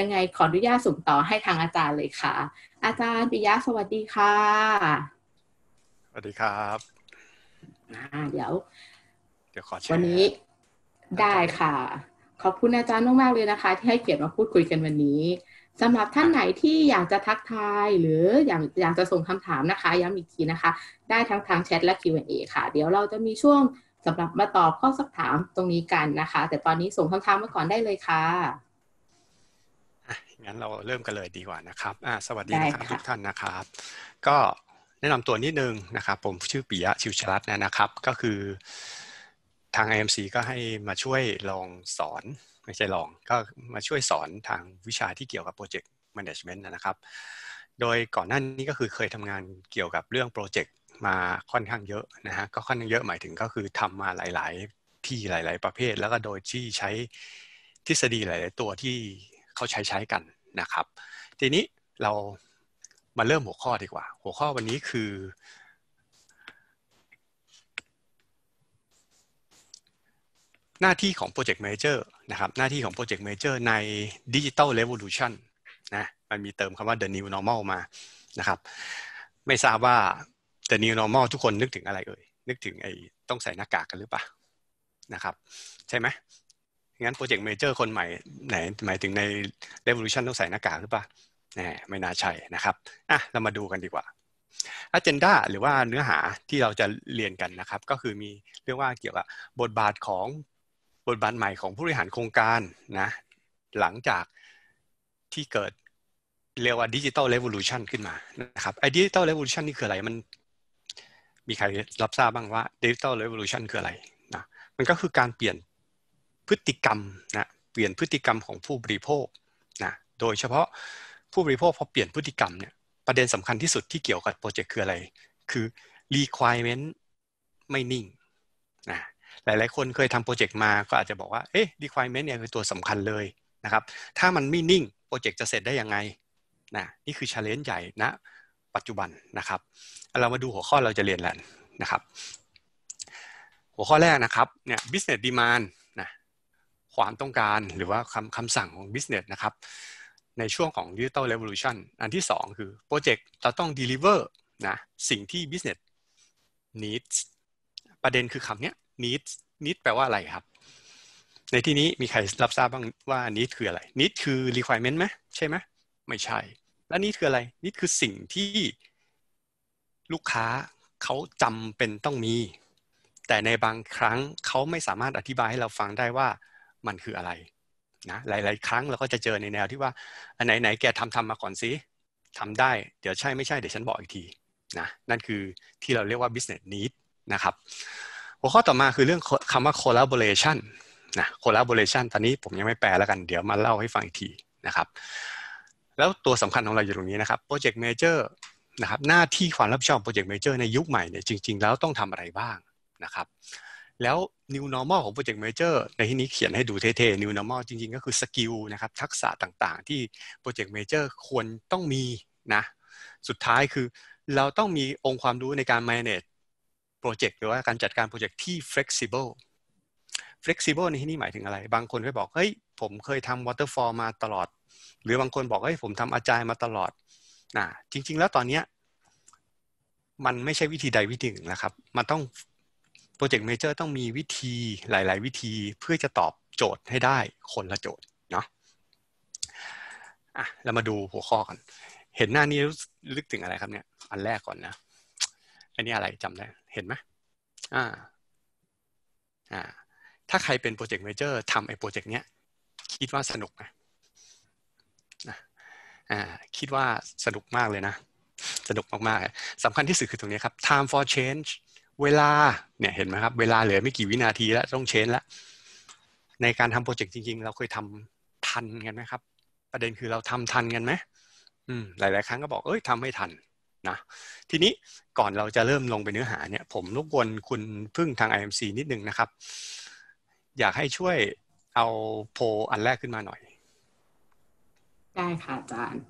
ยังไงขออนุญาตส่งต่อให้ทางอาจารย์เลยค่ะ อาจารย์ ปิยะสวัสดีค่ะสวัสดีครับเดี๋ยวเดี๋ยวขอแชร์วันนี้ ได้ค่ะ ขอบคุณอาจารย์มากเลยนะคะที่ ให้เกียรติมาพูดคุยกันวันนี้สำหรับท่านไหนที่อยากจะทักทาย หรืออยากอยากจะส่งคำถามนะคะย้ำอีกทีนะคะได้ทั้งทางแชทและ Q&A ค่ะ เดี๋ยวเราจะมีช่วงสำหรับมาตอบข้อสักถามตรงนี้กันนะคะ แต่ตอนนี้ส่งคำถามมาก่อนได้เลยค่ะงั้นเราเริ่มกันเลยดีกว่านะครับ สวัสดีนะครับทุกท่านนะครับ ก็แนะนำตัวนิดนึงนะครับผมชื่อปิยะชิวชลัตนนะครับ ก็คือทาง IMC ก็ให้มาช่วยลองสอนไม่ใช่ลองก็มาช่วยสอนทางวิชาที่เกี่ยวกับโปรเจกต์แมネจเมนต์นะครับ โดยก่อนหน้านี้ก็คือเคยทำงานเกี่ยวกับเรื่องโปรเจกต์มาค่อนข้างเยอะนะฮะก็ค่อนข้างเยอะหมายถึงก็คือทำมาหลาย ๆ ที่หลาย ๆ ประเภท แล้วก็โดยที่ใช้ทฤษฎีหลาย ๆ ตัวที่เขาใช้ใช้กันนะครับทีนี้เรามาเริ่มหัวข้อดีกว่า หัวข้อวันนี้คือ หน้าที่ของโปรเจกต์ a มเจอร์นะครับหน้าที่ของโปรเจกต์ a มเจอร์ในดิจิ t a l Revolution นะมันมีเติมคำว่า the new normal มานะครับ ไม่ทราบว่า the new normal ทุกคนนึกถึงอะไรเอ่ย นึกถึงไอ้ต้องใส่หน้ากากกันหรือเปล่านะครับ ใช่ไหมงั้นโปรเจกต์เมเจอร์คนใหม่ไหนหมายถึงใน Revolution ต้องใส่หน้ากากหรือเปล่าแหมไม่น่าใช่นะครับ อ่ะเรามาดูกันดีกว่า agenda หรือว่าเนื้อหาที่เราจะเรียนกันนะครับ ก็คือมีเรียกว่าเกี่ยวกับบทบาทของบทบาทใหม่ของผู้บริหารโครงการนะหลังจากที่เกิดเรียกว่าดิจิตอลเรวิลูชันขึ้นมานะครับไอ้ดิจิตอลเรวิลูชันนี่คืออะไรมัน มีใครรับทราบบ้างว่าดิจิตอลเรวิลูชันคืออะไรนะมันก็คือการเปลี่ยนพฤติกรรมนะเปลี่ยนพฤติกรรมของผู้บริโภคนะโดยเฉพาะผู้บริโภคพอเปลี่ยนพฤติกรรมเนี่ยประเด็นสำคัญที่สุดที่เกี่ยวกับโปรเจกต์คืออะไร คือ requirement ไม่นิ่งนะหลายๆ คนเคยทำโปรเจกต์มาก็อาจจะบอกว่าเอ๊ะ requirement เนี่ยคือตัวสำคัญเลยนะครับถ้ามันไม่นิ่ง โปรเจกต์จะเสร็จได้ยังไงนะนี่คือ challenge ใหญ่ณนะปัจจุบันนะครับเรามาดูหัวข้อเราจะเรียนแล้วนะครับ หัวข้อแรกนะครับเนี่ย business demand ความต้องการหรือว่าคำคำสั่งของ business นะครับ ในช่วงของ digital revolution อันที่ 2 คือโปรเจกต์เราต้อง deliver นะ สิ่งที่ business needs ประเด็นคือคำนี้ needs needs แปลว่าอะไรครับ ในที่นี้มีใครรับทราบบ้างว่า need คืออะไร need คือ requirement ไหมใช่ไหมไม่ใช่ แล้ need คืออะไร need คือสิ่งที่ลูกค้าเขาจำเป็นต้องมี แต่ในบางครั้งเขาไม่สามารถอธิบายให้เราฟังได้ว่ามันคืออะไรนะหลายๆครั้งเราก็จะเจอในแนวที่ว่าอันไหนไหนแกทำทำมาก่อนสิทำได้ เดี๋ยวใช่ไม่ใช่เดี๋ยวฉันบอกอีกทีนะนั่นคือที่เราเรียกว่า business need นะครับหัวข้อต่อมาคือเรื่องคำว่า collaboration นะ collaboration ตอนนี้ผมยังไม่แปลแล้วกันเดี๋ยวมาเล่าให้ฟังอีกทีนะครับแล้วตัวสำคัญของเราอยู่ตรงนี้นะครับ project manager นะครับหน้าที่ความรับผิดชอบ project manager ในยุคใหม่เนี่ยจริงๆแล้วต้องทำอะไรบ้างนะครับแล้ว New Normal ของ Project Manager ในที่นี้เขียนให้ดูเท่ๆ New Normal จริงๆก็คือสกิลนะครับ ทักษะต่างๆ ที่ Project Manager ควรต้องมีนะ สุดท้ายคือเราต้องมีองค์ความรู้ในการ manage โปรเจกต์หรือว่าการจัดการโปรเจกต์ที่ flexible flexible ในที่นี้หมายถึงอะไร บางคนก็บอกเฮ้ย ผมเคยทำ waterfall มาตลอด หรือบางคนบอกเฮ้ยผมทำอาจายมาตลอดนะจริงๆ แล้วตอนเนี้ยมันไม่ใช่วิธีใดวิธีหนึ่งแล้วครับ มันต้องโปรเจกต์เมเจอร์ต้องมีวิธีหลาย ๆ วิธีเพื่อจะตอบโจทย์ให้ได้คนละโจทย์เนาะอ่ะเรามาดูหัวข้อกันเห็นหน้านี้ลึกถึงอะไรครับเนี่ย อันแรกก่อนนะอันนี้อะไรจำได้ เห็นไหมอ่าอ่าถ้าใครเป็นโปรเจกต์เมเจอร์ทำไอ้โปรเจกต์เนี้ยคิดว่าสนุกไหมอ่าคิดว่าสนุกมากเลยนะ สนุกมาก ๆสำคัญที่สุดคือตรงนี้ครับ time for change เวลาเนี่ยเห็นไหมครับ เวลาเหลือไม่กี่วินาทีแล้วต้องเชนแล้ว ในการทำโปรเจกต์จริง ๆ เราเคยทำทันกันไหมครับ ประเด็นคือเราทำทันกันไหมอืมหลาย ๆ ครั้งก็บอก เอ้ยทำไม่ทันนะทีนี้ก่อนเราจะเริ่มลงไปเนื้อหา เนี่ย ผมรบกวนคุณพึ่งทาง IMC นิดนึงนะครับ อยากให้ช่วยเอาโพอันแรกขึ้นมาหน่อย ได้ค่ะอาจารย์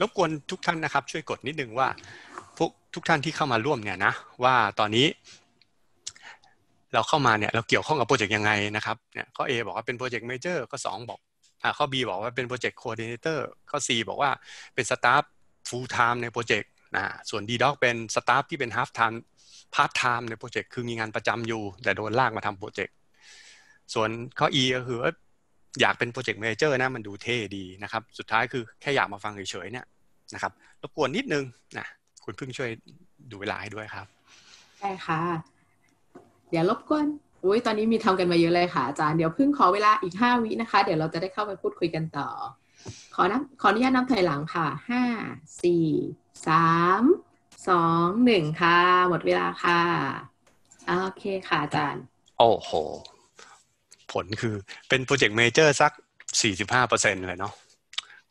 รบกวนทุกท่านนะครับ ช่วยกดนิดนึงว่าพวกทุกท่านที่เข้ามาร่วมเนี่ยนะ ว่าตอนนี้ เราเข้ามาเนี่ยเราเกี่ยวข้องกับโปรเจกต์ยังไงนะครับเนี่ยข้อ A บอกว่าเป็นโปรเจกต์เมเจอร์ข้อ2บอกอ่าข้อ B บอกว่าเป็นโปรเจกต์โคดิเนเตอร์ข้อ C บอกว่าเป็นสตาฟฟูลไทม์ในโปรเจกต์นะส่วน D ด็อกเป็นสตาฟที่เป็นฮาฟไทม์พาร์ทไทม์ในโปรเจกต์ คือมีงานประจำอยู่ แต่โดนลากมาทำโปรเจกต์ ส่วนข้อ E ก็คืออยากเป็นโปรเจกต์เมเจอร์นะมันดูเท่ดี นะครับ สุดท้ายคือแค่อยากมาฟังเฉยๆเนี่ยนะครับรบกวนนิดนึงนะคุณพึ่งช่วยดูเวลาให้ด้วยครับใช่ค่ะ เดี๋ยวรบกวนอุ้ยตอนนี้มีทำกันมาเยอะเลยค่ะอาจารย์เดี๋ยวพึ่งขอเวลาอีกห้าวินะคะ เดี๋ยวเราจะได้เข้าไปพูดคุยกันต่อ ขอนับขออนุญาตนับถอยหลังค่ะห้าสี่สามสองหนึ่งค่ะ หมดเวลาค่ะ โอเคค่ะอาจารย์ โอ้โห ผลคือเป็นโปรเจกต์เมเจอร์สัก 45%เลยเนาะ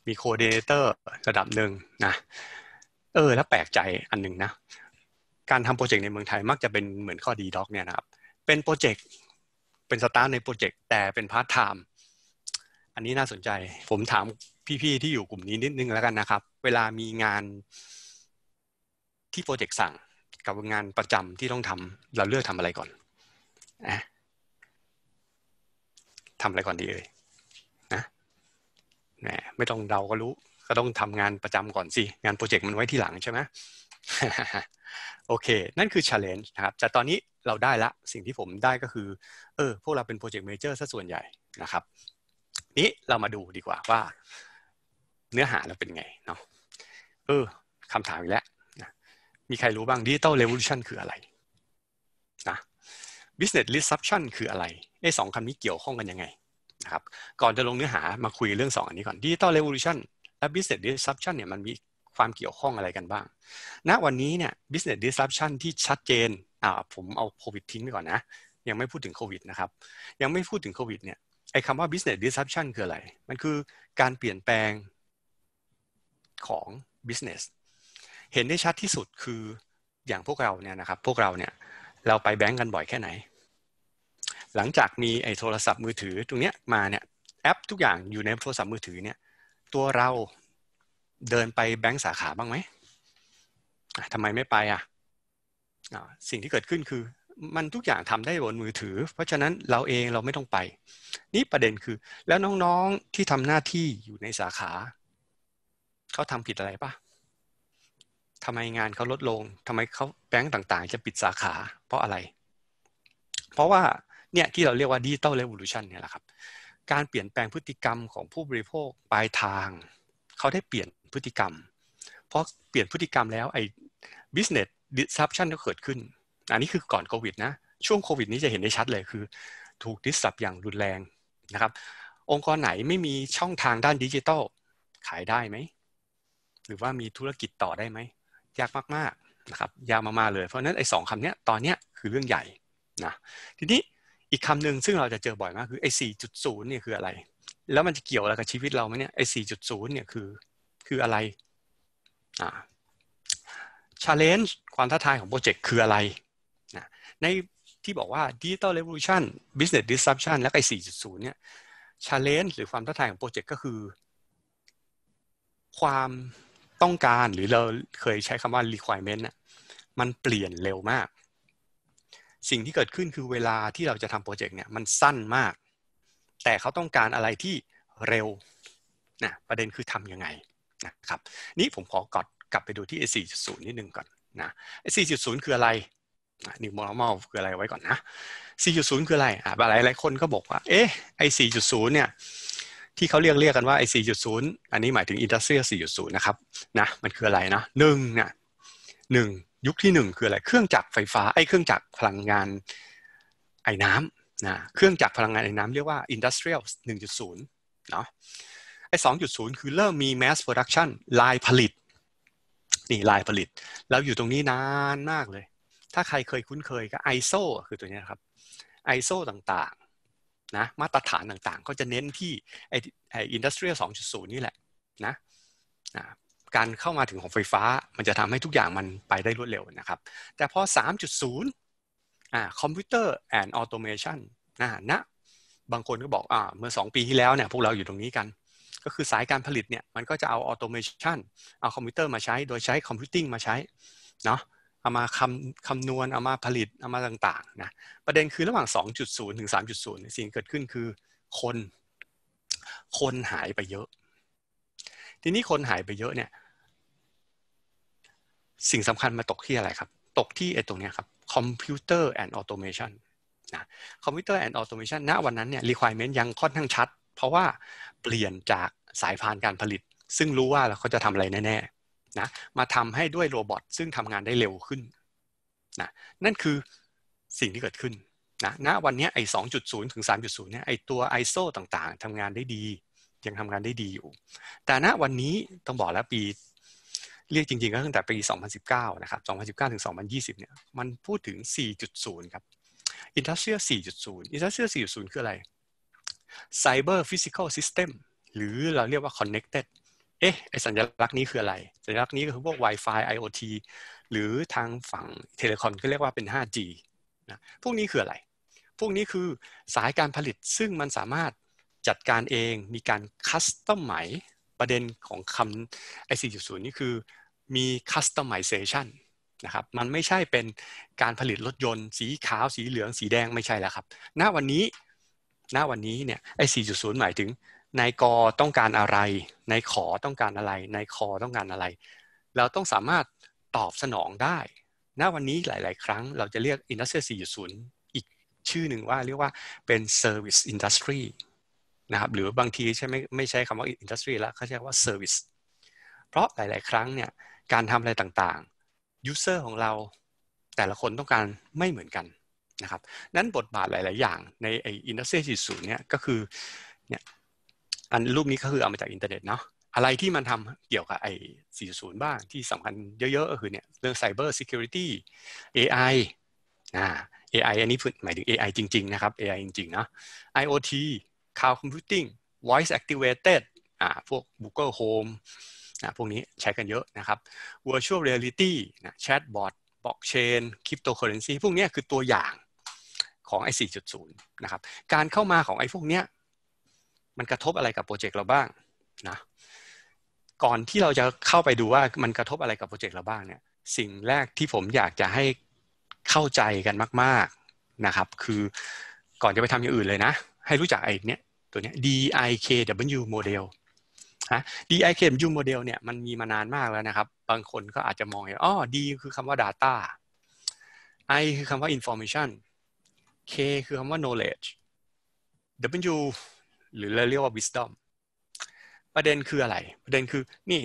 มีโคเดเตอร์ระดับหนึ่งนะเออแล้วแปลกใจอันหนึ่งนะการทำโปรเจกต์ในเมืองไทยมักจะเป็นเหมือนข้อดีด็อกเนี่ยนะครับเป็นโปรเจกต์เป็นสตาร์ในโปรเจกต์แต่เป็นพาร์ทไทม์อันนี้น่าสนใจผมถามพี่ๆที่อยู่กลุ่มนี้นิดนึงแล้วกันนะครับ เวลามีงานที่โปรเจกต์สั่งกับงานประจำที่ต้องทำเราเลือกทำอะไรก่อนอะทำอะไรก่อนดีเลยนะไม่ต้องเราก็รู้ก็ต้องทำงานประจำก่อนสิ งานโปรเจกต์มันไว้ที่หลังใช่ไหมโอเค นั่นคือ challenge นะครับแต่ตอนนี้เราได้ละ สิ่งที่ผมได้ก็คือเออพวกเราเป็นโปรเจกต์เมเจอร์ซะส่วนใหญ่นะครับนี้เรามาดูดีกว่าว่าเนื้อหาเราเป็นไงเนาะเออคำถามอีกแล้วนะมีใครรู้บ้างดิจิตอลเรวิชันคืออะไรนะ business disruption คืออะไรไอ้สองคำนี้เกี่ยวข้องกันยังไงนะครับก่อนจะลงเนื้อหามาคุยเรื่องสองอันนี้ก่อนดิจิตอลเรวิชันและ business disruption เนี่ยมันมีความเกี่ยวข้องอะไรกันบ้าง ณ วันนี้เนี่ย business disruption ที่ชัดเจน อ่า ผมเอาโควิดทิ้งไปก่อนนะ ยังไม่พูดถึงโควิดนะครับ ยังไม่พูดถึงโควิดเนี่ย ไอ้คำว่า business disruption คืออะไร มันคือการเปลี่ยนแปลงของ business เห็นได้ชัดที่สุดคือ อย่างพวกเราเนี่ยนะครับ พวกเราเนี่ย เราไปแบงก์กันบ่อยแค่ไหน หลังจากมีไอ้โทรศัพท์มือถือตรงเนี้ยมาเนี่ย แอปทุกอย่างอยู่ในโทรศัพท์มือถือเนี่ยตัวเราเดินไปแบงก์สาขาบ้างไหม ทำไมไม่ไปอ่ะสิ่งที่เกิดขึ้นคือมันทุกอย่างทำได้บนมือถือ เพราะฉะนั้นเราเองเราไม่ต้องไป นี่ประเด็นคือแล้วน้องๆที่ทำหน้าที่อยู่ในสาขา เขาทำผิดอะไรปะทำไมงานเขาลดลงทำไมเขาแบงก์ต่างๆจะปิดสาขา เพราะอะไร เพราะว่าเนี่ยที่เราเรียกว่าดิจิตอลเรวิลูชันเนี่ยแหละครับการเปลี่ยนแปลงพฤติกรรมของผู้บริโภค ปลายทาง เขาได้เปลี่ยนพฤติกรรม เพราะเปลี่ยนพฤติกรรมแล้ว ไอ้ business disruption ก็เกิดขึ้น อันนี้คือก่อนโควิดนะ ช่วงโควิดนี้จะเห็นได้ชัดเลยคือ ถูกดิสซับอย่างรุนแรงนะครับ องค์กรไหนไม่มีช่องทางด้านดิจิทัลขายได้ไหม หรือว่ามีธุรกิจต่อได้ไหม ยากมากๆนะครับยากมากๆเลยเพราะนั้นไอ้สองคำนี้ตอนเนี้ยคือเรื่องใหญ่นะทีนี้ีกคำหนึ่งซึ่งเราจะเจอบ่อยมาก คือไอ้สี่จุดศูนย์เนี่ยคืออะไร แล้วมันจะเกี่ยวอะไรกับชีวิตเราไหมเนี่ยไอ้สี่จุดศูนย์เนี่ยคือคืออะไรอ่าชาเลนจ์ความท้าทายของโปรเจกต์คืออะไร นะ ในที่บอกว่าดิจิตอลเรวิวชั่นบิสเนสดิสรัปชั่นและไอ้สี่จุดศูนย์เนี่ยชาเลนจ์หรือความท้าทายของโปรเจกต์ก็คือ ความต้องการหรือเราเคยใช้คำว่า requirement นะมันเปลี่ยนเร็วมากสิ่งที่เกิดขึ้นคือเวลาที่เราจะทำโปรเจกต์เนี่ยมันสั้นมาก แต่เขาต้องการอะไรที่เร็วนะประเด็นคือทำยังไงนะครับนี่ผมขอกอดกลับไปดูที่ s 4.0นิดนึงก่อนนะไอ4.0 คืออะไรนิวมอร์มอลคืออะไรไว้ก่อนนะ4.0 คืออะไรอ่ะหลายหลายคนก็บอกว่าเอ๊ะไอ้4.0เนี่ยที่เขาเรียกเรียกกันว่าไอ้4.0อันนี้หมายถึงอินดัสเทรีย4.0นะครับนะมันคืออะไรนะหนึ่งเนี่ยหนึ่งยุคที่หนึ่งคืออะไร เครื่องจักรไฟฟ้า ไอ้เครื่องจักรพลังงานไอ้น้ำนะ เครื่องจักรพลังงานไอ้น้ำเรียกว่า industrial 1.0 เนาะไอ้ 2.0 คือเริ่มมี mass production ลายผลิตนี่ลายผลิต แล้วอยู่ตรงนี้นานมากเลย ถ้าใครเคยคุ้นเคยก็ ISO คือตัวนี้ครับ ISO ต่าง ๆ นะ มาตรฐานต่างๆ ก็จะเน้นที่ไอ้ industrial 2.0 นี่แหละนะนะการเข้ามาถึงของไฟฟ้ามันจะทำให้ทุกอย่างมันไปได้รวดเร็วนะครับ แต่พอ 3.0 อ่าคอมพิวเตอร์แอนด์ออโตเมชันนะนะบางคนก็บอกอ่าเมื่อ 2 ปีที่แล้วเนี่ยพวกเราอยู่ตรงนี้กัน ก็คือสายการผลิตเนี่ย มันก็จะเอาออโตเมชันเอาคอมพิวเตอร์มาใช้โดยใช้คอมพิวติ้งมาใช้เนาะเอามาคำคำนวณเอามาผลิต เอามาต่างๆนะประเด็นคือระหว่าง 2.0 ถึง 3.0 สิ่งเกิดขึ้นคือคนคนหายไปเยอะ ทีนี้คนหายไปเยอะเนี่ยสิ่งสำคัญมาตกที่อะไรครับ ตกที่ไอ้ตรงนี้ครับ computer and automation นะ computer and automation ณวันนั้นเนี่ย requirement ยังค่อนข้างชัด เพราะว่าเปลี่ยนจากสายพานการผลิต ซึ่งรู้ว่าเขาจะทำอะไรแน่ๆนะมาทำให้ด้วยโรบอทซึ่งทำงานได้เร็วขึ้นนะนั่นคือสิ่งที่เกิดขึ้นนะณวันนี้ไอ้สองจุดศูนย์ถึงสามจุดศูนย์เนี่ยไอ้ตัว ISO ต่างๆทำงานได้ดี ยังทำงานได้ดีอยู่ แต่ณวันนี้ต้องบอกแล้วปีเรียกจริงๆก็ตั้งแต่ปี 2019 นะครับ 2019ถึง2020 เนี่ย มันพูดถึง 4.0 ครับ Industrial 4.0 Industrial 4.0 คืออะไร Cyber Physical System หรือเราเรียกว่า Connected เอ๊ะไอสัญลักษณ์นี้คืออะไร สัญลักษณ์นี้ก็คือพวก Wi-Fi IoT หรือทางฝั่งเทเลคอมก็เรียกว่าเป็น 5G นะ พวกนี้คืออะไร พวกนี้คือสายการผลิตซึ่งมันสามารถจัดการเอง มีการคัสตอมไหมประเด็นของคำไอซีจุดศูนย์นี่คือมี customization นะครับ มันไม่ใช่เป็นการผลิตรถยนต์ สีขาวสีเหลืองสีแดงไม่ใช่แล้วครับณวันนี้ณวันนี้เนี่ยไอ้4.0 หมายถึงนายกต้องการอะไรนายขอต้องการอะไรนายคอต้องการอะไร เราต้องสามารถตอบสนองได้ณวันนี้หลายๆครั้งเราจะเรียก i n d u s t r ศูน4.0 อีกชื่อหนึ่งว่าเรียกว่าเป็น Service Industry นะครับหรือบางทีใช่ไม่ไม่ใช้คำว่าอินดัสทรีละเขาใช้ว่าเซอร์วิสเพราะหลายๆ ครั้งเนี่ยการทำอะไรต่างๆ ยูเซอร์ของเราแต่ละคนต้องการไม่เหมือนกันนะครับนั้นบทบาทหลายๆอย่างในไออินดัสทรีสี่ศูนย์เนี่ยก็คือเนี่ยอันรูปนี้ก็คือเอามาจากอินเทอร์เน็ตเนาะอะไรที่มันทำเกี่ยวกับไอสี่ศูนย์บ้างที่สำคัญเยอะๆก็คือเนี่ยเรื่องไ c เ b e r s e ิ u r i t y AI นะ AI อันนี้หมายถึง AI จริงๆ นะครับ AI จริงๆเนาะ IoT Cloud Computing Voice Activated อ่าพวก Google Home อ่าพวกนี้ใช้กันเยอะนะครับ Virtual Reality นะ Chatbot Blockchain Cryptocurrency พวกนี้คือตัวอย่างของไอ้4.0 นะครับการเข้ามาของไอ้พวกนี้มันกระทบอะไรกับโปรเจกต์เราบ้างนะก่อนที่เราจะเข้าไปดูว่ามันกระทบอะไรกับโปรเจกต์เราบ้างเนี่ยสิ่งแรกที่ผมอยากจะให้เข้าใจกันมากๆนะครับ คือก่อนจะไปทำอย่างอื่นเลยนะให้รู้จักไอ้เนี้ยตัวเนี้ย DIKW model ฮะ DIKW model เนี่ยมันมีมานานมากแล้วนะครับ บางคนก็อาจจะมองเห็นอ๋อ D คือคำว่า data I คือคำว่า information K คือคำว่า knowledge W หรือเราเรียกว่า wisdom ประเด็นคืออะไร ประเด็นคือ นี่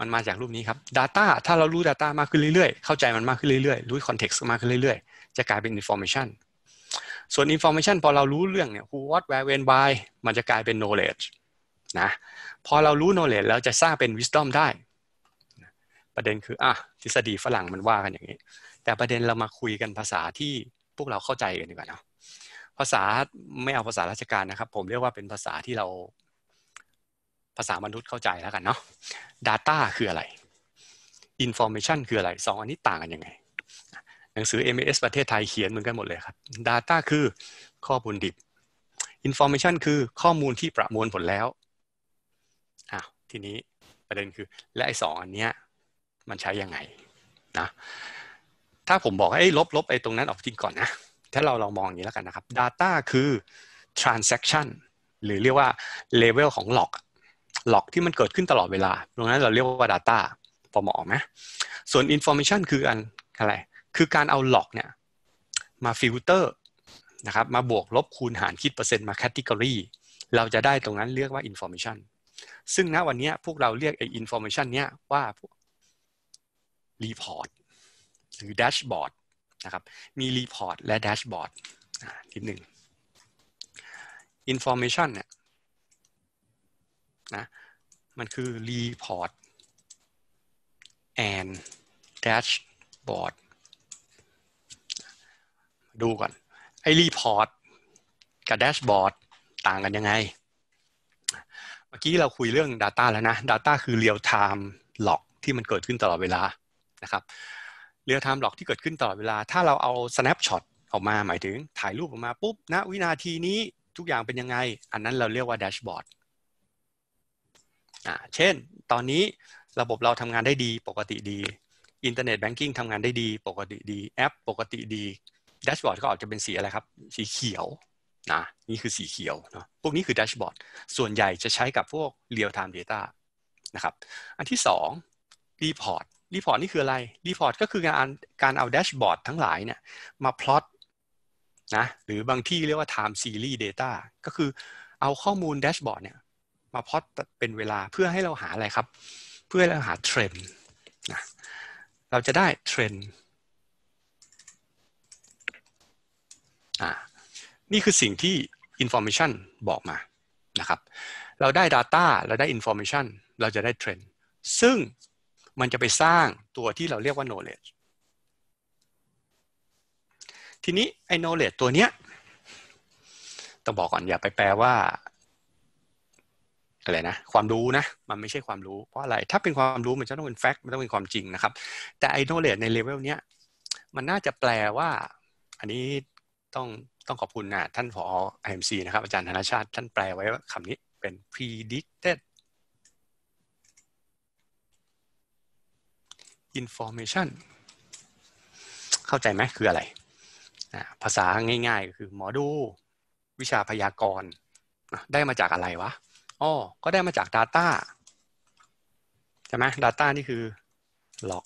มันมาจากรูปนี้ครับ Data ถ้าเรารู้ Data มากขึ้นเรื่อยๆ เข้าใจมันมากขึ้นเรื่อยๆ รู้ context มากขึ้นเรื่อย ๆ จะกลายเป็น Information ส่วน information พอเรารู้เรื่องเนี่ย who what where when why มันจะกลายเป็น knowledge นะพอเรารู้ knowledge แล้วจะสร้างเป็น wisdom ได้ ประเด็นคือ อ่ะทฤษฎีฝรั่งมันว่ากันอย่างนี้ แต่ประเด็นเรามาคุยกันภาษาที่พวกเราเข้าใจกันดีกว่าเนาะภาษาไม่เอาภาษาราชการนะครับ ผมเรียกว่าเป็นภาษาที่เราภาษามนุษย์เข้าใจแล้วกันเนาะ Data คืออะไร Information คืออะไรสองอันนี้ต่างกันยังไงหนังสือ MAS ประเทศไทยเขียนเหมือนกันหมดเลยครับ Data คือข้อมูลดิบ Information คือข้อมูลที่ประมวลผลแล้วอ้าวทีนี้ประเด็นคือและไอ้สองอันเนี้ยมันใช้ยังไงนะ ถ้าผมบอกให้ลบลบไอ้ตรงนั้นออกจริงก่อนนะ ถ้าเราลองมองอย่างนี้แล้วกันนะครับ Data คือ transaction หรือเรียกว่า level ของ log log ที่มันเกิดขึ้นตลอดเวลาตรงนั้นเราเรียกว่า data พอเหมาะไหมส่วน information คืออันอะไรคือการเอาหลอกเนี่ยมาฟิลเตอร์นะครับมาบวก ลบคูณหารคิดเปอร์เซ็นต์ มาแคตติกรีเราจะได้ตรงนั้นเรียกว่าอินโฟมิชันซึ่งณวันนี้พวกเราเรียกไอ้อินโฟมิชันเนี้ยว่ารีพอร์ตหรือแดชบอร์ดนะครับมีรีพอร์ตและแดชบอร์ดทีหนึ่งอินโฟมิชันเนี่ยนะมันคือรพอร์ตแ and dashboard ดูก่อน ไอ้รีพอร์ต กับแดชบอร์ดต่างกันยังไง เมื่อกี้เราคุยเรื่อง Data แล้วนะ Data คือเรียลไทม์หลอกที่มันเกิดขึ้นตลอดเวลานะครับเรียลไทม์หลอกที่เกิดขึ้นตลอดเวลา ถ้าเราเอา snapshot ออกมาหมายถึงถ่ายรูปออกมาปุ๊บณนะวินาทีนี้ทุกอย่างเป็นยังไง อันนั้นเราเรียกว่าแดชบอร์ดเช่นตอนนี้ระบบเราทำงานได้ดีปกติดีอินเทอร์เน็ตแบงกิ้งทำงานได้ดีปกติดีแอปปกติดีดดชบอร์ดก็อาจจะเป็นสีอะไรครับ สีเขียวนะนี่คือสีเขียวเนาะพวกนี้คือแดชบอร์ดส่วนใหญ่จะใช้กับพวกเียลไทม์เ data นะครับ อันที่ 2 report report นี่คืออะไร report ก็คือการการเอาแดชบอร์ดทั้งหลายเนี่ยมาพลอตนะหรือบางที่เรียกว่า time series data ก็คือเอาข้อมูลแดชบอร์ดเนี่ยมาพอดเป็นเวลาเพื่อให้เราหาอะไรครับ เพื่อให้เราหาเทรนด์นะเราจะได้เทรนดานี่คือสิ่งที่ information บอกมานะครับ เราได้ data เราได้ information เราจะได้เทรน d ซึ่งมันจะไปสร้างตัวที่เราเรียกว่า knowledge ทีนี้ไอ้ knowledge ตัวเนี้ยต้องบอกก่อนอย่าไปแปลว่าอะไรนะความรู้นะมันไม่ใช่ความรู้เพราะอะไรถ้าเป็นความรู้ มันจะต้องเป็นแฟกต์มันต้องเป็นความจริงนะครับแต่ไอโนเลตในเลเวลเนี้ยมันน่าจะแปลว่าอันนี้ต้องต้องขอบคุณนะ ท่านผอ IMC นะครับ อาจารย์ธนชาติ ท่านแปลไว้คำนี้เป็น predicted information เข้าใจไหมคืออะไร ภาษาง่ายๆ คือหมอดูวิชาพยากรณ์ได้มาจากอะไรวะอ๋อก็ได้มาจาก Data ใช่ไหม Data นี่คือ log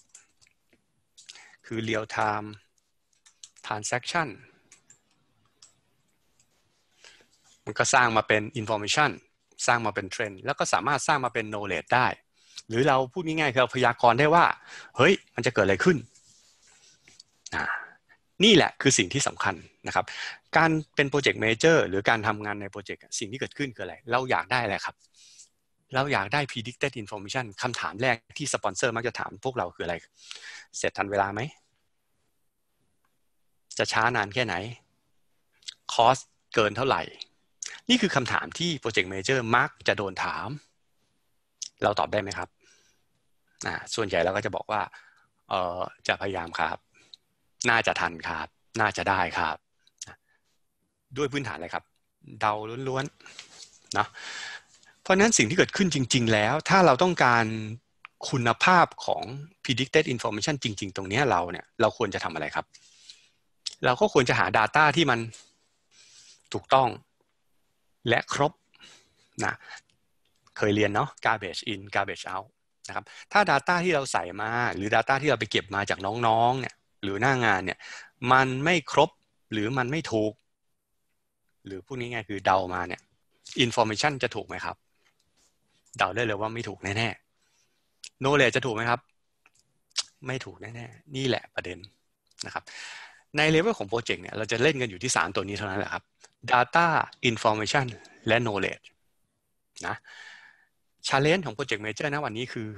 คือ Real Time Transaction มันก็สร้างมาเป็น information สร้างมาเป็นเทรนด์แล้วก็สามารถสร้างมาเป็น knowledge ได้ หรือเราพูดง่ายๆคือเราพยากรณ์ได้ว่า เฮ้ยมันจะเกิดอะไรขึ้นนี่แหละคือสิ่งที่สำคัญนะครับ การเป็นโปรเจกต์เมเจอร์หรือการทำงานในโปรเจกต์สิ่งที่เกิดขึ้นคืออะไร เราอยากได้อะไรครับเราอยากได้ predicted information คำถามแรกที่สปอนเซอร์มักจะถามพวกเราคืออะไร เสร็จทันเวลาไหมจะช้านานแค่ไหนคอสเกินเท่าไหร่นี่คือคำถามที่โปรเจกต์เมเจอร์มักจะโดนถาม เราตอบได้ไหมครับ ส่วนใหญ่เราก็จะบอกว่าเออจะพยายามครับ น่าจะทันครับ น่าจะได้ครับ ด้วยพื้นฐานอะไรครับ เดาล้วนๆนะเพราะนั้นสิ่งที่เกิดขึ้นจริงๆ แล้วถ้าเราต้องการคุณภาพของ predicted information จริงๆ ตรงนี้เราเนี่ย เราควรจะทำอะไรครับ เราก็ควรจะหา Data ที่มันถูกต้องและครบนะเคยเรียน เนาะ garbage in garbage out นะครับ ถ้า Data ที่เราใส่มาหรือ Data ที่เราไปเก็บมาจากน้องๆเนี่ยหรือหน้างานเนี่ยมันไม่ครบหรือมันไม่ถูก หรือพูดง่ายๆคือเดามาเนี่ย information จะถูกไหมครับ เดาได้เลยว่าไม่ถูกแน่ๆ knowledge จะถูกไหมครับ ไม่ถูกแน่ๆ นี่แหละประเด็นนะครับ ในเลเวลของโปรเจกต์เนี่ยเราจะเล่นกันอยู่ที่3ตัวนี้เท่านั้นแหละครับ Data Information และ Knowledge นะชาเลนจ์ของโปรเจกต์เมเจอร์นะวันนี้คือ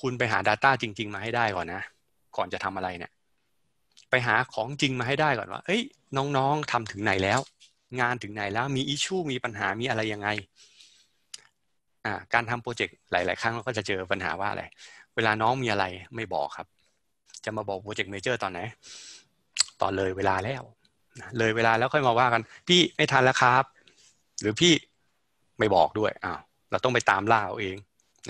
คุณไปหา Data จริง ๆ มาให้ได้ก่อนนะ ก่อนจะทำอะไรเนะี่ยไปหาของจริงมาให้ได้ก่อนว่า เอ้ย น้องๆทำถึงไหนแล้ว งานถึงไหนแล้วมีอิชชูมีปัญหามีอะไรยังไงการทำโปรเจกต์หลาย ๆ ครั้งเราก็จะเจอปัญหาว่าอะไรเวลาน้องมีอะไรไม่บอกครับ จะมาบอกโปรเจกต์เมเจอร์ตอนไหนตอนเลยเวลาแล้วเลยเวลาแล้วค่อยมาว่ากัน พี่ไม่ทันแล้วครับ หรือพี่ไม่บอกด้วยอ้าวเราต้องไปตามล่าเอาเอง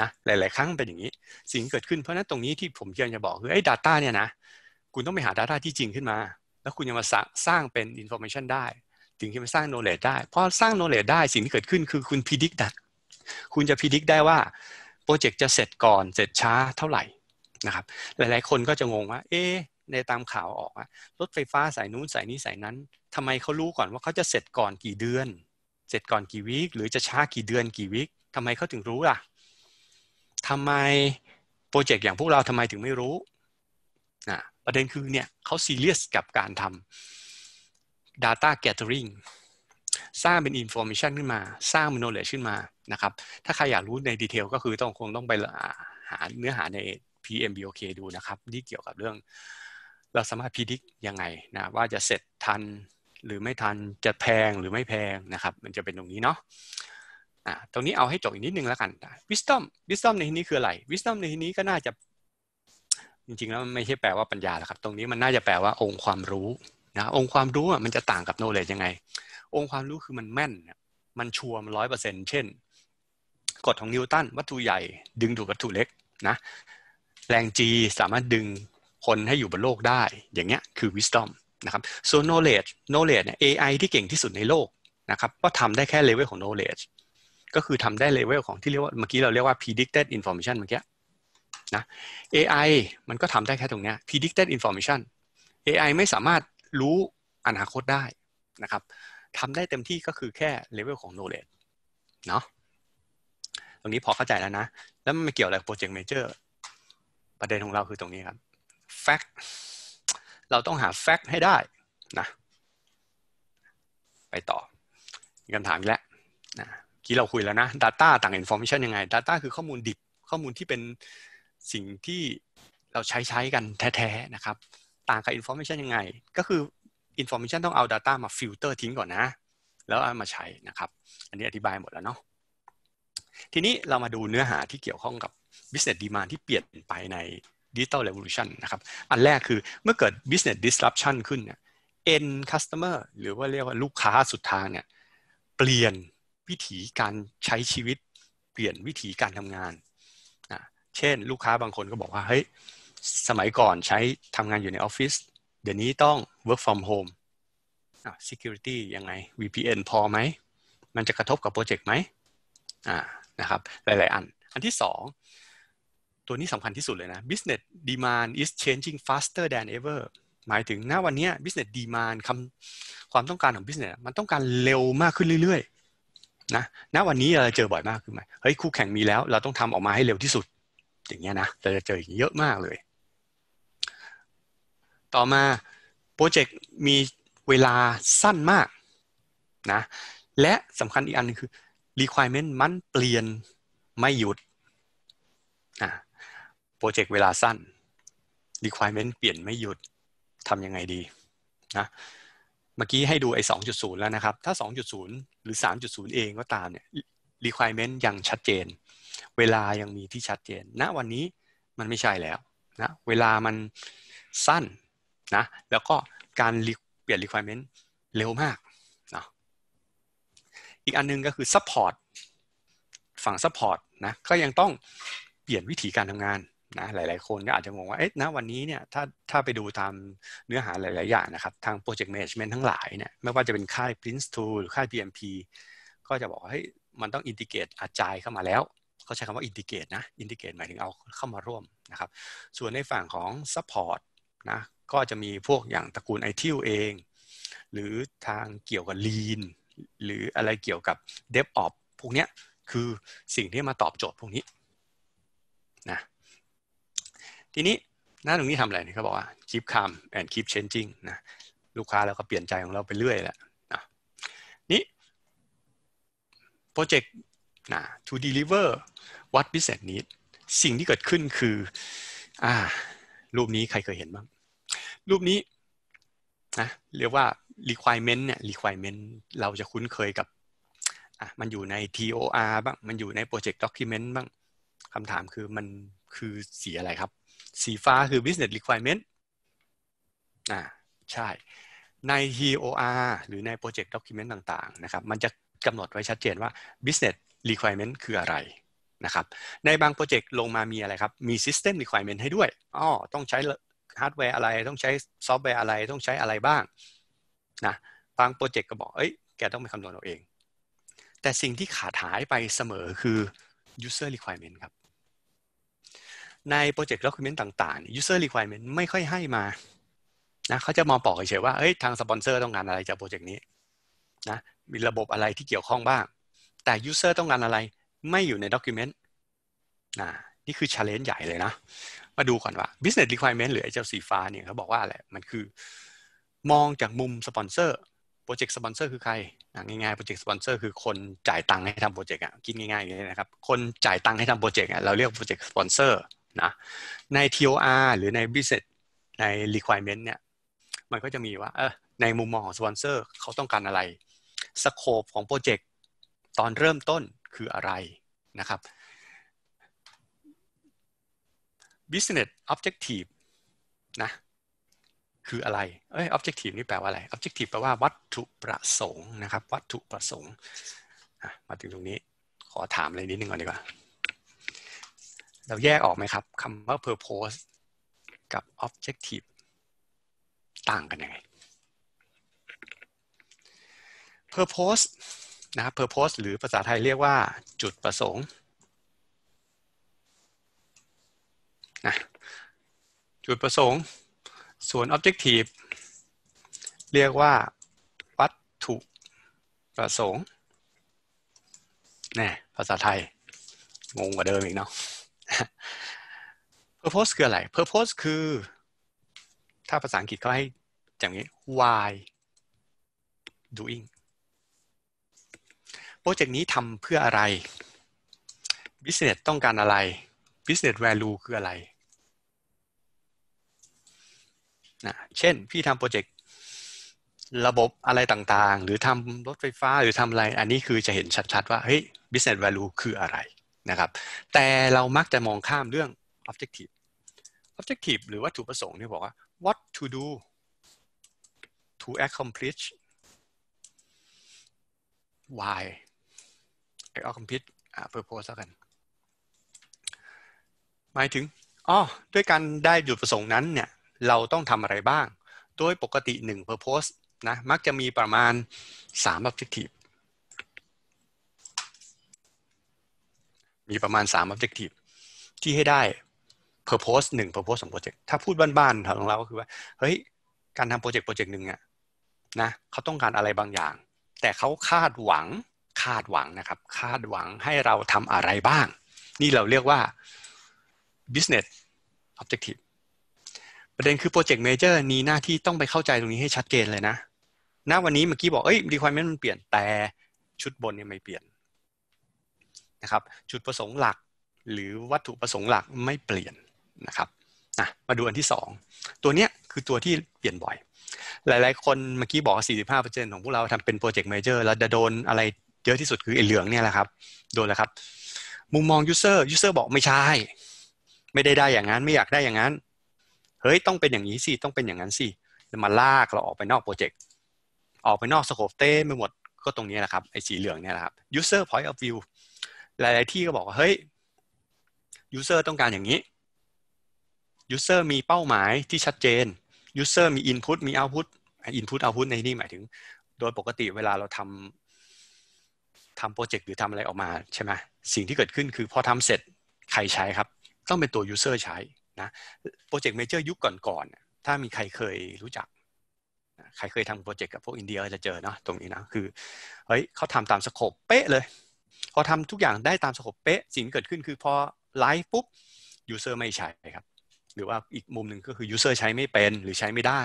นะหลายๆครั้งเป็นอย่างนี้ สิ่งเกิดขึ้นเพราะนั้นตรงนี้ที่ผมเพียงจะบอกคือไอ้ดัตต้าเนี่ยนะคุณต้องไปหา Data ที่จริงขึ้นมา แล้วคุณจะมาสร้างเป็น Information ได้ ถึงจะมาสร้าง Knowledge ได้พอสร้าง Knowledge ได้สิ่งที่เกิดขึ้นคือคุณพิจิกดัตคุณจะพิจิกได้ว่าโปรเจกต์จะเสร็จก่อนเสร็จช้าเท่าไหร่นะครับหลายๆคนก็จะงงว่าเอ๊ในตามข่าวออกอะรถไฟฟ้าสายนู้นสายนี้สายนั้น ทำไมเขารู้ก่อนว่าเขาจะเสร็จก่อนกี่เดือน เสร็จก่อนกี่วีคหรือจะช้ากี่เดือนกี่วีคทำไมเขาถึงรู้ล่ะทำไม โปรเจกต์อย่างพวกเราทำไมถึงไม่รู้นะประเด็นคือเนี่ยเขาซีเรียสกับการทำ data gathering สร้างเป็น information ขึ้นมาสร้างเป็นเ n o w l ขึ้นมานะครับ ถ้าใครอยากรู้ในดีเทลก็คือต้องคงต้องไปหาเนื้อหาใน PMBOK ดูนะครับที่เกี่ยวกับเรื่องเราสามารถพิจิตรยังไงนะว่าจะเสร็จทันหรือไม่ทันจะแพงหรือไม่แพงนะครับ มันจะเป็นตรงนี้เนาะอ่าตรงนี้เอาให้จบอีกนิดนึงแล้วกัน wisdom wisdom ในที่นี้คืออะไร wisdom ในที่นี้ก็น่าจะจริงๆแล้วไม่ใช่แปลว่าปัญญาหรอกครับ ตรงนี้มันน่าจะแปลว่าองค์ความรู้นะองค์ความรู้อ่ะมันจะต่างกับ knowledge ยังไง องค์ความรู้คือมันแม่นมันชัวร์มันร้อยเปอร์เซ็นต์เช่นกฎของนิวตันวัตถุใหญ่ ดึงดูดวัตถุเล็กนะแรง G สามารถดึงคนให้อยู่บนโลกได้ อย่างเงี้ย คือ wisdom นะครับ so knowledge knowledge เนี่ย AI ที่เก่งที่สุดในโลกนะครับ ก็ทำได้แค่เลเวลของ knowledge ก็คือทำได้เลเวลของที่เรียกว่าเมื่อกี้เราเรียกว่า predicted information เมื่อกี้นะ AI มันก็ทำได้แค่ตรงเนี้ย predicted information AI ไม่สามารถรู้อนาคตได้นะครับทำได้เต็มที่ก็คือแค่เลเวลของ knowledge เนาะตรงนี้พอเข้าใจแล้วนะ แล้วมันเกี่ยวอะไรกับโปรเจกต์เมเจอร์ประเด็นของเราคือตรงนี้ครับแฟกต์เราต้องหาแฟกต์ให้ได้นะ ไปต่อ มีคำถามีแล้วนะ กี้เราคุยแล้วนะ Data ต่าง Information ยังไง Data คือข้อมูลดิบ ข้อมูลที่เป็นสิ่งที่เราใช้ใช้กันแท้ๆนะครับ ต่างกับ Information ยังไง ก็คือ Information ต้องเอา Data มาฟิลเตอร์ทิ้งก่อนนะ แล้วเอามาใช้นะครับ อันนี้อธิบายหมดแล้วเนาะ ทีนี้เรามาดูเนื้อหาที่เกี่ยวข้องกับ Business Demand ที่เปลี่ยนไปในดิจิตอลเรวิลูชันนะครับ อันแรกคือเมื่อเกิด business disruption ขึ้นเนี่ย end customer หรือว่าเรียกว่าลูกค้าสุดทางเนี่ย เปลี่ยนวิถีการใช้ชีวิต เปลี่ยนวิถีการทำงานนะเช่นลูกค้าบางคนก็บอกว่าเฮ้ยสมัยก่อนใช้ทำงานอยู่ในออฟฟิศเดี๋ยวนี้ต้อง work from home security ยังไง VPN พอไหม มันจะกระทบกับโปรเจกต์ไหมอ่านะครับหลายๆอัน อันที่สองตัวนี้สำคัญที่สุดเลยนะ business demand is changing faster than ever หมายถึง ณ วันนี้ business demand คำความต้องการของ business มันต้องการเร็วมากขึ้นเรื่อยๆ นะ ณ วันนี้เราเจอบ่อยมากขึ้นไหมเฮ้ย คู่แข่งมีแล้ว เราต้องทำออกมาให้เร็วที่สุด อย่างเงี้ยนะ เราจะเจออย่างเยอะมากเลย ต่อมา โปรเจกต์มีเวลาสั้นมาก นะ และสำคัญอีกอันนึงคือ requirement มันเปลี่ยนไม่หยุด อโปรเจกต์เวลาสั้น requirement เปลี่ยนไม่หยุด ทำยังไงดีนะ เมื่อกี้ให้ดูไอ้2.0 แล้วนะครับ ถ้า 2.0 หรือ 3.0 เองก็ตามเนี่ย requirement ยังชัดเจน เวลายังมีที่ชัดเจนณนะวันนี้มันไม่ใช่แล้วนะ เวลามันสั้นนะ แล้วก็การเปลี่ยน requirement เร็วมากนะอีกอันนึงก็คือ support ฝั่ง support นะ ก็ยังต้องเปลี่ยนวิธีการทำงานนะหลายๆคนก็อาจจะงงว่าเอ๊ะนะวันนี้เนี่ยถ้าถ้าไปดูตามเนื้อหาหลายๆอย่างนะครับ ทางโปรเจกต์แมจเมนต์ทั้งหลายเนี่ยไม่ว่าจะเป็นค่าย Prince ูหรือค่าย PMP ก็จะบอกว่าเฮ้ยมันต้องอินทิเกตอาจายเข้ามาแล้ว เขาใช้คำว่าอินทิเกตนะอินทิเกตหมายถึงเอาเข้ามาร่วมนะครับ ส่วนในฝั่งของซัพพอร์ตนะก็จะมีพวกอย่างตระกูลไอทิวเอง หรือทางเกี่ยวกับลีนหรืออะไรเกี่ยวกับ d e v o p พวกเนี้ยคือสิ่งที่มาตอบโจทย์พวกนี้ นะทีนี้หน้าตรงนี้ทำอะไรเนี่ยเขาบอกว่า keep calm and keep changing นะลูกค้าเราก็เปลี่ยนใจของเราไปเรื่อยแลลวนะนี่โปรเจกต์นะ to deliver what business need สิ่งที่เกิดขึ้นคืออ่ารูปนี้ใครเคยเห็นบ้าง รูปนี้นะเรียกว่า requirement เนี่ย requirement เราจะคุ้นเคยกับอ่ะมันอยู่ใน TOR บ้าง มันอยู่ใน project document บ้างคำถามคือ มันคือสีอะไรครับสีฟ้าคือ business requirement อ่าใช่ ใน TOR หรือใน project document ต่างๆ นะครับ มันจะกำหนดไว้ชัดเจนว่า business requirement คืออะไรนะครับ ในบางโปรเจกต์ลงมามีอะไรครับ มี system requirement ให้ด้วยอ๋อต้องใช้ฮาร์ดแวร์อะไร ต้องใช้ซอฟต์แวร์อะไร ต้องใช้อะไรบ้าง นะ บางโปรเจกต์ก็บอกเอ้ย แกต้องไปคำนวณเอาเอง แต่สิ่งที่ขาดหายไปเสมอคือ user requirement ครับในโปรเจกต์ document ต่าง ๆ user requirement ไม่ค่อยให้มา นะ เขาจะมองปอกเฉยๆว่าเอ้ย ทางสปอนเซอร์ต้องการอะไรจากโปรเจกต์นี้ นะ มีระบบอะไรที่เกี่ยวข้องบ้าง แต่ user ต้องการอะไรไม่อยู่ใน document นะนี่คือ challenge ใหญ่เลยนะ มาดูก่อนว่า business requirement หรือไอ้เจ้าสีฟ้าเนี่ยเขาบอกว่าอะไรมันคือมองจากมุมสปอนเซอร์ โปรเจกต์สปอนเซอร์คือใคร ง่ายๆ โปรเจกต์สปอนเซอร์คือคนจ่ายตังค์ให้ทำโปรเจกต์อ่ะคิดง่าย ๆ อย่างนี้นะครับ คนจ่ายตังค์ให้ทำโปรเจกต์อ่ะเราเรียกโปรเจกต์สปอนเซอร์นะใน TOR หรือใน business ใน requirement เนี่ยมันก็จะมีว่าเออในมุมมองของสปอนเซอร์เขาต้องการอะไร สโคปของโปรเจกต์ตอนเริ่มต้นคืออะไรนะครับ business objective นะคืออะไรเอ้ย objective นี่แปลว่าอะไร objective แปลว่าวัตถุประสงค์นะครับวัตถุประสงค์ มาถึงตรงนี้ขอถามอะไรนิดนึงก่อนดีกว่าเราแยกออกไหมครับ คำว่า purpose กับ objective ต่างกันยังไง purpose นะครับ purpose หรือภาษาไทยเรียกว่าจุดประสงค์นะจุดประสงค์ส่วน objective เรียกว่า วัตถุประสงค์นี่ภาษาไทย งงกว่าเดิมอีกเนาะ purpose คืออะไร purpose คือถ้าภาษาอังกฤษเขาให้ อย่างนี้ why doing โปรเจกต์นี้ทำเพื่ออะไร business ต้องการอะไร business value คืออะไรนะเช่น พี่ทำโปรเจกต์ระบบอะไรต่างๆ หรือทำรถไฟฟ้าหรือทำอะไร อันนี้คือจะเห็นชัดๆว่าเฮ้ย business value คืออะไรนะครับแต่เรามักจะมองข้ามเรื่อง objective objective หรือวัตถุประสงค์นี่บอกว่า what to do to accomplish why accomplish purpose กันหมายถึงอ๋อด้วยการได้จุดประสงค์นั้นเนี่ยเราต้องทำอะไรบ้าง โดยปกติ 1 purpose นะมักจะมีประมาณ 3 objective มีประมาณ 3 objective ที่ให้ได้ purpose ง purpose โปรเจกต์ถ้าพูดบ้านๆของเราก็คือว่า เฮ้ย การทำโปรเจกต์โปรเจกต์หนึ่งอะนะเขาต้องการอะไรบางอย่าง แต่เขาคาดหวังคาดหวังนะครับ คาดหวังให้เราทำอะไรบ้าง นี่เราเรียกว่า business objective ประเด็นคือโปรเจกต์เมเจอร์นีหน้าที่ต้องไปเข้าใจตรงนี้ให้ชัดเจนเลยนะณวันนี้เมื่อกี้บอก เอ้ย requirement มันเปลี่ยนแต่ชุดบนเนี่ยไม่เปลี่ยนนะครับจุดประสงค์หลักหรือวัตถุประสงค์หลักไม่เปลี่ยนนะครับนะมาดูอันที่ 2 ตัวเนี้ยคือตัวที่เปลี่ยนบ่อย หลายๆ คนเมื่อกี้บอก 45%ของพวกเราทำเป็นโปรเจกต์เมเจอร์แล้วจะโดน อะไรเยอะที่สุดคือไอ้เหลืองเนี่ยแหละครับ โดนแล้วครับ มุมมองยูเซอร์ยูเซอร์บอกไม่ใช่ ไม่ได้ได้อย่างนั้น ไม่อยากได้อย่างนั้น เฮ้ยต้องเป็นอย่างนี้สิต้องเป็นอย่างนั้นสิมาลากเราออกไปนอกโปรเจกต์ ออกไปนอกสโคปเต้ไม่หมดก็ตรงนี้แหละครับไอ้สีเหลืองเนี่ยแหละครับ user point of view หลายๆที่ก็บอกว่าเฮ้ย ยูเซอร์ต้องการอย่างนี้ ยูเซอร์มีเป้าหมายที่ชัดเจน ยูเซอร์มีอินพุตมีเอาพุตอินพุตเอาพุตในนี่หมายถึง โดยปกติเวลาเราทำทำโปรเจกต์หรือทำอะไรออกมาใช่ไหมสิ่งที่เกิดขึ้นคือพอทำเสร็จใครใช้ครับ ต้องเป็นตัวยูเซอร์ใช้นะ โปรเจกต์เมเจอร์ยุคก่อนๆ ถ้ามีใครเคยรู้จัก ใครเคยทำโปรเจกต์กับพวกอินเดียจะเจอเนาะตรงนี้นะ คือ เฮ้ยเขาทำตามสโคปเป๊ะเลยพอทำทุกอย่างได้ตามสกบเป๊ะสิ่งเกิดขึ้นคือพอไลฟ์ปุ๊บยูเซอร์ไม่ใช้ครับ หรือว่าอีกมุมหนึ่งก็คือยูเซอร์ใช้ไม่เป็นหรือใช้ไม่ได้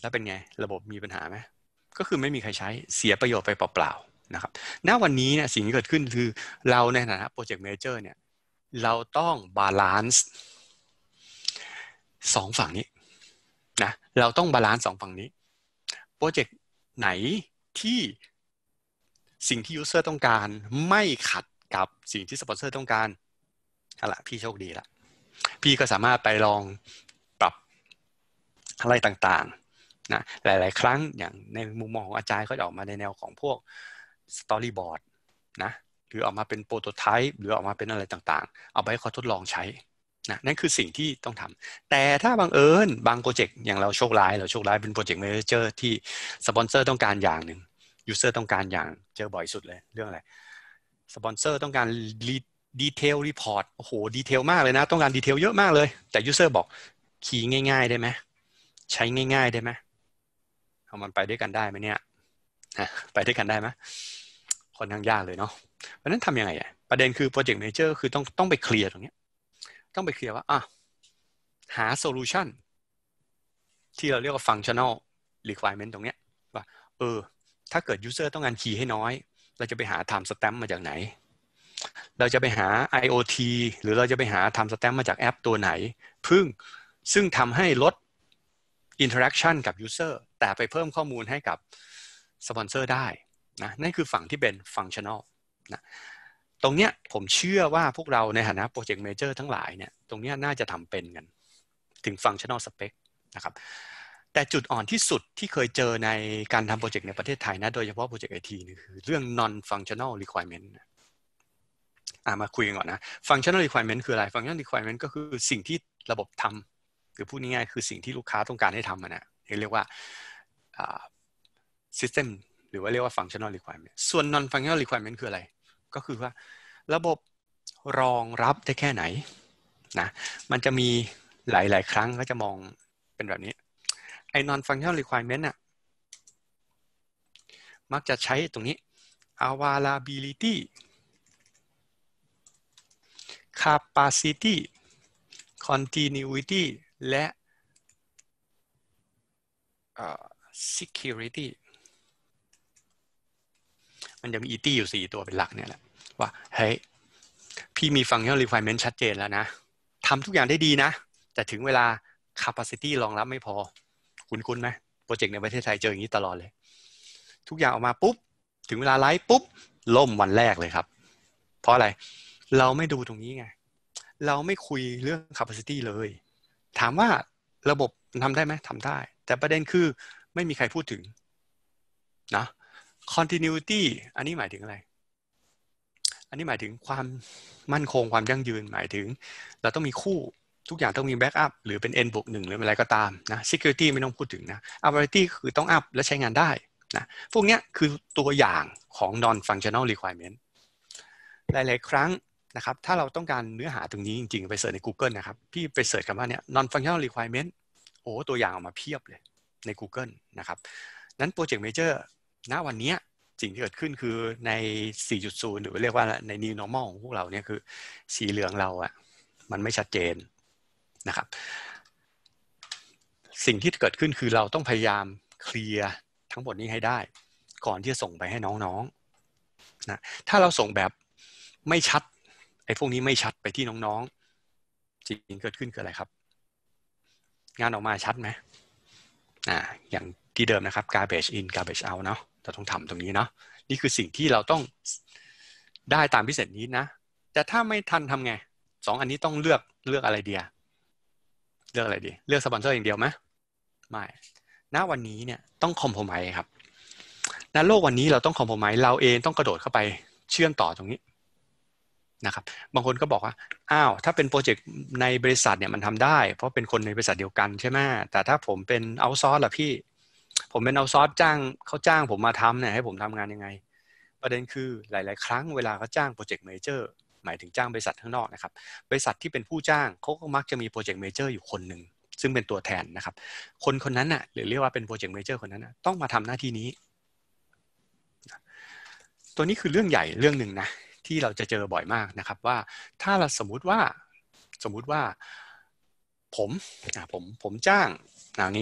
แล้วเป็นไง ระบบมีปัญหาไหมก็คือไม่มีใครใช้เสียประโยชน์ไปเปล่า ๆนะครับณวันนี้เนี่ยสิ่งที่เกิดขึ้นคือเราในฐานะโปรเจกต์เมเจอร์เนี่ยเราต้องบาลานซ์สองฝั่งนี้นะ เราต้องบาลานซ์สองฝั่งนี้โปรเจกต์ไหนที่สิ่งที่ยูเซอร์ต้องการไม่ขัดกับสิ่งที่สปอนเซอร์ต้องการอะละพี่โชคดีละ พี่ก็สามารถไปลองปรับอะไรต่างๆนะหลาย ๆ ครั้งอย่างในมุมมองของอาจารย์ก็จะออกมาในแนวของพวกสตอรี่บอร์ดนะหรือออกมาเป็นโปรโตไทป์หรือออกมาเป็นอะไรต่างๆ เอาไปให้เขาทดลองใช้นะนั่นคือสิ่งที่ต้องทำ แต่ถ้าบังเอิญบางโปรเจกต์อย่างเราโชคร้ายเราโชคร้าย เป็นโปรเจกต์เมเจอร์ที่สปอนเซอร์ต้องการอย่างหนึ่งยูเซอร์ต้องการอย่างเจอบ่อยสุดเลยเรื่องอะไรสปอนเซอร์ต้องการดีเทลรีพอร์ตโอ้โหดีเทลมากเลยนะ ต้องการดีเทลเยอะมากเลย แต่ยูเซอร์บอกคีย์ง่าย ๆได้ไหม ใช้ง่ายๆได้ไหมเอามันไปด้วยกันได้ไหมเนี่ยไปด้วยกันได้ไหมคนทน้งยากเลยเนาะเพราะนั้นทำยังไงอะประเด็นคือโปรเจกต์เมเจอร์คือต้องต้องไปเคลียร์ตรงนี้ต้องไปเคลียร์ว่า อ่ะ หาโซลูชันที่เราเรียกว่าฟังชั่นอลรีควอรี่เมนต์ตรงเนี้ยว่าเออถ้าเกิด User ต้องการคีย์ให้น้อย เราจะไปหา time stamp มาจากไหน เราจะไปหา IoT หรือเราจะไปหา time stamp มาจากแอปตัวไหนพึ่งซึ่งทำให้ลด interaction กับ User แต่ไปเพิ่มข้อมูลให้กับสปอนเซอร์ได้นะนั่นคือฝั่งที่เป็น functional นะตรงเนี้ยผมเชื่อว่าพวกเราในฐานะโปรเจกต์เมเจอร์ทั้งหลายเนี่ยตรงเนี้ยน่าจะทำเป็นกันถึง functional spec นะครับแต่จุดอ่อนที่สุดที่เคยเจอในการทำโปรเจกต์ในประเทศไทยนะโดยเฉพาะโปรเจกต์ไอทีนี่คือเรื่อง non functional requirement อ่ามาคุยกันก่อนนะ functional requirement คืออะไร functional requirement ก็คือสิ่งที่ระบบทำหรือพูดง่ายๆ คือสิ่งที่ลูกค้าต้องการให้ทำนะเรียกว่า system หรือว่าเรียกว่า functional requirement ส่วน non functional requirement คืออะไร ก็คือว่าระบบรองรับได้แค่ไหนนะ มันจะมีหลาย ๆ ครั้งก็จะมองเป็นแบบนี้ non functional requirement น่ะ มักจะใช้ตรงนี้ availability capacity continuity และ security มันจะมี et อยู่ 4 ตัวเป็นหลักเนี่ยแหละว่าเฮ้ย พี่มี functional requirement ชัดเจนแล้วนะ ทำทุกอย่างได้ดีนะ แต่ถึงเวลา capacity รองรับไม่พอคุ้นๆนะ โปรเจกต์ในประเทศไทยเจออย่างนี้ตลอดเลย ทุกอย่างออกมาปุ๊บ ถึงเวลาไลฟ์ปุ๊บ ล่มวันแรกเลยครับ เพราะอะไร เราไม่ดูตรงนี้ไง เราไม่คุยเรื่อง capacity เลย ถามว่าระบบทำได้ไหมทำได้ แต่ประเด็นคือไม่มีใครพูดถึงนะ continuity อันนี้หมายถึงอะไร อันนี้หมายถึงความมั่นคงความยั่งยืน หมายถึง เราต้องมีคู่ทุกอย่างต้องมีแบ็กอัพหรือเป็น n บวกหนึ่งหรืออะไรก็ตามนะ security ไม่ต้องพูดถึงนะ availability คือต้องอัพและใช้งานได้นะ พวกนี้คือตัวอย่างของ non functional requirement หลาย ๆ ครั้งนะครับ ถ้าเราต้องการเนื้อหาตรงนี้จริง ๆ ไปเสิร์ชใน Google นะครับ พี่ไปเสิร์ชคำว่าเนี่ย non functional requirement โอ้ตัวอย่างออกมาเพียบเลยใน Google นะครับนั้นโปรเจกต์เมเจอร์ณวันนี้สิ่งที่เกิดขึ้นคือใน 4.0 หรือเรียกว่าใน new normal ของพวกเราเนี่ยคือสีเหลืองเราอะมันไม่ชัดเจนนะครับ สิ่งที่เกิดขึ้นคือเราต้องพยายามเคลียร์ทั้งหมดนี้ให้ได้ ก่อนที่จะส่งไปให้น้องๆนะถ้าเราส่งแบบไม่ชัดไอ้พวกนี้ไม่ชัดไปที่น้องๆสิ่งเกิดขึ้นคืออะไรครับ งานออกมาชัดไหมอ่าอย่างที่เดิมนะครับ garbage in garbage out เนาะเราต้องทำตรงนี้เนาะนี่คือสิ่งที่เราต้องได้ตามพิเศษนี้นะ แต่ถ้าไม่ทันทำไงสองอันนี้ต้องเลือกเลือกอะไรเดียเลือกอะไรดีเลือกสปอนเซอร์อย่างเดียวไหมไม่ ณวันนี้เนี่ยต้องคอมโพมายครับณโลกวันนี้เราต้องคอมโพมายเราเองต้องกระโดดเข้าไปเชื่อมต่อตรงนี้นะครับ บางคนก็บอกว่าอ้าวถ้าเป็นโปรเจกต์ในบริษัทเนี่ยมันทำได้ เพราะเป็นคนในบริษัทเดียวกันใช่ไหมแต่ถ้าผมเป็นเอาซอร์ล่ะพี่ ผมเป็นเอาซอร์จ้างเขาจ้างผมมาทำเนี่ยให้ผมทำงานยังไง ประเด็นคือหลาย ๆ ครั้งเวลาเขาจ้างโปรเจกต์เมเจอร์หมายถึงจ้างบริษัทข้างนอกนะครับ บริษัทที่เป็นผู้จ้างเขาก็มักจะมีโปรเจกต์เมเจอร์อยู่คนหนึ่งซึ่งเป็นตัวแทนนะครับ คนคนนั้นน่ะหรือเรียกว่าเป็นโปรเจกต์เมเจอร์คนนั้นนะต้องมาทำหน้าที่นี้ ตัวนี้คือเรื่องใหญ่เรื่องหนึ่งนะ ที่เราจะเจอบ่อยมากนะครับ ว่าถ้าเราสมมุติว่าสมมุติว่าผมผมผมจ้าง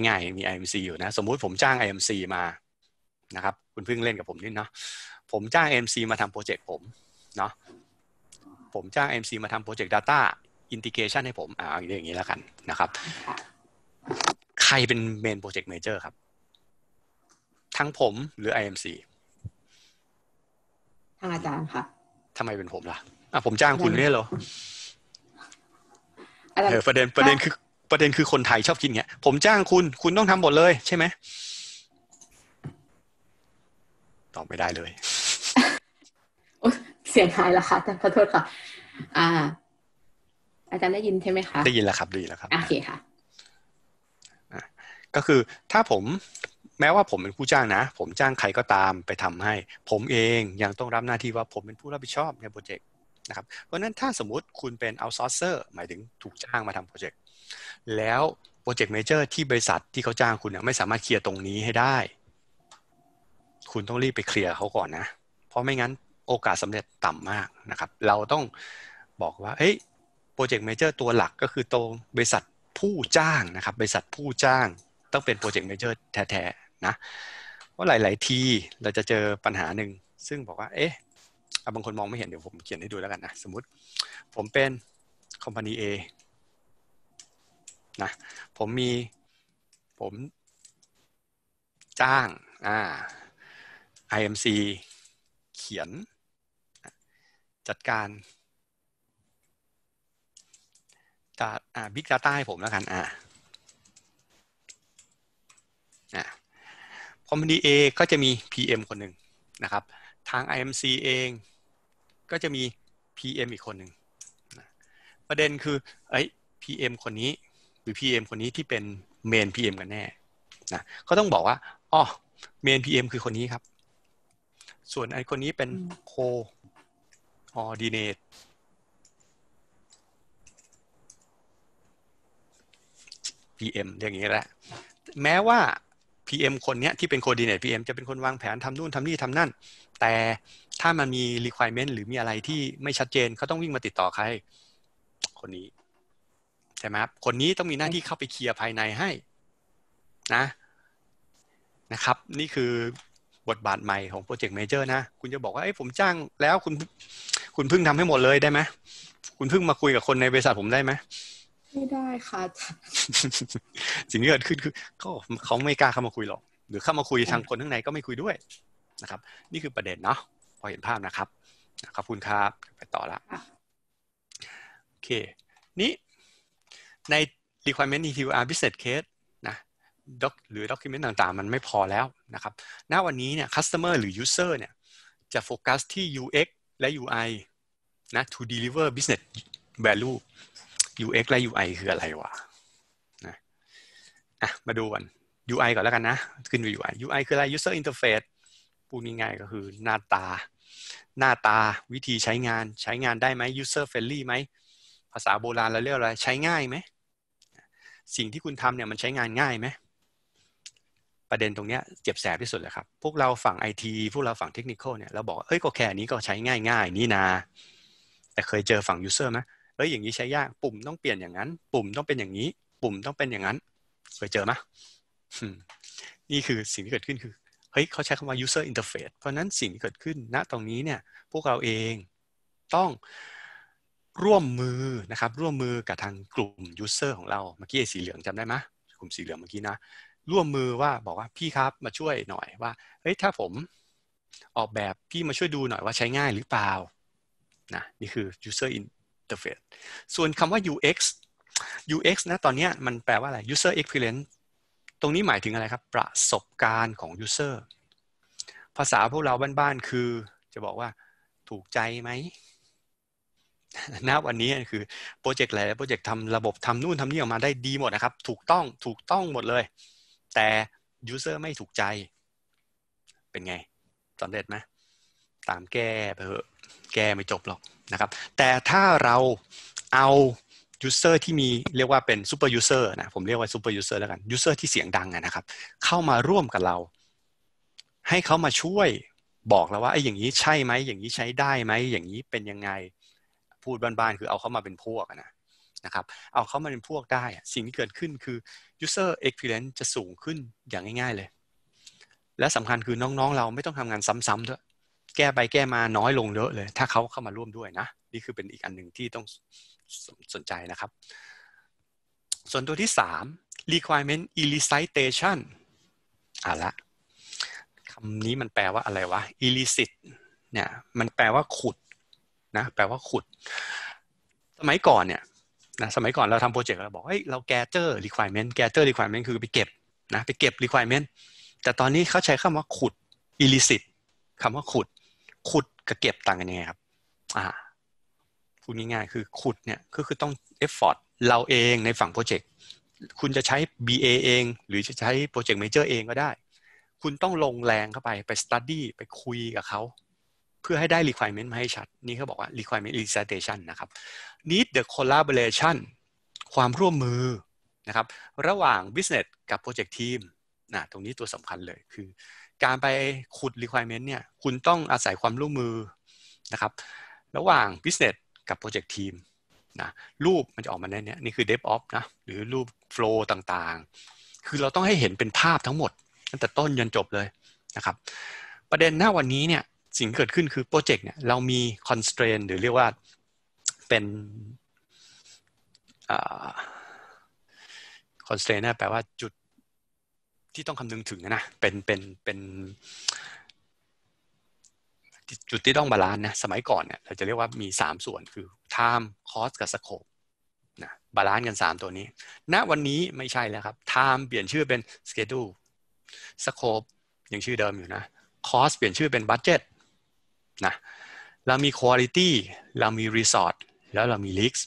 ง่ายๆมี IMC อยู่นะ สมมุติผมจ้าง IMC มานะครับ คุณเพิ่งเล่นกับผมนิดเนาะผมจ้าง IMC มาทำโปรเจกต์ผมเนาะผมจ้าง MC มาทำโปรเจกต์ Data Integration ให้ผม อ่าอย่างนี้แล้วกันนะครับ ใครเป็นเมนโปรเจกต์เมเจอร์ครับ ทั้งผมหรือ IMC ทางอาจารย์ค่ะทำไมเป็นผมล่ะ อ่ะ ผมจ้างคุณเนี่ยเหรอเออประเด็นประเด็นคือประเด็นคือคนไทยชอบกินเงี้ย ผมจ้างคุณ คุณต้องทำหมดเลยใช่ไหม ตอบไม่ได้เลยสียงหายแล้วค่ะท่านขอโทษค่ะอ่าอาจารย์ได้ยินใช่ไหมคะ ได้ยินแล้วครับได้ยินแล้วครับ โอเคค่ะ ก็คือถ้าผมแม้ว่าผมเป็นผู้จ้างนะ ผมจ้างใครก็ตามไปทำให้ ผมเองยังต้องรับหน้าที่ว่าผมเป็นผู้รับผิดชอบในโปรเจกต์นะครับ เพราะนั้นถ้าสมมติคุณเป็นเอาซอร์เซอร์หมายถึงถูกจ้างมาทำโปรเจกต์แล้วโปรเจกต์เมเจอร์ที่บริษัทที่เขาจ้างคุณเนี่ยไม่สามารถเคลียร์ตรงนี้ให้ได้ คุณต้องรีบไปเคลียร์เขาก่อนนะ เพราะไม่งั้นโอกาสสำเร็จต่ำมากนะครับ เราต้องบอกว่าเฮ้ยโปรเจกต์เมเจอร์ตัวหลักก็คือตัวบริษัทผู้จ้างนะครับ บริษัทผู้จ้างต้องเป็นโปรเจกต์เมเจอร์แท้ ๆนะเพราะหลายๆ ที เราจะเจอปัญหาหนึ่ง ซึ่งบอกว่า เอ๊ะ บางคนมองไม่เห็นเดี๋ยวผมเขียนให้ดูแล้วกันนะ สมมติผมเป็นคอมพานีเอนะ ผมมี ผม จ้าง อ่า IMC เขียนจัดการจะอ่าบิ๊กดาต้าให้ผมแล้วกันอ่าอ่าคอมพานีเอก็จะมี PM คนหนึ่งนะครับ ทาง IMC เองก็จะมี PM อีกคนหนึ่งประเด็นคือไอ้ PM คนนี้หรือ PM คนนี้ที่เป็นเมน PM กันแน่นะก็ต้องบอกว่าอ๋อเมน PM คือคนนี้ครับ ส่วนไอ้คนนี้เป็นโค coordinate PM อย่างนี้แหละ แม้ว่า PM คนนี้ที่เป็น coordinate PM จะเป็นคนวางแผนทำนู่นทำนี่ทำนั่น แต่ถ้ามันมี requirement หรือมีอะไรที่ไม่ชัดเจนเขาต้องวิ่งมาติดต่อใครคนนี้ ใช่ไหมครับคนนี้ต้องมีหน้าที่เข้าไปเคลียร์ภายในให้นะนะครับ นี่คือบทบาทใหม่ของโปรเจกต์เมเจอร์นะ คุณจะบอกว่าไอ้ผมจ้างแล้วคุณคุณพึ่งทำให้หมดเลยได้ไหมคุณพึ่งมาคุยกับคนในบริษัทผมได้ไหมไม่ได้ค่ะ สิ่งที่เกิดขึ้นคือเขาเขาไม่กล้าเข้ามาคุยหรอก หรือเข้ามาคุยทางคนข้างในก็ไม่คุยด้วยนะครับ นี่คือประเด็นเนาะพอเห็นภาพนะครับ ขอบคุณครับ ไปต่อละ โอเค นี้ใน requirement ETR business case นะ ด็อกหรือ document ต่างๆ มันไม่พอแล้วนะครับ ณวันนี้เนี่ย customer หรือ user เนี่ยจะโฟกัสที่ UX และ UI นะ to deliver business value UX และ UI คืออะไรวะ นะ อ่ะ มาดูกัน UI ก่อนแล้วกันนะ ขึ้นไป UI UI คืออะไร user interface พูดง่ายๆก็คือหน้าตา หน้าตาวิธีใช้งานใช้งานได้ไหม user friendly ไหมภาษาโบราณเราเรียกอะไร ใช้ง่ายไหม สิ่งที่คุณทำเนี่ยมันใช้งานง่ายไหมประเด็นตรงนี้เจ็บแสบที่สุดเลยครับ พวกเราฝั่งไอทีพวกเราฝั่งเทคนิคเนี่ย เราบอกเอ้ย ก็แค่นี้ก็ใช้ง่าย ๆ นี่นา แต่เคยเจอฝั่งยูเซอร์ไหมเอ้ย อย่างนี้ใช้ยาก ปุ่มต้องเปลี่ยนอย่างนั้น ปุ่มต้องเป็นอย่างนี้ ปุ่มต้องเป็นอย่างนั้น เคยเจอไหมนี่คือสิ่งที่เกิดขึ้นคือ เฮ้ย เขาใช้คำว่า user interface เพราะนั้นสิ่งที่เกิดขึ้นณตรงนี้เนี่ย พวกเราเองต้องร่วมมือนะครับ ร่วมมือกับทางกลุ่ม user ของเรา เมื่อกี้สีเหลืองจำได้ไหมกลุ่มสีเหลืองเมื่อกี้นะร่วมมือว่าบอกว่าพี่ครับมาช่วยหน่อยว่า เฮ้ยถ้าผมออกแบบพี่มาช่วยดูหน่อยว่าใช้ง่ายหรือเปล่านะนี่คือ user interface ส่วนคำว่า UX UX นะตอนนี้มันแปลว่าอะไร user experience ตรงนี้หมายถึงอะไรครับ ประสบการณ์ของ user ภาษาพวกเราบ้านๆ คือจะบอกว่า ถูกใจไหมนะวันนี้คือ โปรเจกต์หลายโปรเจกต์ทำระบบทำนู่นทำนี่ออกมาได้ดีหมดนะครับถูกต้องถูกต้องหมดเลยแต่ user ไม่ถูกใจ เป็นไงสำเร็จไหมตามแก้ไปเถอะแก้ไม่จบหรอกนะครับ แต่ถ้าเราเอา user ที่มีเรียกว่าเป็น super user นะ ผมเรียกว่า super user แล้วกัน user ที่เสียงดังนะครับ เข้ามาร่วมกับเรา ให้เขามาช่วยบอกล้วว่าไอ้อย่างนี้ใช่ไหมอย่างนี้ใช้ได้ไหม อย่างนี้เป็นยังไง พูดบ้านๆ คือเอาเข้ามาเป็นพวกนะนะครับ เอาเขามาเป็นพวกได้ สิ่งที่เกิดขึ้นคือ user experience จะสูงขึ้นอย่างง่ายๆเลย และสำคัญคือน้องๆเราไม่ต้องทำงานซ้ำๆด้วยแก้ไปแก้มาน้อยลงเยอะเลย ถ้าเขาเข้ามาร่วมด้วยนะ นี่คือเป็นอีกอันหนึ่งที่ต้องสนใจนะครับ ส่วนตัวที่ 3 requirement elicitation อ่ะละคำนี้มันแปลว่าอะไรวะ elicit เนี่ย มันแปลว่าขุดนะ แปลว่าขุด สมัยก่อนเนี่ยนะสมัยก่อน เราทำโปรเจกต์เราบอกเฮ้ยเราแกเจอร์รีควร r e เมนต์แกเจอร์รีควร r e เมนต์คือไปเก็บนะไปเก็บรีควอร r e เมนต์แต่ตอนนี้เขาใช้คำว่าขุด illicit คำว่าขุดขุดกับเก็บต่างกันยังไงครับอ่าพูดง่ายๆคือขุดเนี่ยก็คือต้อง effort เราเองในฝั่งโปรเจกต์คุณจะใช้ BA เองหรือจะใช้โปรเจกต์เมเจอร์เองก็ได้ คุณต้องลงแรงเข้าไปไป study ไปคุยกับเขาพื่อให้ได้ requirement มาให้ชัด นี่เขาบอกว่า requirement elicitation นะครับ need the collaboration ความร่วมมือนะครับระหว่าง business กับ project team นะตรงนี้ตัวสำคัญเลยคือ การไปขุด requirement เนี่ยคุณต้องอาศัยความร่วมมือนะครับระหว่าง business กับ project team นะรูปมันจะออกมาในนี้นี่คือ DevOps นะหรือรูป flow ต่าง ๆ คือเราต้องให้เห็นเป็นภาพทั้งหมดตั้งแต่ต้นจนจบเลยนะครับประเด็นหน้าวันนี้เนี่ยสิ่งเกิดขึ้นคือโปรเจกต์เนี่ยเรามี constraint หรือเรียกว่าเป็น constraint นะแปลว่าจุดที่ต้องคำนึงถึงนะเป็นเป็นเป็นจุดที่ต้องบาลานซ์นะสมัยก่อนเนี่ยเราจะเรียกว่ามี 3 ส่วนคือ time cost กับ scope นะบาลานซ์กัน 3 ตัวนี้ณนะวันนี้ไม่ใช่แล้วครับ time เปลี่ยนชื่อเป็น schedule scope ยังชื่อเดิมอยู่นะ cost เปลี่ยนชื่อเป็น budget นะเรามีคุณภาพเรามีรีสอร์ทแล้วเรามีลิกส์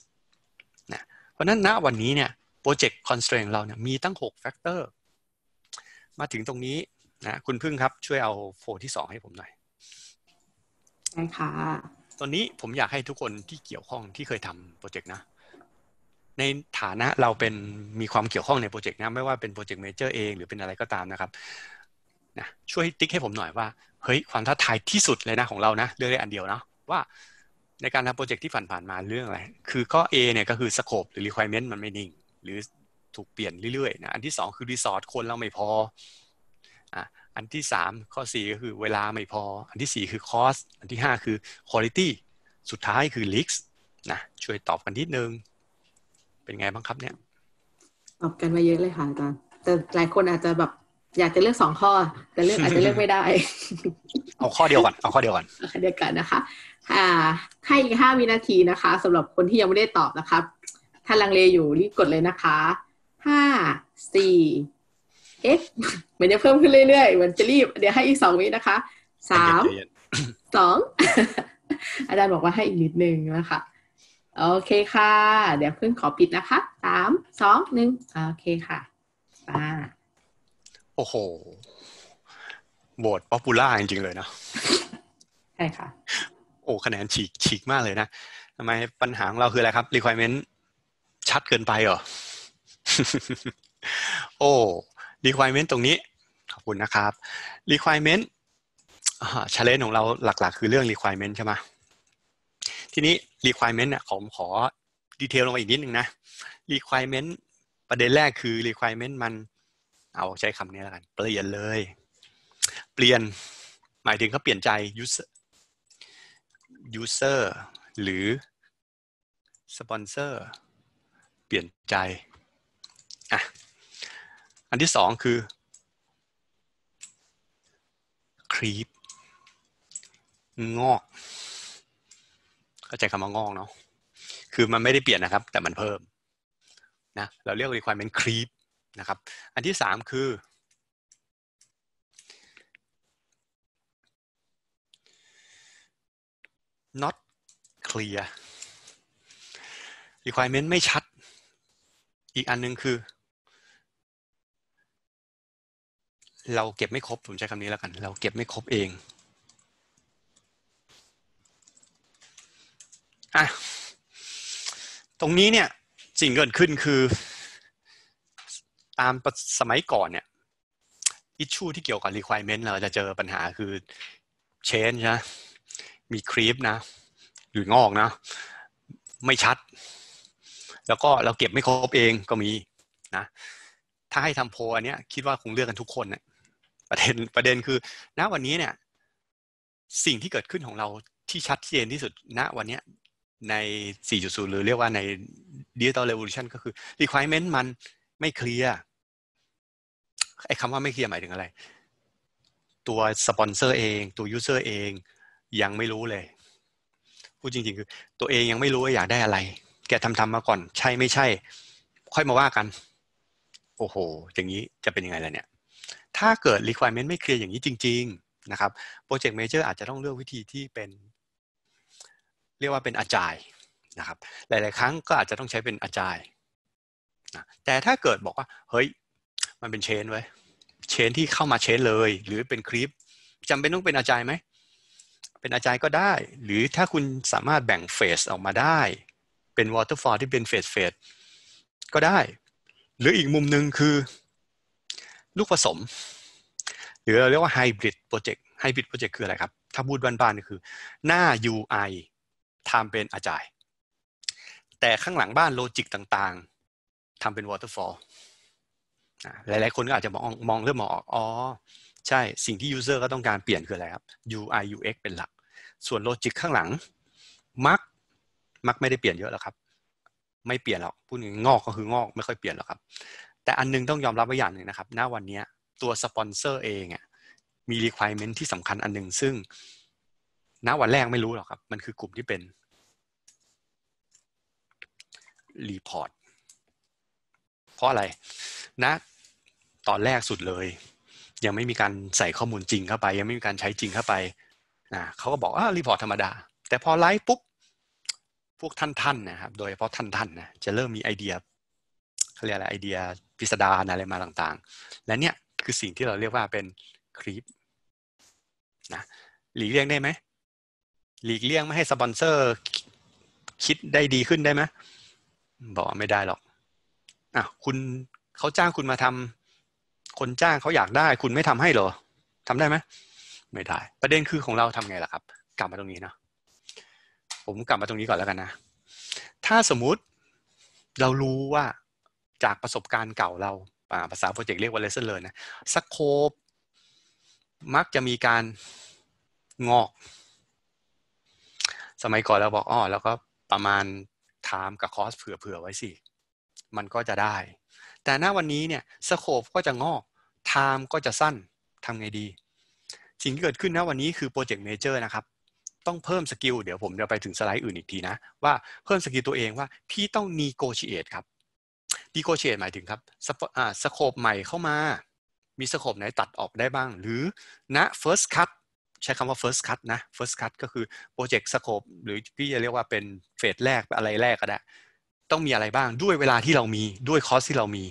นะเพราะนั้นณวันนี้เนี่ยโปรเจกต์คอนสตรนเราเนี่ยมีตั้ง6 Factor มาถึงตรงนี้นะคุณพึ่งครับช่วยเอาโฟที่ 2 ให้ผมหน่อยใช่ค่ะตอนนี้ผมอยากให้ทุกคนที่เกี่ยวข้องที่เคยทำโปรเจกต์นะ ในฐานะเราเป็นมีความเกี่ยวข้องในโปรเจกต์นะไม่ว่าเป็นโปรเจกต์เมเจอร์เอง หรือเป็นอะไรก็ตามนะครับนะช่วยติ๊กให้ผมหน่อยว่าเฮ้ยความท้าทายที่สุดเลยนะของเรานะเรื่องอันเดียวนะ ว่าในการทำโปรเจกต์ที่ผ่านๆมาเรื่องอะไร คือข้อ A เนี่ยก็คือสโคปหรือ requirement มันไม่นิ่ง หรือถูกเปลี่ยนเรื่อยๆนะอันที่2คือรีสอร์ทคนเราไม่พออ่ะอันที่3ข้อ4ก็คือเวลาไม่พอ อันที่4คือคอสอันที่5คือ quality สุดท้ายคือ leaks นะ ช่วยตอบกันนิดนึงเป็นไงบ้างครับเนี่ยตอบกันมาเยอะเลยค่ะอาจารย์แต่หลายคนอาจจะแบบอยากจะเลือกสองข้อแต่เลือกอาจจะเลือกไม่ได้เอาข้อเดียวก่อนเอาข้อเดียวก่อนเดียวกันนะคะ อ่า ให้อีกห้าวินาทีนะคะ สำหรับคนที่ยังไม่ได้ตอบนะครับถ้าลังเลอยู่รีบกดเลยนะคะห้าสี่เอ๊ะมันจะเพิ่มขึ้นเรื่อยๆมันจะรีบ เดี๋ยวให้อีกสองวินะคะสามสองอาจารย์บอกว่าให้อีกนิดนึงนะคะโอเคค่ะ เดี๋ยวเพิ่งขอปิดนะคะสามสองหนึ่งโอเคค่ะอ่าโอ้โหโหวตป๊อปปูล่าจริงๆเลยนะใช่ค่ะ โอ้คะแนนฉีกฉีกมากเลยนะ ทำไมปัญหาของเราคืออะไรครับ requirement ชัดเกินไปเหรอ โอ้ requirement ตรงนี้ ขอบคุณนะครับ requirement ชาเลน e n ของเราหลัก ๆ คือเรื่อง requirement ใช่ไหม ทีนี้ requirement เนี่ยผมขอดีเทลลงไปอีกนิดนึงนะ requirement ประเด็นแรกคือ requirement มันเอาใช้คำนี้แล้วกันเปลี่ยนเลย เปลี่ยนหมายถึงเขาเปลี่ยนใจ user user หรือ sponsor เปลี่ยนใจอ่ะอันที่สองคือ creep งอกเข้าใจคำว่างอกเนาะคือมันไม่ได้เปลี่ยนนะครับแต่มันเพิ่มนะเราเรียก requirement creep นะครับ อันที่ 3 คือ not clear requirement ไม่ชัด อีกอันนึงคือ เราเก็บไม่ครบผมใช้คำนี้แล้วกัน เราเก็บไม่ครบเองอ่ะตรงนี้เนี่ย สิ่งเกิดขึ้นคือตามสมัยก่อนเนี่ยอิชชูที่เกี่ยวกับ requirement เราจะเจอปัญหาคือ change นะมีครีปนะ อยู่งอกนะ ไม่ชัด แล้วก็เราเก็บไม่ครบเองก็มีนะ ถ้าให้ทำโพอันเนี้ย คิดว่าคงเลือกกันทุกคนเนะประเด็นประเด็นคือ ณวันนี้เนี่ย สิ่งที่เกิดขึ้นของเราที่ชัดเจนที่สุดณวันนี้ใน 4.0 หรือเรียกว่าใน Digital Revolution ก็คือ requirement มันไม่เคลียร์ไอ้คำว่าไม่เคลียร์หมายถึงอะไร ตัวสปอนเซอร์เองตัวยูเซอร์เอง ยังไม่รู้เลยพูดจริงๆ คือ ตัวเองยังไม่รู้ว่าอยากได้อะไร แกทำๆมาก่อนใช่ ไม่ใช่ ค่อยมาว่ากันโอ้โห อย่างนี้จะเป็นยังไงล่ะเนี่ย ถ้าเกิด requirement ไม่เคลียร์อย่างนี้จริง ๆนะครับโปรเจกต์เมเจอร์อาจจะต้องเลือกวิธีที่เป็นเรียกว่าเป็นอาจายนะครับหลาย ๆ ครั้งก็อาจจะต้องใช้เป็นอาจายนะแต่ถ้าเกิดบอกว่าเฮ้ยมันเป็นเชนไว้ เชนที่เข้ามาเชนเลยหรือเป็นคลิปจำเป็นต้องเป็นอาจารย์ไหม เป็นอาจารย์ก็ได้ หรือถ้าคุณสามารถแบ่งเฟสออกมาได้เป็นวอเตอร์ฟอร์ที่เป็นเฟสเฟส ก็ได้ หรืออีกมุมหนึ่งคือลูกผสม หรือเรียกว่าไฮบริดโปรเจกต์ไฮบริดโปรเจกต์คืออะไรครับ ถ้าพูดบ้านๆก็คือหน้า UI ทำเป็นอาจารย์แต่ข้างหลังบ้านโลจิกต่างๆทำเป็นวอเตอร์ฟอร์หลายๆคนก็อาจจะมองมองเริ่มมองอออ๋อ ใช่ สิ่งที่ user ก็ต้องการเปลี่ยนคืออะไรครับ UI UX เป็นหลัก ส่วนโลจิกข้างหลังมักมักไม่ได้เปลี่ยนเยอะหรอกครับ ไม่เปลี่ยนหรอกพูดง่ายงอกก็คือ งอกไม่ค่อยเปลี่ยนหรอกครับ แต่อันนึงต้องยอมรับไว้อย่างหนึ่งนะครับ ณ วันนี้ตัวสปอนเซอร์เองมีรมี requirement ที่สำคัญอันหนึ่งซึ่งณวันแรกไม่รู้หรอกครับ มันคือกลุ่มที่เป็น report เพราะอะไรนะตอนแรกสุดเลย ยังไม่มีการใส่ข้อมูลจริงเข้าไป ยังไม่มีการใช้จริงเข้าไปนะเขาก็บอกอ่ารีพอร์ตธรรมดา แต่พอไลฟ์ปุ๊บพวกท่านท่านนะครับโดยเฉพาะท่านท่านนะจะเริ่มมีไอเดียเขาเรียกอะไรไอเดียพิสดารอะไรมาต่างๆ และเนี่ยคือสิ่งที่เราเรียกว่าเป็นคลิปนะหลีกเลี่ยงได้ไหมหลีกเลี่ยงไม่ให้สปอนเซอร์คิดได้ดีขึ้นได้ไหมบอกไม่ได้หรอก อ่ะ คุณเขาจ้างคุณมาทคนจ้างเขาอยากได้คุณไม่ทำให้เหรอ ทำได้ไหมไม่ได้ ประเด็นคือของเราทำไงล่ะครับ กลับมาตรงนี้เนาะผมกลับมาตรงนี้ก่อนแล้วกันนะ ถ้าสมมุติเรารู้ว่าจากประสบการณ์เก่าเราภาษาโปรเจกต์เรียกว่า lesson learn นะสโคปมักจะมีการงอก สมัยก่อนเราบอกอ๋อแล้วก็ประมาณถามกับคอส เผื่อๆ ไว้สิมันก็จะได้ แต่หน้าวันนี้เนี่ยสโคปก็จะงอก t i ม e ก็จะสั้นทำไงดี สิ่งที่เกิดขึ้นนะวันนี้คือโปรเจกต์เมเจอร์นะครับ ต้องเพิ่มสกิล เดี๋ยวผมจะไปถึงสไลด์อื่นอีกทีนะ ว่าเพิ่มสกิลตัวเองว่าพี่ต้องนีโกชิเอตครับนีโกชิเอตหมายถึงครับสโคปใหม่เข้ามา มีสโคปไหนตัดออกได้บ้าง หรือณนะ first cut ใช้คำว่า first cut นะ first cut ก็คือโปรเจกต์สโคปหรือพี่จะเรียกว่าเป็นเฟสแรกอะไรแรกก็ได้ต้องมีอะไรบ้างด้วยเวลาที่เรามีด้วยคอสที่เรามี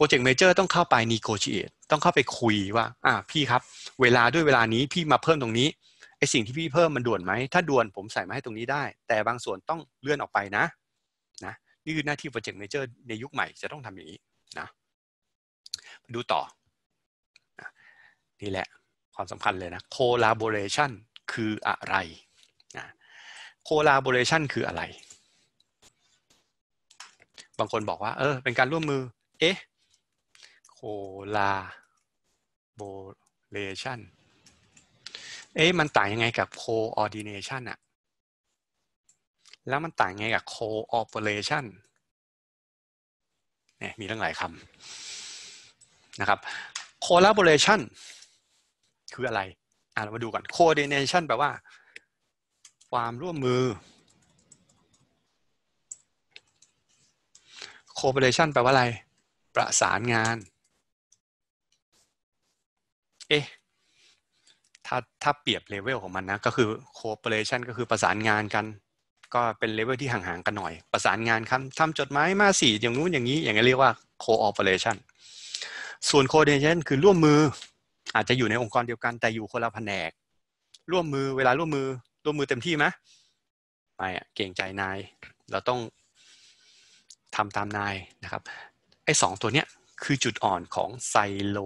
โปรเจกต์เมเจอร์ต้องเข้าไปนีโกชิเอตต้องเข้าไปคุยว่าอ่าพี่ครับ เวลาด้วยเวลานี้พี่มาเพิ่มตรงนี้ไอสิ่งที่พี่เพิ่ม มันด่วนไหมถ้าด่วนผมใส่มาให้ตรงนี้ได้ แต่บางส่วนต้องเลื่อนออกไปนะนะนี่คือหน้าที่โปรเจกต์เมเจอร์ในยุคใหม่จะต้องทำอย่างนี้นะดูต่อนี่แหละ ความสำคัญเลยนะ collaboration คืออะไรนะ collaboration คืออะไร บางคนบอกว่าเออเป็นการร่วมมือเอ๊ะลาโบเลชันเอ๊ะมันต่างยังไงกับ coordination อะแล้วมันต่างยังไงกับ cooperation เนี่ยมีตั้งหลายคำนะครับ collaboration คืออะไรอ่ะเรามาดูก่อน coordination แปลว่า ความร่วมมือ cooperation แปลว่าอะไร ประสานงานเอ๊ะถ้าถ้าเปรียบเลเวลของมันนะ ก็คือ cooperation ก็คือประสานงานกัน ก็เป็นเลเวลที่ห่าง ๆ กันหน่อย ประสานงานคำทำจดหมายมาสี่อย่างนู้นอย่างนี้ อย่างนี้เรียกว่า cooperation ส่วน coordination คือร่วมมือ อาจจะอยู่ในองค์กรเดียวกัน แต่อยู่คนละแผนก ร่วมมือ เวลาร่วมมือร่วมมือเต็มที่ไหมไม่เก่งใจนาย เราต้องทำตามนายนะครับ ไอ้สองตัวเนี้ย คือจุดอ่อนของไซโล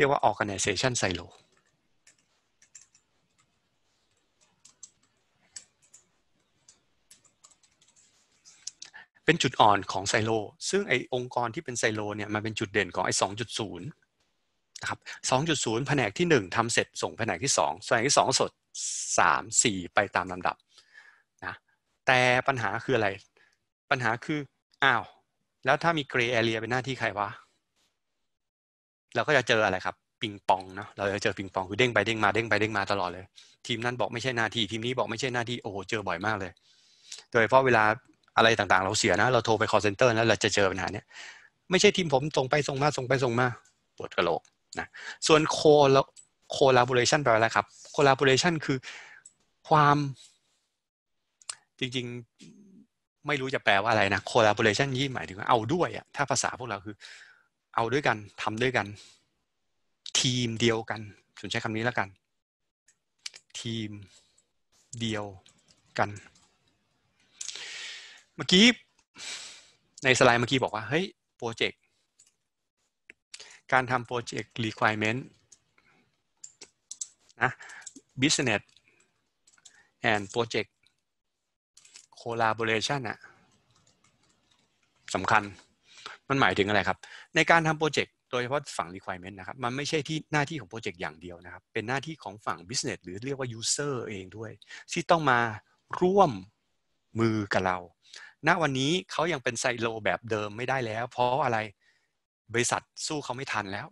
เรียกว่า organization silo เป็นจุดอ่อนของไซโล ซึ่งไอองค์กรที่เป็นไซโลเนี่ยมันเป็นจุดเด่นของไอสองจุดศูนย์นะครับสองจุดศูนย์แผนกที่หนึ่งทำเสร็จส่งแผนกที่สองแผนกที่สองสดสามสี่ไปตามลำดับนะ แต่ปัญหาคืออะไร ปัญหาคือ อ้าว แล้วถ้ามีเกรย์แอเรียเป็นหน้าที่ใครวะเราก็จะเจออะไรครับ ปิงปองเนาะเราจะเจอปิงปองคือเด้งไปเด้งมาเด้งไปเด้งมาตลอดเลย ทีมนั้นบอกไม่ใช่หน้าที่ทีมนี้บอกไม่ใช่หน้าที่โอ้โหเจอบ่อยมากเลย โดยเพราะเวลาอะไรต่างๆ เราเสียนะเราโทรไป call center แล้วเราจะเจอปัญหาเนี้ยไม่ใช่ทีมผมส่งไปส่งมาส่งไปส่งมาปวดกระโหลกนะส่วน co collaboration แปลว่าอะไรครับ collaboration คือความจริงๆไม่รู้จะแปลว่าอะไรนะ collaboration ยี่หมายถึงเอาด้วยอะถ้าภาษาพวกเราคือเอาด้วยกันทำด้วยกันทีมเดียวกันสนใจคำนี้แล้วกัน ทีมเดียวกัน เมื่อกี้ ในสไลด์เมื่อกี้บอกว่าเฮ้ยโปรเจกต์การทำโปรเจกต์ requirement นะ business and project collaboration อะสำคัญมันหมายถึงอะไรครับ ในการทำโปรเจกต์โดยเฉพาะฝั่ง requirement นะครับ มันไม่ใช่ที่หน้าที่ของโปรเจกต์อย่างเดียวนะครับ เป็นหน้าที่ของฝั่ง business หรือเรียกว่า user เองด้วย ที่ต้องมาร่วมมือกับเรา ณวันนี้เขายังเป็นไซโลแบบเดิมไม่ได้แล้ว เพราะอะไรบริษัทสู้เขาไม่ทันแล้ว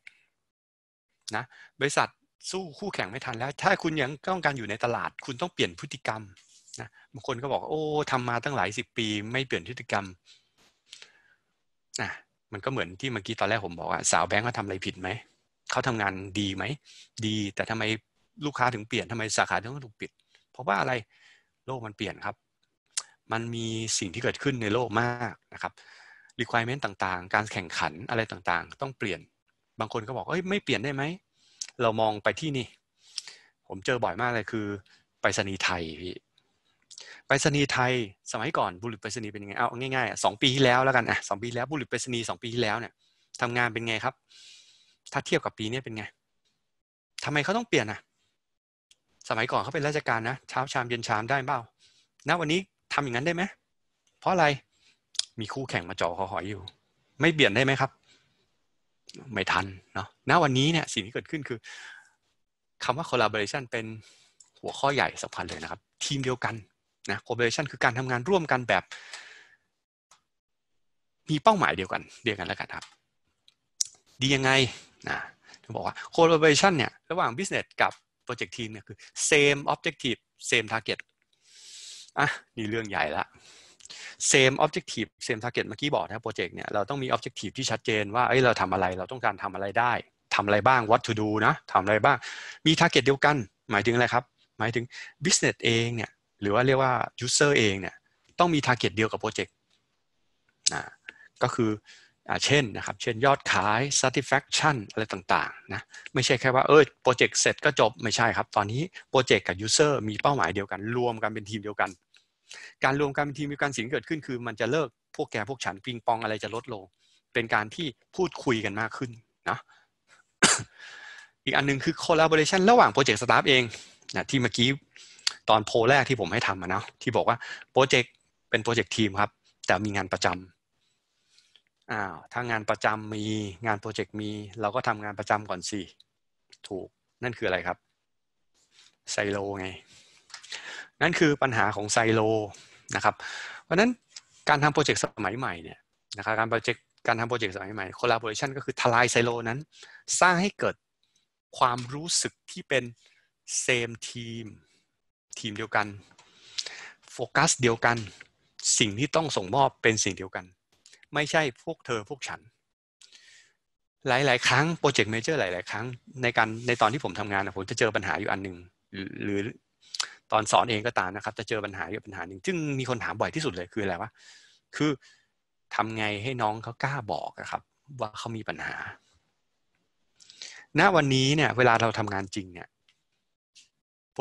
นะบริษัทสู้คู่แข่งไม่ทันแล้ว ถ้าคุณยังต้องการอยู่ในตลาด คุณต้องเปลี่ยนพฤติกรรมนะบางคนก็บอกโอ้ทำมาตั้งหลายสิบปี ไม่เปลี่ยนพฤติกรรมนะมันก็เหมือนที่เมื่อกี้ตอนแรกผมบอกอะสาวแบงก์เขาทำอะไรผิดไหม เขาทำงานดีไหม ดีแต่ทำไมลูกค้าถึงเปลี่ยนทำไมสาขาถึงถูกปิด เพราะว่าอะไร โลกมันเปลี่ยนครับ มันมีสิ่งที่เกิดขึ้นในโลกมากนะครับ requirement ต่างๆ การแข่งขันอะไรต่างๆ ต้องเปลี่ยน บางคนก็บอกเอ้ย ไม่เปลี่ยนได้ไหม เรามองไปที่นี่ ผมเจอบ่อยมากเลยคือ ไปรษณีย์ไทยไปรษณีย์ไทย สมัยก่อน บุรุษไปรษณีย์เป็นยังไงเอาง่ายๆสองปีที่แล้วแล้วกันอ่ะสองปีแล้วบุรุษไปรษณีย์สองปีที่แล้วเนี่ยทำงานเป็นไงครับ ถ้าเทียบกับปีนี้เป็นไง ทำไมเขาต้องเปลี่ยนอ่ะสมัยก่อนเขาเป็นราชการนะเช้าชามเย็นชามได้เปล่าณวันนี้ทำอย่างนั้นได้ไหมเพราะอะไรมีคู่แข่งมาจ่อคอหอยอยู่ ไม่เปลี่ยนได้ไหมครับ ไม่ทันเนาะณวันนี้เนี่ยสิ่งที่เกิดขึ้นคือคำว่า collaboration เป็นหัวข้อใหญ่สำคัญเลยนะครับทีมเดียวกันนะ collaboration คือการทำงานร่วมกันแบบ มีเป้าหมายเดียวกันเดียวกันแล้วกันครับ ดียังไงนะบอกว่า collaboration เนี่ยระหว่าง business กับ project team เนี่ยคือ same objective same target อ่ะ นี่เรื่องใหญ่ละ same objective same target เมื่อกี้บอกนะโปรเจกต์เนี่ยเราต้องมี objective ที่ชัดเจนว่าเอ้ยเราทำอะไรเราต้องการทำอะไรได้ทำอะไรบ้าง what to do นะทำอะไรบ้างมี target เดียวกัน หมายถึงอะไรครับ หมายถึง business เองเนี่ยหรือว่าเรียกว่า user เอง เนี่ย ต้องมี target เดียวกับโปรเจกต์นะก็คือเช่นนะครับ เช่นยอดขาย satisfaction อะไรต่างๆนะไม่ใช่แค่ว่าเออโปรเจกต์เสร็จก็จบไม่ใช่ครับ ตอนนี้โปรเจกต์กับ user มีเป้าหมายเดียวกันรวมกันเป็นทีมเดียวกัน การรวมกันเป็นทีมมีการสิ่งเกิดขึ้น คือมันจะเลิกพวกแก พวกฉันปิงปองอะไรจะลดลง เป็นการที่พูดคุยกันมากขึ้นนะอีกอันนึงคือ collaboration ระหว่างโปรเจกต์สตาฟเองนะที่เมื่อกี้ตอนโพแรกที่ผมให้ทำนะที่บอกว่าโปรเจกต์เป็นโปรเจกต์ทีมครับ แต่มีงานประจำอ้าวถ้างานประจำมี งานโปรเจกต์มี เราก็ทำงานประจำก่อนสิ ถูกนั่นคืออะไรครับไซโลไง นั่นคือปัญหาของไซโลนะครับ เพราะนั้นการทำโปรเจกต์สมัยใหม่เนี่ยนะครับการโปรเจกต์การทำโปรเจกต์สมัยใหม่ collaboration ก็คือ ทลายไซโลนั้น สร้างให้เกิดความรู้สึกที่เป็น same team ทีมเดียวกันโฟกัสเดียวกันสิ่งที่ต้องส่งมอบเป็นสิ่งเดียวกัน ไม่ใช่พวกเธอพวกฉัน หลายๆ ครั้งโปรเจกต์เมเจอร์หลายๆครั้ง ในการในตอนที่ผมทำงานผมจะเจอปัญหาอยู่อันหนึ่งหรือตอนสอนเองก็ตามนะครับจะเจอปัญหาอยู่ปัญหาหนึ่งซึ่งมีคนถามบ่อยที่สุดเลยคืออะไรวะคือทำไงให้น้องเขากล้าบอกนะครับว่าเขามีปัญหาณวันนี้เนี่ยเวลาเราทำงานจริงเนี่ย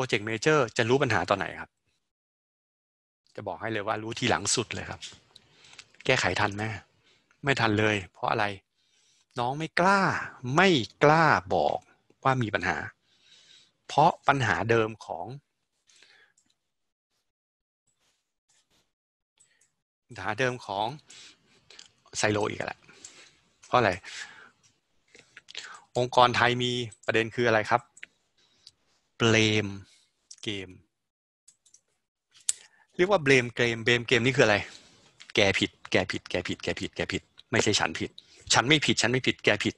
โปรเจกต์เมเจอร์จะรู้ปัญหาตอนไหนครับ จะบอกให้เลยว่ารู้ทีหลังสุดเลยครับ แก้ไขทันไหม ไม่ทันเลย เพราะอะไร น้องไม่กล้า ไม่กล้าบอกว่ามีปัญหา เพราะปัญหาเดิมของ ปัญหาเดิมของไซโลอีกแหละ เพราะอะไร องค์กรไทยมีประเด็นคืออะไรครับเบลมเกมเรียกว่าเบลมเกม เบลมเกมนี่คืออะไร แกผิด แกผิด แกผิด แกผิด แกผิด ไม่ใช่ฉันผิด ฉันไม่ผิด ฉันไม่ผิด แกผิด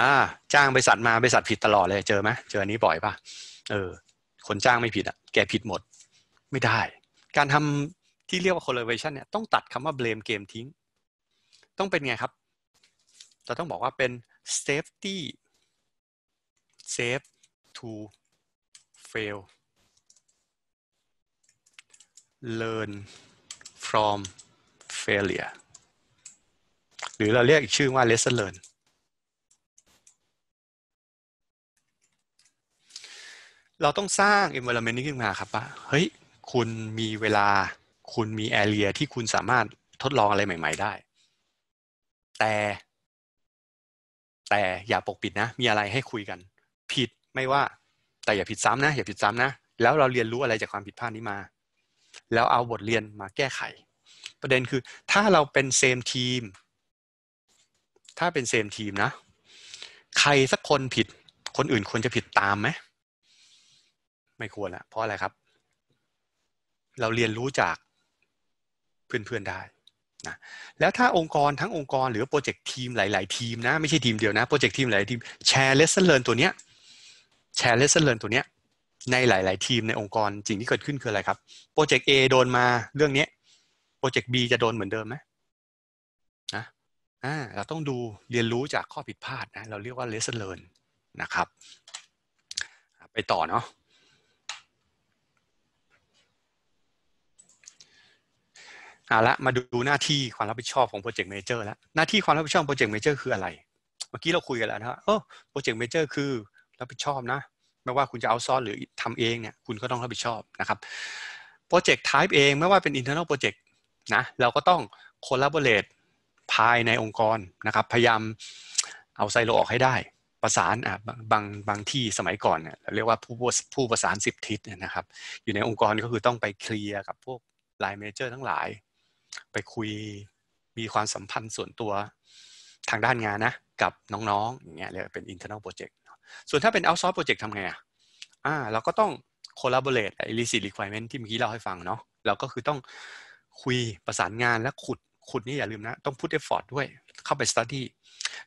อ่า จ้างบริษัทมา บริษัทผิดตลอดเลย เจอไหม เจออันนี้บ่อยป่ะเออ คนจ้างไม่ผิดอ่ะ แกผิดหมด ไม่ได้ การทำที่เรียกว่า collaboration เนี่ย ต้องตัดคำว่าเบลมเกมทิ้ง ต้องเป็นไงครับ เราต้องบอกว่าเป็น safety safe to fail learn from failure หรือเราเรียกอีกชื่อว่า lesson learn เราต้องสร้าง environment นี้ขึ้นมาครับว่าเฮ้ยคุณมีเวลาคุณมี area ที่คุณสามารถทดลองอะไรใหม่ๆได้ แต่ แต่อย่าปกปิดนะ มีอะไรให้คุยกัน ผิดไม่ว่าแต่อย่าผิดซ้ำนะ อย่าผิดซ้ำนะ แล้วเราเรียนรู้อะไรจากความผิดพลาดนี้มา แล้วเอาบทเรียนมาแก้ไข ประเด็นคือ ถ้าเราเป็นเซมทีม ถ้าเป็นเซมทีมนะ ใครสักคนผิด คนอื่นควรจะผิดตามไหมไม่ควรละเพราะอะไรครับ เราเรียนรู้จากเพื่อนๆได้ นะ แล้วถ้าองค์กรทั้งองค์กรหรือโปรเจกต์ทีมหลายๆทีมนะ ไม่ใช่ทีมเดียวนะ โปรเจกต์ทีมหลายทีมแชร์เลสเซอร์เรนตัวเนี้ยแชร์เลสเซอร์เรียนตัวเนี้ย ในหลาย ๆ ทีมในองค์กรสิ่งที่เกิดขึ้นคืออะไรครับโปรเจกต์ A โดนมาเรื่องนี้โปรเจกต์ B จะโดนเหมือนเดิมไหมนะอ่าเราต้องดูเรียนรู้จากข้อผิดพลาดนะ เราเรียกว่าเลสเซ n l e a r นนะครับ ไปต่อเนาะเอาละมาดูหน้าที่ความรับผิดชอบของโปรเจกต์เมเจอร์แล้วหน้าที่ความรับผิดชอบโปรเจกต์เมเจอร์คืออะไร เมื่อกี้เราคุยกันแล้วนะเออโปรเจกต์เมเจอร์คือรับผิดชอบนะ ไม่ว่าคุณจะเอาซอสหรือทำเองเนี่ย คุณก็ต้องรับผิดชอบนะครับ โปรเจกต์ไทป์เอง ไม่ว่าเป็น internal project นะ เราก็ต้อง collaborate ภายในองค์กรนะครับ พยายามเอาไซโลออกให้ได้ ประสานอ่ะบางบางที่สมัยก่อนเนี่ย เราเรียกว่าผู้ผู้ประสานสิบทิศนะครับ อยู่ในองค์กรก็คือต้องไปเคลียร์กับพวกไลน์เมเจอร์ทั้งหลาย ไปคุย มีความสัมพันธ์ส่วนตัวทางด้านงานนะ กับน้องๆ อย่างเงี้ย เรียกเป็น internal project ส่วนถ้าเป็น outsource project ทำไง อ่ะ อ่า เราก็ต้อง collaborate ไอ้ r c i p t requirement ที่เมื่อกี้เราให้ฟังเนาะ เราก็คือต้องคุยประสานงาน และขุด ขุดนี่อย่าลืมนะ ต้อง put effort ด้วย เข้าไป study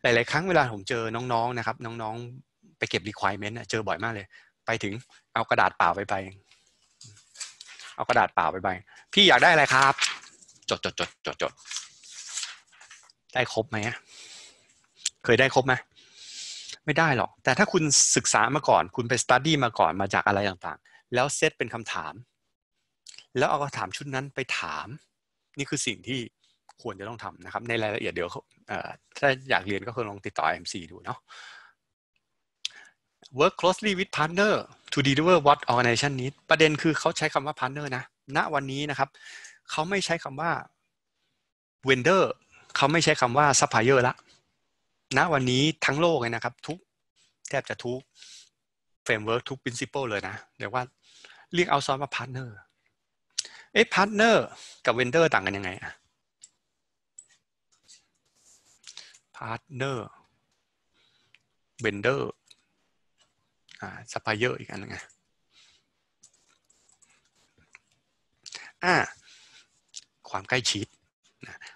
หลาย ๆ ครั้งเวลา ผมเจอน้อง ๆ นะครับ น้อง ๆ ไปเก็บ requirement เจอบ่อยมากเลย ไปถึงเอากระดาษเปล่าไปไป เอากระดาษเปล่าไปไปพี่อยากได้อะไรครับจดจดจดจดจดได้ครบไหมเคยได้ครบไหมไม่ได้หรอก แต่ถ้าคุณศึกษามาก่อน คุณไปสตัดดี้มาก่อน มาจากอะไรต่างๆ แล้วเซตเป็นคำถาม แล้วเอาคำถามชุดนั้นไปถาม นี่คือสิ่งที่ควรจะต้องทำนะครับ ในรายละเอียดเดี๋ยวถ้าอยากเรียนก็คือลองติดต่อ MC ดูเนาะ work closely with partner to deliver what organization needs ประเด็นคือเขาใช้คำว่า partner นะ ณ วันนี้นะครับ เขาไม่ใช้คำว่า vendor เขาไม่ใช้คำว่า supplier ละณวันนี้ทั้งโลกเลยนะครับ ทุก แทบจะทุกเฟรมเวิร์กทุกินซิปเปิลเลยนะเรียกว่าเรียกเอาซอนว่าพาร์ทเนอร์เอ๊ะพาร์ทเนอร์กับเวนเดอร์ต่างกันยังไงอะพาร์ทเนอร์เวนเดอร์อ่าซัพพลายเออร์อีกอันนึงไงอ่าความใกล้ชิด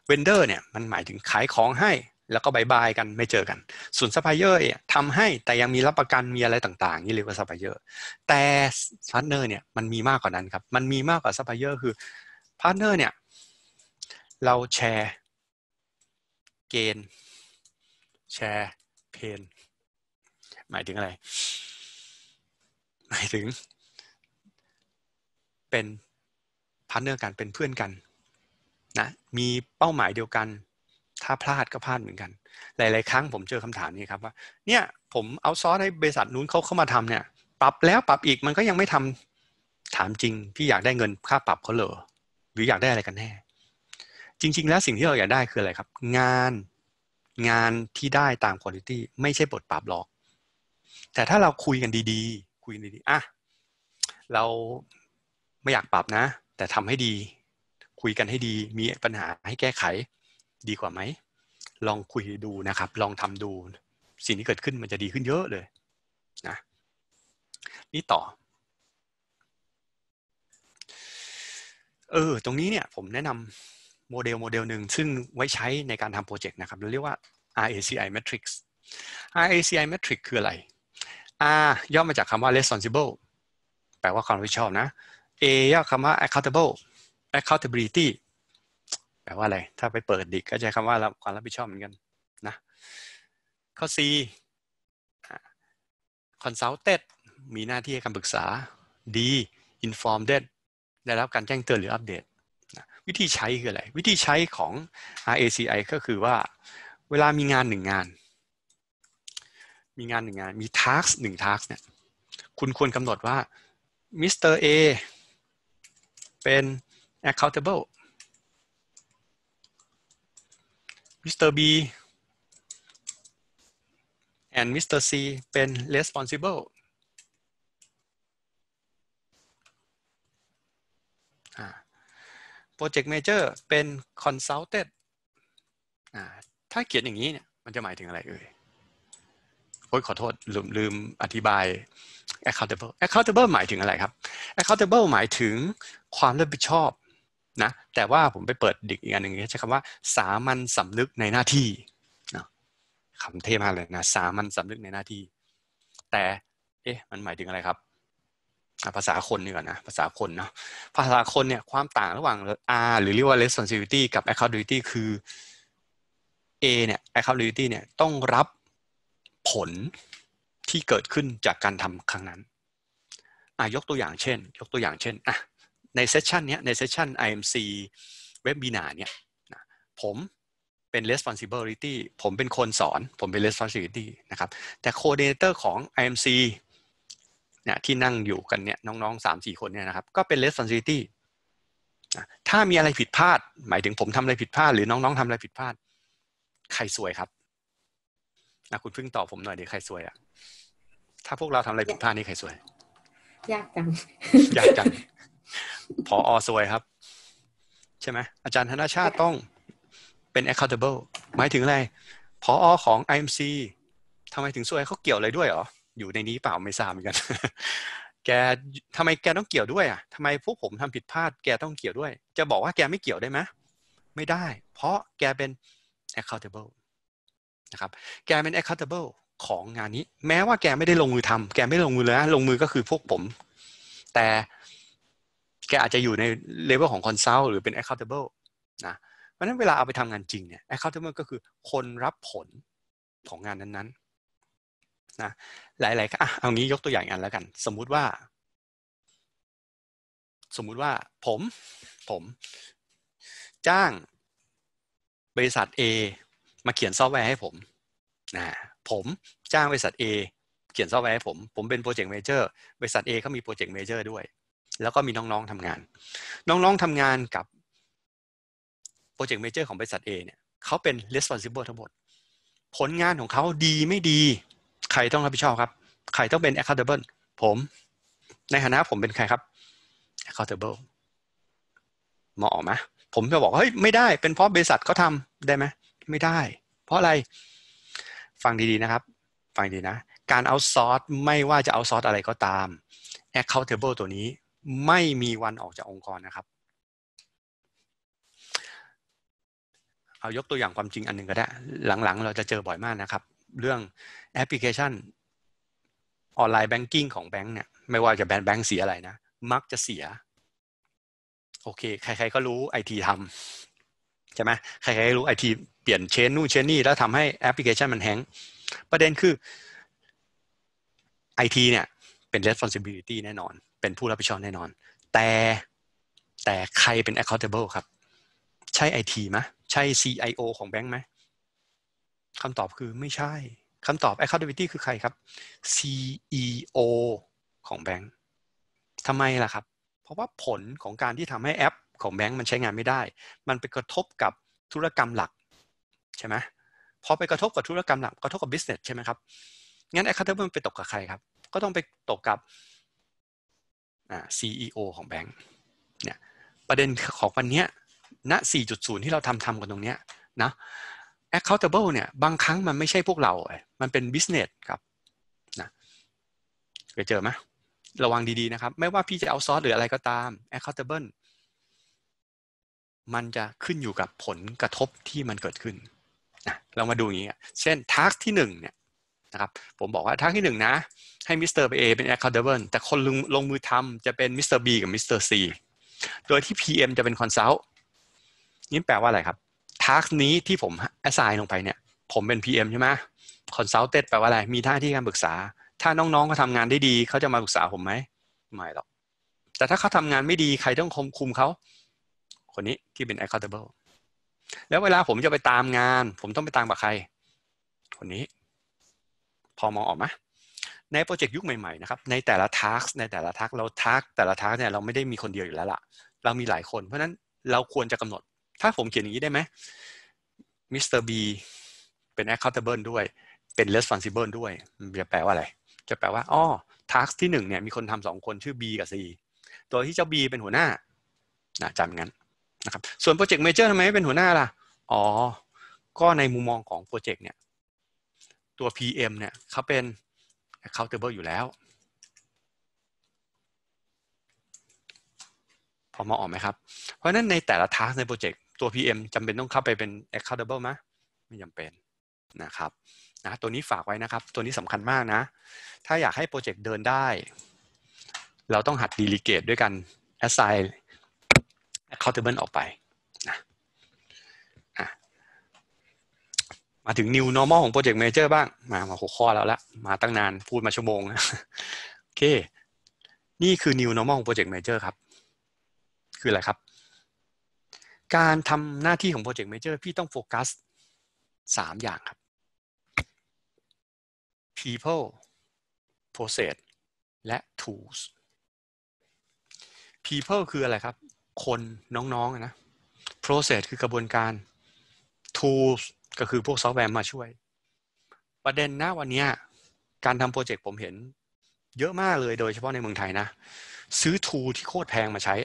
เวนเดอร์เนี่ยมันหมายถึงขายของให้แล้วก็บายบายกันไม่เจอกันส่วนซัพพลายเออร์ทำให้แต่ยังมีรับประกัน มีอะไรต่างๆ นี่เรียกว่าซัพพลายเออร์แต่พาร์ทเนอร์เนี่ยมันมีมากกว่านั้นครับมันมีมากกว่าซัพพลายเออร์คือพาร์ทเนอร์เนี่ยเราแชร์เกณฑ์แชร์เพนหมายถึงอะไร หมายถึง เป็นพาร์ทเนอร์กันเป็นเพื่อนกันนะมีเป้าหมายเดียวกันถ้าพลาดก็พลาดเหมือนกัน หลาย ๆครั้งผมเจอคำถามนี้ครับว่า เนี่ย ผมเอาซอสให้บริษัทนู้นเขาเข้ามาทำเนี่ย ปรับแล้วปรับอีกมันก็ยังไม่ทำถามจริงพี่อยากได้เงินค่าปรับเขาเหรอ หรืออยากได้อะไรกันแน่ จริง ๆ แล้วสิ่งที่เราอยากได้คืออะไรครับ งานงานที่ได้ตามคุณภาพไม่ใช่บทปรับหรอก แต่ถ้าเราคุยกันดีๆคุยดีๆ อ่ะเราไม่อยากปรับนะ แต่ทำให้ดี คุยกันให้ดี มีปัญหาให้แก้ไขดีกว่าไหม ลองคุยดูนะครับ ลองทำดู สิ่งที่เกิดขึ้นมันจะดีขึ้นเยอะเลยนะ นี่ต่อ เออ ตรงนี้เนี่ยผมแนะนำโมเดล โมเดลหนึ่งซึ่งไว้ใช้ในการทำโปรเจกต์นะครับเราเรียกว่า RACI matrix RACI matrix คืออะไร R ย่อมาจากคำว่า responsible แปลว่าความรับผิดชอบนะ A ย่อคำว่า accountable accountability แปลว่าอะไร ถ้าไปเปิดดิกก็ใช้คำว่าความรับผิดชอบเหมือนกันนะข้อ C consulted มีหน้าที่ให้คำปรึกษา D informed ได้รับการแจ้งเตือนหรืออัปเดต วิธีใช้คืออะไร วิธีใช้ของ RACI ก็คือว่า เวลามีงานหนึ่งงาน มีงานหนึ่งงาน มี task หนึ่ง task เนี่ย คุณควรกำหนดว่า Mr. A เป็น accountable มิสเตอร์บีแ n d มิสเตอร์ซีเป็น responsible โปรเจกต์เมเจอร์เป็น consulted ถ้าเขียนอย่างนี้เนี่ยมันจะหมายถึงอะไรเอ่ยโอ้ยขอโทษลืมลืมอธิบาย accountable accountable หมายถึงอะไรครับ accountable หมายถึงความรับผิดชอบนะแต่ว่าผมไปเปิดดิกอีกอันหนึ่งใช้คำว่าสามัญสำนึกในหน้าที่คำเท่มากเลยนะสามัญสำนึกในหน้าที่ แต่ เอ๊ะ มันหมายถึงอะไรครับภาษาคนนี่ก่อนนะภาษาคนเนาะภาษาคนเนี่ยความต่างระหว่าง R หรือเรียกว่า responsibility กับ accountability คือ A เนี่ย accountability เนี่ยต้องรับผลที่เกิดขึ้นจากการทำครั้งนั้นอ่ะยกตัวอย่างเช่น ยกตัวอย่างเช่นอ่ะในเซสชันนี้ในเซสชัน IMC เว็บบีนาเนี่ยผมเป็น responsibility ผมเป็นคนสอน ผมเป็น responsibility นะครับ แต่ coordinator ของ IMC เนี่ยที่นั่งอยู่กันเนี่ยน้องๆสามสี่คนเนี่ยนะครับก็เป็น responsibility ถ้ามีอะไรผิดพลาด หมายถึงผมทำอะไรผิดพลาด หรือน้องๆทำอะไรผิดพลาด ใครสวยครับนะคุณเพิ่งตอบผมหน่อยดิใครสวยอะถ้าพวกเราทำอะไรผิดพลาดนี่ใครสวย ยากจังยากจังพออสวยครับ ใช่ไหมอาจารย์ธนชาติ ต้องเป็น accountable หมายถึงอะไรพออของ IMC ทำไมถึงสวยเขาเกี่ยวอะไรด้วยหรออยู่ในนี้เปล่าไม่ทราบเหมือนกัน แกทำไมแกต้องเกี่ยวด้วยอ่ะทำไมพวกผมทำผิดพลาด แกต้องเกี่ยวด้วย จะบอกว่าแกไม่เกี่ยวได้ไหมไม่ได้ เพราะแกเป็น accountable นะครับแกเป็น accountable ของงานนี้ แม้ว่าแกไม่ได้ลงมือทำแกไม่ลงมือเลนะลงมือก็คือพวกผม แต่แกอาจจะอยู่ในเลเวลของคอนซัลท์หรือเป็น accountable นะเพราะนั้นเวลาเอาไปทำงานจริงเนี่ย accountable ก็คือคนรับผลของงานนั้นๆนะหลายๆอ่ะเอางี้ยกตัวอย่างอันแล้วกัน สมมุติว่า สมมุติว่าผมผม จ้างบริษัท A มาเขียนซอฟต์แวร์ให้ผมนะผม จ้างบริษัท A เขียนซอฟต์แวร์ให้ผม ผมเป็นโปรเจกต์เมเจอร์บริษัท A เขามีโปรเจกต์เมเจอร์ด้วยแล้วก็มีน้องๆทำงาน น้องๆทำงานกับโปรเจกต์เมเจอร์ของบริษัท A เนี่ย เขาเป็น responsible ทั้งหมด ผลงานของเขาดี ไม่ดี ใครต้องรับผิดชอบครับ ใครต้องเป็น accountable ผม ในฐานะผมเป็นใครครับ accountable มาออกไหมผมจะบอก เฮ้ย ไม่ได้ เป็นเพราะบริษัทเขาทาได้ไหม ไม่ได้ เพราะอะไร ฟังดีๆนะครับ ฟังดีนะ การเอาซอสไม่ว่าจะเอาซอสอะไรก็ตาม accountable ตัวนี้ไม่มีวันออกจากองค์กรนะครับ เอายกตัวอย่างความจริงอันหนึ่งก็ได้ หลังๆ เราจะเจอบ่อยมากนะครับ เรื่องแอปพลิเคชันออนไลน์แบงกิ้งของแบงก์เนี่ย ไม่ว่าจะแบงก์แบงก์เสียอะไรนะ มักจะเสีย โอเค ใคร ๆ ก็รู้ไอทีทำใช่ไหมใครๆรู้ไอทีเปลี่ยนเชนนู่นเชนนี่แล้วทำให้แอปพลิเคชันมันแฮงประเด็นคือไอทีเนี่ยเป็น responsibility แน่นอนเป็นผู้รับผิดชอบแน่นอน แต่แต่ใครเป็น accountable ครับ ใช่ไอทีไหมใช่ CIO ของแบงค์ไหมคำตอบคือไม่ใช่ คำตอบ accountability คือใครครับ CEO ของแบงค์ ทำไมล่ะครับ เพราะว่าผลของการที่ทำให้แอปของแบงค์มันใช้งานไม่ได้ มันไปกระทบกับธุรกรรมหลักใช่ไหม พอไปกระทบกับธุรกรรมหลัก กระทบกับ business ใช่ไหมครับ งั้น accountability มันไปตกกับใครครับ ก็ต้องไปตกกับ CEO ของแบงค์เนี่ยประเด็นของวันนี้ณ4.0 ที่เราทำทำกันตรงเนี้ยนะ accountable เนี่ยบางครั้งมันไม่ใช่พวกเรา มันเป็น business ครับนะเคยเจอไหมระวังดีๆนะครับ ไม่ว่าพี่จะเอาซอสหรืออะไรก็ตาม accountable มันจะขึ้นอยู่กับผลกระทบที่มันเกิดขึ้นนะเรามาดูอย่างนี้ เช่น task ที่1เนี่ยะครับผมบอกว่าทางที่หนึ่งนะ ให้มิสเตอร์เอเป็นแอค o u เด d r i v e แต่คนลงลงมือทำจะเป็นมิสเตอร์บีกับมิสเตอร์ซีโดยที่ PM จะเป็นคอนซัลท์นี่แปลว่าอะไรครับทาร์กนี้ที่ผมแอสไซน์ลงไปเนี่ย ผมเป็น PM ใช่ไหมคอนซัลเต็ดแปลว่าอะไร มีท่าที่การปรึกษา ถ้าน้องๆเขาทางานได้ดีเขาจะมาปรึกษาผมไหมไม่หรอก แต่ถ้าเขาทำงานไม่ดีใครต้องคมคุมเขา คนนี้ที่เป็น accountable แล้วเวลาผมจะไปตามงาน ผมต้องไปตามกับใครคนนี้พอมองออกไหมในโปรเจกต์ยุคใหม่ๆนะครับในแต่ละทั์กในแต่ละทั์กเราทั์กแต่ละทั์กเนี่ยเราไม่ได้มีคนเดียวอยู่แล้วล่ะ เรามีหลายคนเพราะนั้นเราควรจะกำหนด ถ้าผมเขียนอย่างนี้ได้ไหมมิสเตอร์บีเป็น accountable ด้วยเป็น responsible ด้วยจะแปลว่าอะไร จะแปลว่าอ๋อทั์กที่หนึ่งเนี่ยมีคนทำสองคนชื่อ B กับ C ตัวที่เจ้า B เป็นหัวหน้านะจำงั้นนะครับส่วนโปรเจกต์เมเจอร์ทำไมไม่เป็นหัวหน้าล่ะอ๋อก็ในมุมมองของโปรเจกต์เนี่ยตัว PM เนี่ย เขาเป็น accountable อยู่แล้วพอมาออกไหมครับ เพราะนั้นในแต่ละ task ในโปรเจกต์ตัว PM จำเป็นต้องเข้าไปเป็น accountable ไหมไม่จำเป็นนะครับนะตัวนี้ฝากไว้นะครับตัวนี้สำคัญมากนะ ถ้าอยากให้โปรเจกต์เดินได้ เราต้องหัดดีลิเกตด้วยกัน assign accountable ออกไปมาถึง new normal ของ project manager บ้าง มา มาหัวข้อแล้วละ มาตั้ง นาน พูดมาชั่วโมงนะโอเค นี่คือ new normal ของ project manager ครับ คืออะไรครับ การทำหน้าที่ของ project manager พี่ต้อง โฟกัส สามอย่างครับ people process และ tools people คืออะไรครับ คนน้องๆนนะ process คือกระบวนการ tools ก็คือพวกซอฟต์แวร์มาช่วย ประเด็นนะวันนี้ การทำโปรเจกต์ผมเห็นเยอะมากเลยโดยเฉพาะในเมืองไทยนะ ซื้อทูที่โคตรแพงมาใช้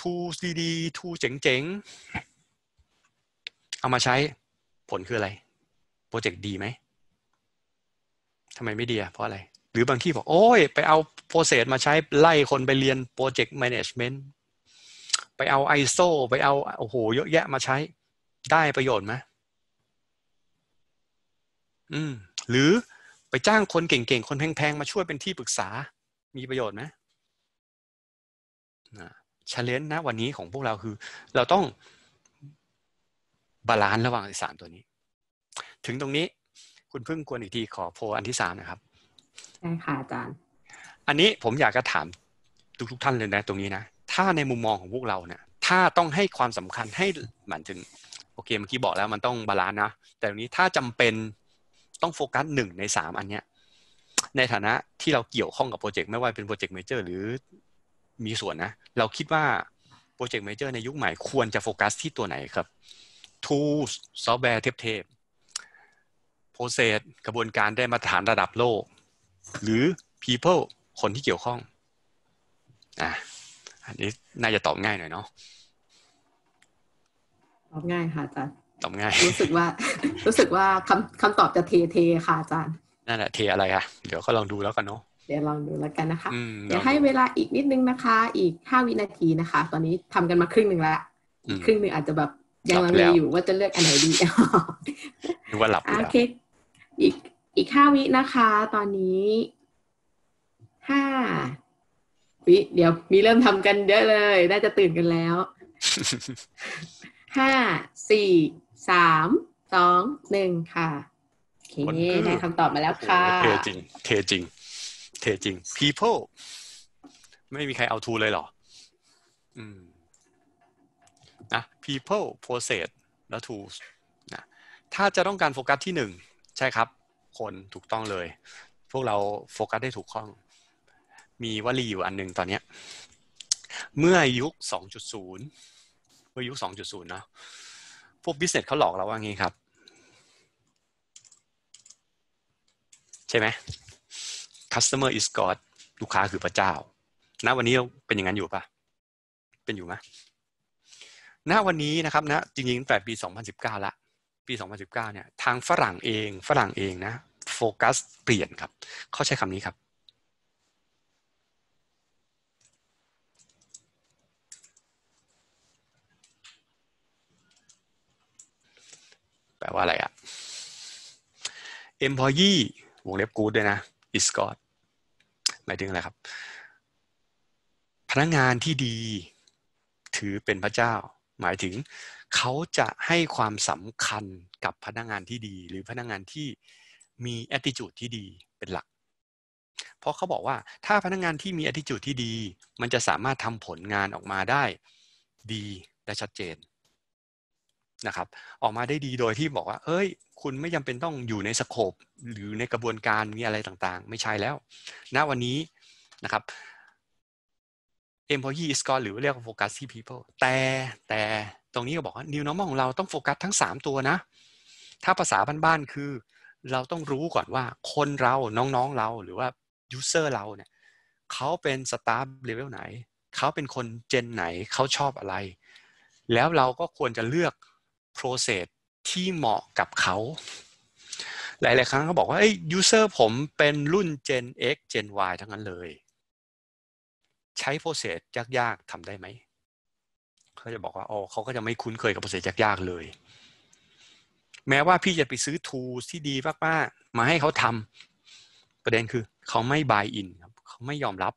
ทูดีๆทูเจ๋งๆเอามาใช้ผลคืออะไร โปรเจกต์ดีไหมทำไมไม่ดีอะเพราะอะไร หรือบางที่บอก โอ้ย ไปเอาโปรเซสมาใช้ไล่คนไปเรียนโปรเจกต์แมネจเมนต์ ไปเอา ISO ไปเอาโอ้โหเยอะแยะมาใช้ได้ประโยชน์ไหมอืม หรือไปจ้างคนเก่งๆ คนแพงๆ มาช่วยเป็นที่ปรึกษา มีประโยชน์ไหมนะชาเลนจ์นะวันนี้ของพวกเราคือ เราต้องบาลานซ์ระหว่างสามตัวนี้ ถึงตรงนี้ คุณพึ่งควรอีกที ขอโพอันที่สามนะครับใช่ค่ะอาจารย์ อันนี้ผมอยากจะถาม ทุกทุกท่านเลยนะตรงนี้นะ ถ้าในมุมมองของพวกเราเนะี่ย ถ้าต้องให้ความสำคัญให้หมายถึงโอเคเมื่อกี้บอกแล้วมันต้องบาลานซ์นะ แต่ตรงนี้ถ้าจำเป็นต้องโฟกัสหนึ่งในสามอันเนี้ยในฐานะที่เราเกี่ยวข้องกับโปรเจกต์ไม่ว่าเป็นโปรเจกต์เมเจอร์หรือมีส่วนนะ เราคิดว่าโปรเจกต์เมเจอร์ในยุคใหม่ควรจะโฟกัสที่ตัวไหนครับ tools ซอฟต์แวร์เทปทป process กระบวนการได้มาตรฐานระดับโลก หรือ people คนที่เกี่ยวข้องอ่ะอันนี้น่าจะตอบง่ายหน่อยเนาะอบง่ายค่ะอาจารย์ตอบง่ายรู้สึกว่า รู้สึกว่าคำคำตอบจะเทเทค่ะอาจารย์นั่นแหละเทอะไรคะเดี๋ยวก็ลองดูแล้วกันเนาะเดี๋ยวลองดูแล้วกันนะคะ เดี๋ยวให้เวลาอีกนิดนึงนะคะ อีกห้าวินาทีนะคะ ตอนนี้ทำกันมาครึ่งหนึ่งแล้วครึ่งหนึ่งอาจจะแบบยังลังเลอยู่ว่าจะเลือกอันไหนดี หรือว่าหลับโอเคอีกอีกห้าวินะคะ ตอนนี้ห้าวิเดี๋ยวมีเริ่มทำกันเยอะเลย น่าจะตื่นกันแล้วห้าสี่สามสองหนึ่งค่ะโอเคได้คำตอบมาแล้วค่ะ เทจริงเทจริงเทจริง people ไม่มีใครเอาทูเลยเหรอ อืมนะ people process และ tools นะถ้าจะต้องการโฟกัสที่หนึ่งใช่ครับ คนถูกต้องเลย พวกเราโฟกัสได้ถูกข้อง มีวลีอยู่อันหนึ่งตอนนี้เมื่อยุค 2.0ื่อยุค2.0เนาะพวกบิสเนสเขาหลอกเราว่างี้ครับ ใช่ไหม customer is God ลูกค้าคือพระเจ้าณนะวันนี้เป็นอย่างนั้นอยู่ปะเป็นอยู่ไหมณวันนี้นะครับนะ จริงๆ แต่ปี 2019 ละ ปี 2019 เนี่ยทางฝรั่งเอง ฝรั่งเองนะโฟกัสเปลี่ยนครับเขาใช้คำนี้ครับแปลว่าอะไรอะ employee วงเล็บ good ด้วยนะ is god หมายถึงอะไรครับ พนักงานที่ดีถือเป็นพระเจ้า หมายถึงเขาจะให้ความสำคัญกับพนักงานที่ดี หรือพนักงานที่มี attitude ที่ดีเป็นหลัก เพราะเขาบอกว่า ถ้าพนักงานที่มี attitude ที่ดี มันจะสามารถทำผลงานออกมาได้ดีและชัดเจนนะครับออกมาได้ดีโดยที่บอกว่า เอ้ย คุณไม่จำเป็นต้องอยู่ในสโคปหรือในกระบวนการมีอะไรต่างๆ ไม่ใช่แล้วณนะวันนี้นะครับ employee score หรือเรียกว่าโฟกัสที่ people แต่แต่ตรงนี้ก็บอกว่า new normal ของเราต้องโฟกัสทั้ง 3 ตัวนะ ถ้าภาษาบ้านๆคือ เราต้องรู้ก่อนว่าคนเราน้องๆเราหรือว่า user เราเนี่ยเขาเป็นสตา f เลเวลไหนเขาเป็นคนเจนไหนเขาชอบอะไร แล้วเราก็ควรจะเลือกโปรเซสที่เหมาะกับเขา หลายๆ ครั้งเขาบอกว่าเอ้ยยูเซอร์ผมเป็นรุ่น Gen X Gen Y ทั้งนั้นเลย ใช้โปรเซสยาก ๆ ทำได้ไหม เขาจะบอกว่าอ๋อเขาก็จะไม่คุ้นเคยกับโปรเซสยาก ๆ เลย แม้ว่าพี่จะไปซื้อทูที่ดีมากๆ มาให้เขาทำประเด็นคือ เขาไม่บายอินครับเขาไม่ยอมรับ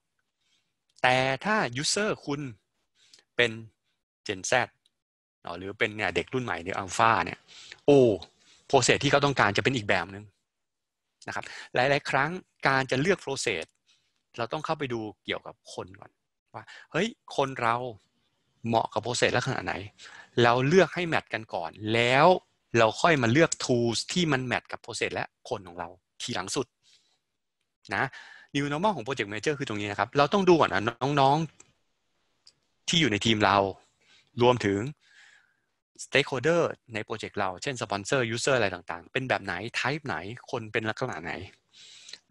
แต่ถ้ายูเซอร์คุณเป็น Gen Z หรือเป็นเนี่ยเด็กรุ่นใหม่ในอัลฟาเนี่ยโอ้โปรเซสที่เขาต้องการจะเป็นอีกแบบหนึ่งนะครับ หลาย ๆ ครั้งการจะเลือกโปรเซสเราต้องเข้าไปดูเกี่ยวกับคนก่อน ว่า เฮ้ยคนเราเหมาะกับโปรเซสลักษณะไหนเราเลือกให้แมทกันก่อน แล้วเราค่อยมาเลือก tools ที่มันแมทกับโปรเซสและคนของเราทีหลังสุดนะ new normal ของ project manager คือตรงนี้นะครับ เราต้องดูก่อนนะน้องๆ ที่อยู่ในทีมเรารวมถึงสเต็กโฮเดอร์ในโปรเจกต์เราเช่นสปอนเซอร์ยูเซอร์อะไรต่างๆ เป็นแบบไหน ไทป์ไหนคนเป็นลักษณะไหน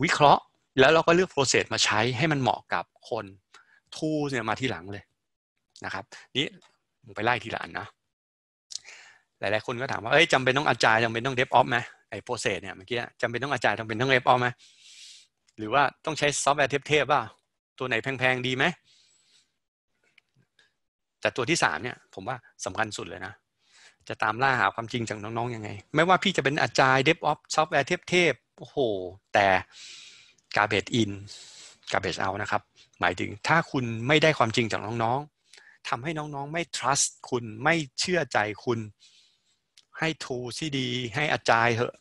วิเคราะห์แล้วเราก็เลือกโปรเซสมาใช้ให้มันเหมาะกับคน ทูเนี่ยมาที่หลังเลยนะครับนี้ไปไล่ทีละอันนะ หลายๆคนก็ถามว่าเอ้ยจำเป็นต้องอาจารย์จำเป็นต้องเดฟออฟไหมไอ้โปรเซสเนี่ยเมื่อกี้จำเป็นต้องอาจารย์จำเป็นต้องเดฟออฟไหมหรือว่าต้องใช้ซอฟต์แวร์เทพๆว่าตัวไหนแพงๆดีไหมแต่ตัวที่สามเนี่ยผมว่าสำคัญสุดเลยนะจะตามล่าหาความจริงจากน้อง ๆ ยังไง ไม่ว่าพี่จะเป็นอาจารย์เดฟออฟซอฟต์แวร์เทพ ๆ โอ้โห แต่ กาเบตอิน กาเบตเอานะครับ หมายถึงถ้าคุณไม่ได้ความจริงจากน้องๆทำให้น้องๆ ไม่ trust คุณไม่เชื่อใจคุณให้ทูที่ดี ให้อาจารย์เหอะ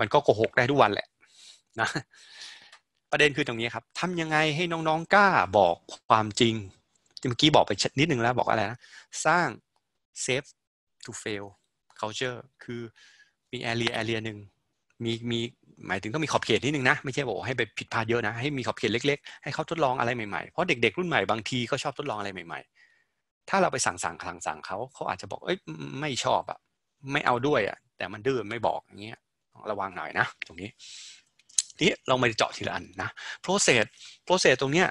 มันก็โกหกได้ทุกวันแหละนะประเด็นคือตรงนี้ครับทำยังไงให้น้องๆกล้าบอกความจริงเมื่อกี้บอกไปนิดนึงแล้วบอกอะไรนะสร้างเซฟ to fail culture คือมี area area หนึ่งมีมี หมายถึงต้องมีขอบเขตนิดนึงนะ ไม่ใช่บอกให้ไปผิดพลาดเยอะนะ ให้มีขอบเขตเล็กๆ ให้เขาทดลองอะไรใหม่ๆ เพราะเด็กๆ รุ่นใหม่บางทีก็ชอบทดลองอะไรใหม่ๆ ถ้าเราไปสั่งสั่งสั่งสั่งเขา เขาอาจจะบอก เอ้ย ไม่ชอบอะไม่เอาด้วยอะแต่มันดื้อไม่บอกอย่างเงี้ย ระวังหน่อยนะ ตรงนี้ นี่เราไม่เจาะทีละอันนะ process process ตรงเนี้ย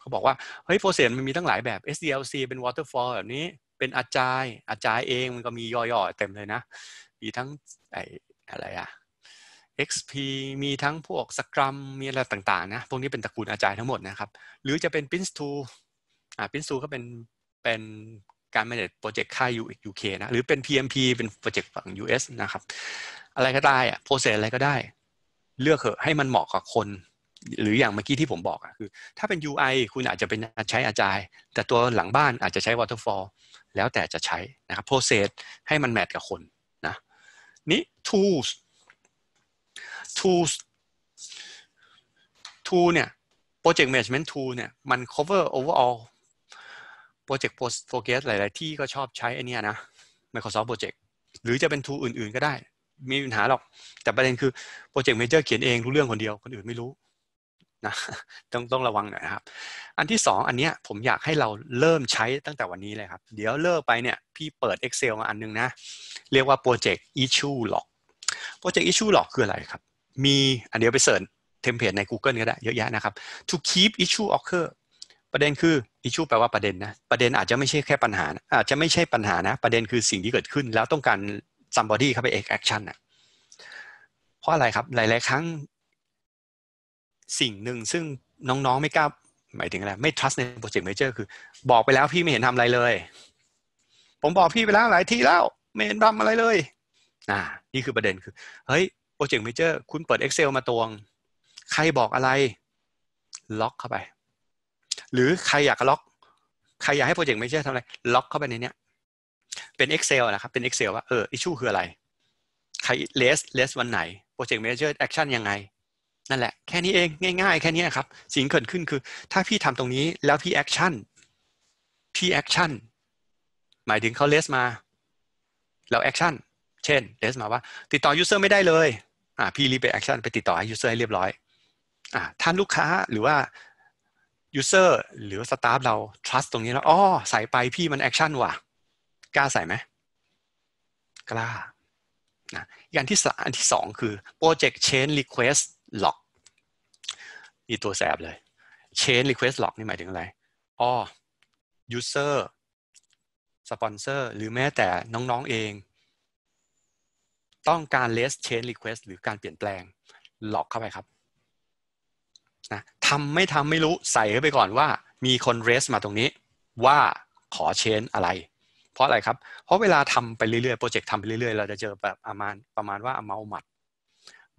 เขาบอกว่า เฮ้ย process มันมีตั้งหลายแบบ SDLC เป็น waterfall แบบนี้เป็นอาจารย์อาจารย์เองมันก็มีย่อยๆเต็มเลยนะ มีทั้งไออะไรอะ XP มีทั้งพวกสกรัมมีอะไรต่าง ๆ นะพวกนี้เป็นตระกูลอาจารย์ทั้งหมดนะครับ หรือจะเป็น p i n s t o อ่า p i n s t o ก็เป็นเป็นการ manage โปรเจกต์ค่าย UK นะ หรือเป็น PMP เป็นโปรเจกต์ฝั่ง US นะครับ อะไรก็ได้อะโปรเซสอะไรก็ได้เลือกเถอะให้มันเหมาะกับคน หรืออย่างเมื่อกี้ที่ผมบอกอะคือ ถ้าเป็น UI คุณอาจจะเป็นใช้อาจารย์แต่ตัวหลังบ้านอาจจะใช้ waterfall แล้วแต่จะใช้ นะครับ process ให้มันแมทกับคนนะ นี่ tools tools tool เนี่ย project management tool เนี่ย มัน cover overall project focus หลายๆ ที่ก็ชอบใช้อันนี้นะ Microsoft project หรือจะเป็น tool อื่นๆ ก็ได้มีปัญหาหรอก แต่ประเด็นคือ project manager เขียนเองรู้เรื่องคนเดียว คนอื่นไม่รู้นะต้องต้องระวังหน่อยครับ อันที่ 2 อันเนี้ยผมอยากให้เราเริ่มใช้ตั้งแต่วันนี้เลยครับ เดี๋ยวเลิกไปเนี่ย พี่เปิด Excel มาอันนึงนะ เรียกว่าโปรเจกต์ issue log โปรเจกต์ issue log คืออะไรครับ มี อันเดียวไปเสิร์ชเทมเพลตใน Google ก็ได้ เยอะแยะนะครับ to keep issue occur ประเด็นคือ issue แปลว่าประเด็นนะ ประเด็นอาจจะไม่ใช่แค่ปัญหา อาจจะไม่ใช่ปัญหานะ ประเด็นคือสิ่งที่เกิดขึ้น แล้วต้องการ somebody เข้าไป action นะเพราะอะไรครับหลาย ๆ ครั้งสิ่งหนึ่งซึ่งน้องๆ ไม่กล้าหมายถึงอะไรไม่ trust ใน project manager คือบอกไปแล้วพี่ไม่เห็นทำอะไรเลย ผมบอกพี่ไปแล้วหลายที่แล้วไม่เห็นทำอะไรเลยอ่านี่คือประเด็นคือ เฮ้ย project manager คุณเปิด Excel มาตวง ใครบอกอะไร ล็อกเข้าไป หรือใครอยากล็อก ใครอยากให้โปรเจกต์เมเจอร์ทำอะไรล็อกเข้าไปในเนี้ยเป็น Excel นะครับเป็น Excel ว่าเอออิชู e คืออะไร ใครเลสเลสวันไหนโปรเจกต์เมเจอร์แอคชั่นยังไงนั่นแหละแค่นี้เองง่ายๆ แค่นี้ครับ สิ่งเกิดขึ้นคือ ถ้าพี่ทำตรงนี้แล้วพี่แอคชั่นพี่แอคชั่นหมายถึงเขาเลสมา แล้วแอคชั่นเช่นเลสมาว่า ติดต่อยูเซอร์ไม่ได้เลยอ่าพี่รีบไปแอคชั่นไปติดต่อให้ยูเซอร์ให้เรียบร้อยอ่าท่านลูกค้าหรือว่ายูเซอร์หรือสตาฟเรา trust ตรงนี้แล้วอ๋อใส่ไปพี่มันแอคชั่นว่ะ กล้าใส่ไหมกล้านะอันที่ที่สองคือ project change request log อีตัวแสบเลย c h a n request log นี่หมายถึงอะไรอ๋อ user สปอนเซอร์หรือแม้แต่น้องๆเอง ต้องการ less c h a n request หรือการเปลี่ยนแปลง l o อกเข้าไปครับนะทำไม่ทำไม่รู้ใส่เข้าไปก่อนว่ามีคน r e s t มาตรงนี้ว่าขอ c h a n อะไร เพราะอะไรครับเพราะเวลาทำไปเรื่อยๆโปรเจกต์ทำไปเรื่อยๆ เราจะเจอแบบประมาณประมาณว่าเมาหมัด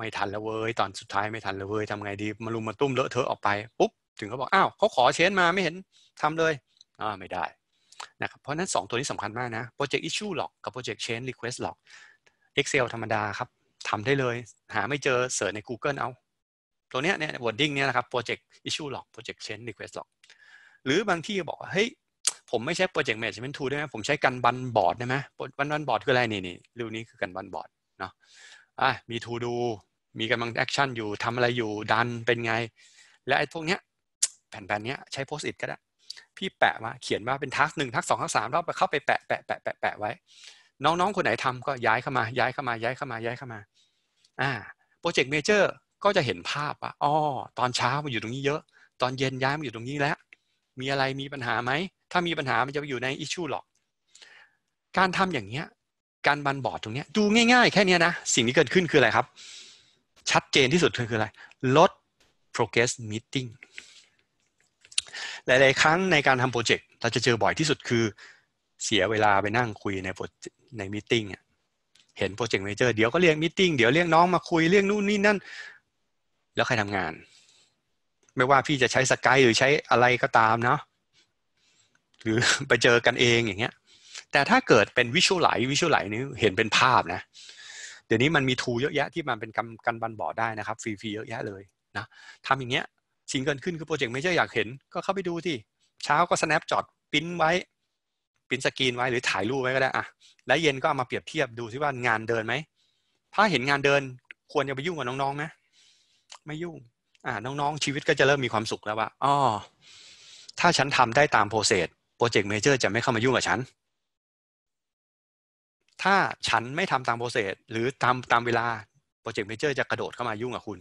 ไม่ทันแล้วเว้ย ตอนสุดท้ายไม่ทันแล้วเว้ยทำไงดี มาลุมมาตุ้มเลอะเทอะออกไป ปุ๊บ ถึงเขาบอก อ้าว เขาขอเชนมาไม่เห็นทำเลย อ่าไม่ได้ นะครับ เพราะนั้น 2 ตัวนี้สำคัญมากนะปรเจกต์อิชชูหรอก กับโปรเจกต์เชนรีเควสต์หรอก Excel ธรรมดาครับ ทำได้เลย หาไม่เจอ เสิร์ชใน Google เอา ตัวเนี้ยเนี่ยวอร์ดิ้งเนี่ยนะครับปรเจกต์อิชชูหรอกโปรเจกต์เชนรีเควสต์หรอกหรือบางที่บอกว่าเฮ้ย ผมไม่ใช้โปรเจกต์แมจ g e m e n t t o ได้ไหมผมใช้กันบันบอร์ดได้ไหมบันบันบอร์ดคืออะไรนี่นี่รูนี้คือกันบันบอร์ดเนาะอ่ะมีทูดูมีกำลังแอคชั่นอยู่ทำอะไรอยู่ดันเป็นไง และไอ้พวกเนี้ย แผ่นๆเนี้ยใช้โพสต์อิทก็ได้ พี่แปะมาเขียนว่าเป็นทักหนึ่งทักสองทักสามแล้วไปเข้าไปแปะแปะแปะแปะแปะไว้ น้องๆคนไหนทำก็ย้ายเข้ามา ย้ายเข้ามาย้ายเข้ามาย้ายเข้ามา อ่าโปรเจกต์เมเจอร์ก็จะเห็นภาพว่าอ๋อตอนเช้ามันอยู่ตรงนี้เยอะ ตอนเย็นย้ายมาอยู่ตรงนี้แล้ว มีอะไรมีปัญหาไหม ถ้ามีปัญหามันจะไปอยู่ในอิชชูหรอกการทำอย่างเนี้ยการบันบอร์ดตรงเนี้ยดูง่ายๆ แค่นี้นะสิ่งที่เกิดขึ้นคืออะไรครับชัดเจนที่สุดคืออะไร ลด progress meeting หลายๆครั้งในการทำโปรเจกต์ เราจะเจอบ่อยที่สุดคือเสียเวลาไปนั่งคุยในในมิงเห็นโปรเจกต์เมเจอร์ เดี๋ยวก็เรียกมิงเดี๋ยวเรียกน้องมาคุยเรื่องนู่นนี่นั่น แล้วใครทำงาน ไม่ว่าพี่จะใช้สกายหรือใช้อะไรก็ตามเนาะหรือไปเจอกันเองอย่างเงี้ย แต่ถ้าเกิดเป็นวิชวลไหลวิชวลไหลนี่ เห็นเป็นภาพนะดี๋ยวนี้มันมีทูเยอะแยะที่มันเป็นกำกันบันบอดได้นะครับฟรีๆ เยอะแยะเลยนะทำอย่างเงี้ยสิ่งเกินขึ้นคือโปรเจกต์ไม่ใช่อยากเห็นก็เข้าไปดูที่ เช้าก็ snap จอดปิ้นไว้ ปิ้นสกรีนไว้หรือถ่ายรูปไว้ก็ได้อะและเย็นก็เอามาเปรียบเทียบดูซิว่างานเดินไหม ถ้าเห็นงานเดินควรจะไปยุ่งกับน้องๆนะไม่ยุ่งอ่าน้องๆชีวิตก็จะเริ่มมีความสุขแล้วว่าอ๋อถ้าฉันทำได้ตามโปรเซสโปรเจกต์เมเจอร์จะไม่เข้ามายุ่งกับฉันถ้าฉันไม่ทำตามโปรเซสหรือทมตามเวลาโปรเจกต์เมเจอร์จะกระโดดเข้ามายุ่งกับคุณ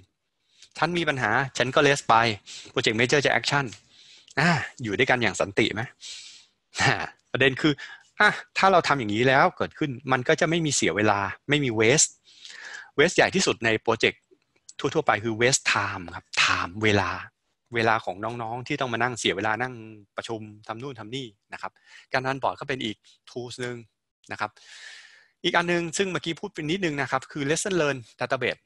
ฉันมีปัญหาฉันก็เลสไปโปรเจกต์เมเจอร์จะแอคชั่นอ่าอยู่ด้วยกันอย่างสันติไหมประเด็นคืออ่ะถ้าเราทำอย่างนี้แล้วเกิดขึ้นมันก็จะไม่มีเสียเวลาไม่มีเวสเวสใหญ่ที่สุดในโปรเจกต์ทั่วๆไปคือ เวสไทม์ครับไทม์เวลา เวลาของน้องๆที่ต้องมานั่งเสียเวลานั่งประชุม ทำนู่นทำนี่นะครับการทันบอร์ดก็เป็นอีกทูสหนึ่งนะครับอีกอันนึงซึ่งเมื่อกี้พูดไปนิดนึงนะครับ คือ lesson learn database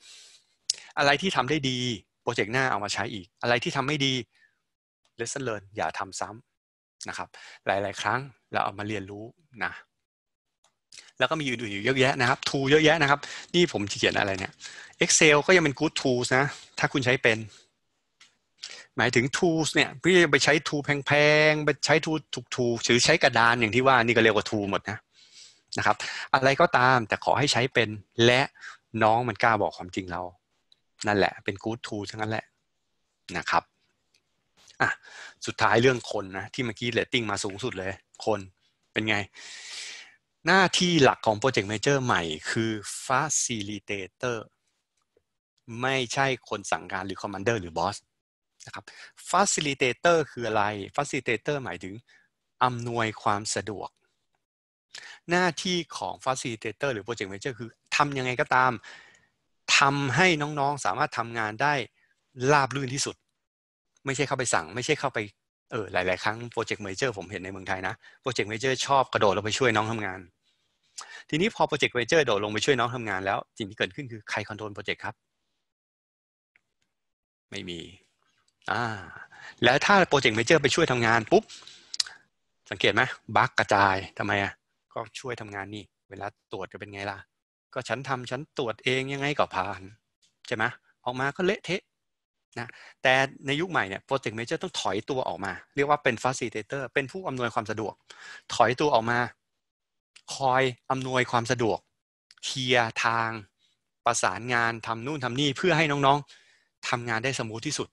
อะไรที่ทำได้ดี โปรเจกต์หน้าเอามาใช้อีก อะไรที่ทำไม่ดี lesson learn อย่าทำซ้ำนะครับ หลาย ๆ ครั้ง เราเอามาเรียนรู้นะแล้วก็มีอยู่อยู่เยอะแยะนะครับ tool เยอะแยะนะครับนี่ผมเขียนอะไรเนี่ย Excel ก็ยังเป็น good tools นะ ถ้าคุณใช้เป็น หมายถึง tools เนี่ยพี่ไปใช้ tool แพงๆไปใช้ tool ถูกๆหรือใช้กระดานอย่างที่ว่านี่ก็เรียกว่า tool หมดนะนะครับ อะไรก็ตามแต่ขอให้ใช้เป็นและน้องมันกล้าบอกความจริงเรา นั่นแหละเป็นกู๊ดทูทั้งนั้นแหละนะครับอ่ะสุดท้ายเรื่องคนนะ ที่เมื่อกี้เลตติ้งมาสูงสุดเลย คนเป็นไง หน้าที่หลักของโปรเจกต์เมเจอร์ใหม่คือฟาซิลิเตเตอร์ไม่ใช่คนสั่งการ หรือคอมมานเดอร์หรือบอสนะครับฟาซิลิเตเตอร์คืออะไรฟาซิลิเตเตอร์หมายถึง อำนวยความสะดวกหน้าที่ของ facilitator หรือ project manager คือทำยังไงก็ตามทำให้น้องๆ สามารถทำงานได้ราบรื่นที่สุด ไม่ใช่เข้าไปสั่ง ไม่ใช่เข้าไปเออหลายๆ ครั้งโปรเจกต์เมเจอร์ผมเห็นในเมืองไทยนะโปรเจกต์เมเจอร์ชอบกระโดดลงไปช่วยน้องทำงาน ทีนี้พอโปรเจกต์เมเจอร์โดดลงไปช่วยน้องทำงานแล้วสิ่งที่เกิดขึ้นคือใครคอนโทรลโปรเจกต์ครับ ไม่มี อ่า แล้วถ้าโปรเจกต์เมเจอร์ไปช่วยทำงาน ปุ๊บสังเกตไหมบั๊กกระจายทำไมอะก็ช่วยทำงานนี่ เวลาตรวจจะเป็นไงล่ะ ก็ฉันทำฉันตรวจเองยังไงก็ผ่าน ใช่ไหม ออกมาก็เละเทะ นะ แต่ในยุคใหม่เนี่ยโปรเจกต์เมเจอร์ต้องถอยตัวออกมา เรียกว่าเป็นฟาซิเตเตอร์เป็นผู้อำนวยความสะดวก ถอยตัวออกมา คอยอำนวยความสะดวก เคลียร์ทางประสานงานทำนู่นทำนี่เพื่อให้น้องๆทำงานได้สมูทที่สุด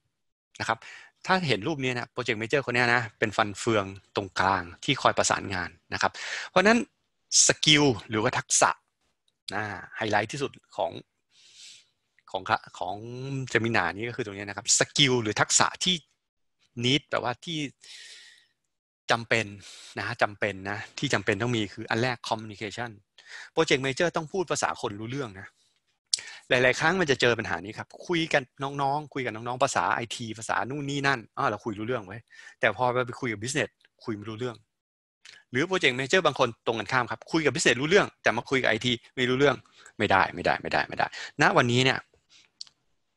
นะครับถ้าเห็นรูปนี้นะโปรเจกต์เมเจอร์คนนี้นะเป็นฟันเฟืองตรงกลางที่คอยประสานงานนะครับ เพราะนั้นสกิลหรือว่าทักษะนะไฮไลท์ที่สุดของของของเจมินานี้ก็คือตรงนี้นะครับสกิลหรือทักษะที่นิดแปลว่าที่จำเป็นนะจำเป็นนะ ที่จำเป็นต้องมีคืออันแรกคอมมิวนิเคชันโปรเจกต์เมเจอร์ต้องพูดภาษาคนรู้เรื่องนะหลายๆครั้ง มันจะเจอปัญหานี้ครับ คุยกันน้องๆ คุยกันน้องๆภาษาไอทีภาษานู่นนี่นั่นอ๋อเราคุยรู้เรื่องไว้ แต่พอไปคุยกับบิสเนส คุยไม่รู้เรื่อง หรือโปรเจกต์เมเจอร์บางคนตรงกันข้ามครับ คุยกับบิสเนสรู้เรื่อง แต่มาคุยกับไอทีไม่รู้เรื่อง ไม่ได้ ไม่ได้ ไม่ได้ ไม่ได้ ณ วันนี้เนี่ย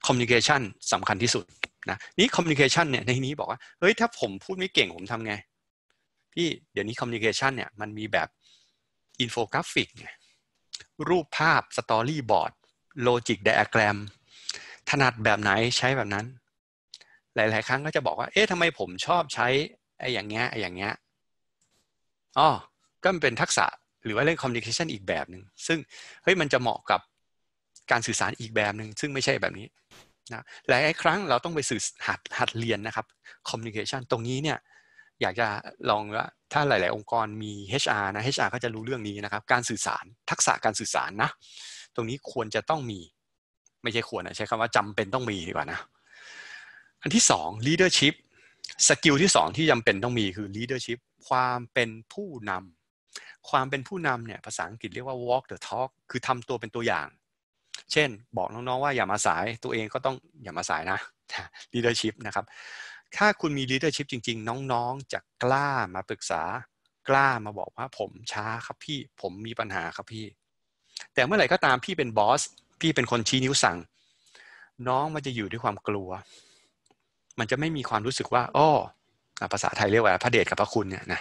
คอมมิวนิเคชันสำคัญที่สุดนะ นี่คอมมิวนิเคชันเนี่ย ในนี้บอกว่า เฮ้ย ถ้าผมพูดไม่เก่งผมทำไง พี่เดี๋ยวนี้คอมมิวนิเคชันเนี่ย มันมีแบบอินโฟกราฟิกรูปภาพสตอรี่บอร์ดโลจิกไดอะแกรมถนัดแบบไหนใช้แบบนั้น หลายๆ ครั้งก็จะบอกว่า เอ๊ะทำไมผมชอบใช้ไอ้อย่างเงี้ยไอ้อย่างเงี้ยอ๋อก็มันเป็นทักษะหรือว่าเรื่องคอมมิชชั a t อีกแบบหนึ่งซึ่งเฮ้ยมันจะเหมาะกับการสื่อสารอีกแบบหนึ่งซึ่งไม่ใช่แบบนี้นะหลายครั้งเราต้องไปสื่อหัดหัดเรียนนะครับคอมมิชชั a t ตรงนี้เนี่ย อยากจะลองว่า ถ้าหลาย ๆ องค์กรมี HR นะ HR ก็จะรู้เรื่องนี้นะครับ การสื่อสารทักษะการสื่อสารนะตรงนี้ควรจะต้องมี ไม่ใช่ควรนะใช้คำว่าจำเป็นต้องมีดีกว่านะ อันที่สอง leadership สกิลที่สองที่จำเป็นต้องมีคือ leadership ความเป็นผู้นำความเป็นผู้นำเนี่ย ภาษาอังกฤษเรียกว่า walk the talk คือทำตัวเป็นตัวอย่าง เช่น บอกน้องๆ ว่าอย่ามาสายตัวเองก็ต้องอย่ามาสายนะ leadership นะครับ ถ้าคุณมี leadership จริงๆ น้องๆจะกล้ามาปรึกษากล้ามาบอกว่าผมช้าครับพี่ผมมีปัญหาครับพี่แต่เมื่อไหร่ก็ตามพี่เป็นบอส พี่เป็นคนชี้นิ้วสั่ง น้องมันจะอยู่ด้วยความกลัว มันจะไม่มีความรู้สึกว่าอ้อภาษาไทยเรียกว่า พระเดชกับพระคุณเนี่ยนะ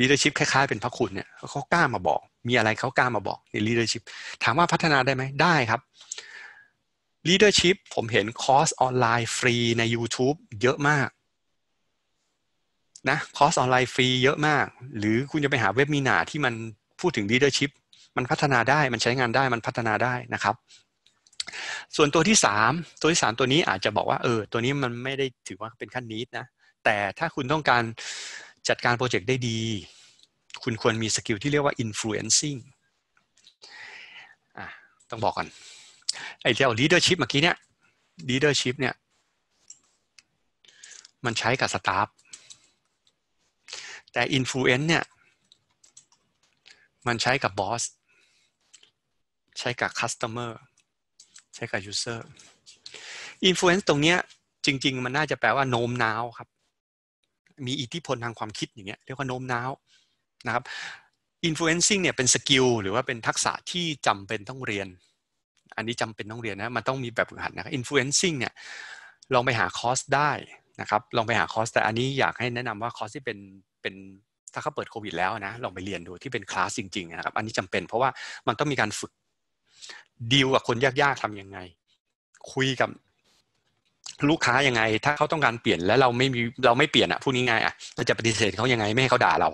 ลีดเดอร์ชิพคล้ายๆเป็นพระคุณเนี่ยเขากล้ามาบอก มีอะไรเขากล้ามาบอกในลีดเดอร์ชิพถามว่าพัฒนาได้ไหมได้ครับลีดเดอร์ชิพผมเห็นคอร์สออนไลน์ฟรีใน YouTube เยอะมากนะคอร์สออนไลน์ฟรีเยอะมาก หรือคุณจะไปหาเว็บมีนาที่มันพูดถึงลีดเดอร์ชิพมันพัฒนาได้ มันใช้งานได้ มันพัฒนาได้นะครับ ส่วนตัวที่ 3 ตัวที่3ตัวนี้อาจจะบอกว่าเออตัวนี้มันไม่ได้ถือว่าเป็นขั้นนิดนะ แต่ถ้าคุณต้องการจัดการโปรเจกต์ได้ดี คุณควรมีสกิลที่เรียกว่า influencing ่ต้องบอกก่อนไอ้เจ้า leadership เมื่อกี้เนี่ย leadership เนี่ยมันใช้กับสตาฟ แต่ influence เนี่ยมันใช้กับบอสใช้กับ customer ใช้กับ user influence ตรงเนี้ยจริง ๆ มันน่าจะแปลว่าโน้มน้าวครับ มีอิทธิพลทางความคิดอย่างเงี้ย เรียกว่าโน้มน้าวนะครับ influencing เนี่ยเป็นสกิลหรือว่าเป็นทักษะที่จำเป็นต้องเรียน อันนี้จำเป็นต้องเรียนนะ มันต้องมีแบบฝึกหัดนะ influencing เนี่ยลองไปหาคอร์สได้นะครับ ลองไปหาคอร์ส แต่อันนี้อยากให้แนะนำว่าคอร์สที่เป็นเป็นถ้าเขาเปิดโควิด แล้วนะลองไปเรียนดูที่เป็นคลาสจริง ๆนะครับ อันนี้จำเป็นเพราะว่ามันต้องมีการฝึกดีลกับคนยากๆทำยังไง คุยกับลูกค้ายังไง ถ้าเขาต้องการเปลี่ยน แล้วเราไม่มีเราไม่เปลี่ยนอะพูดง่ายๆอะเราจะปฏิเสธเขายังไงไม่ให้เขาด่าเรา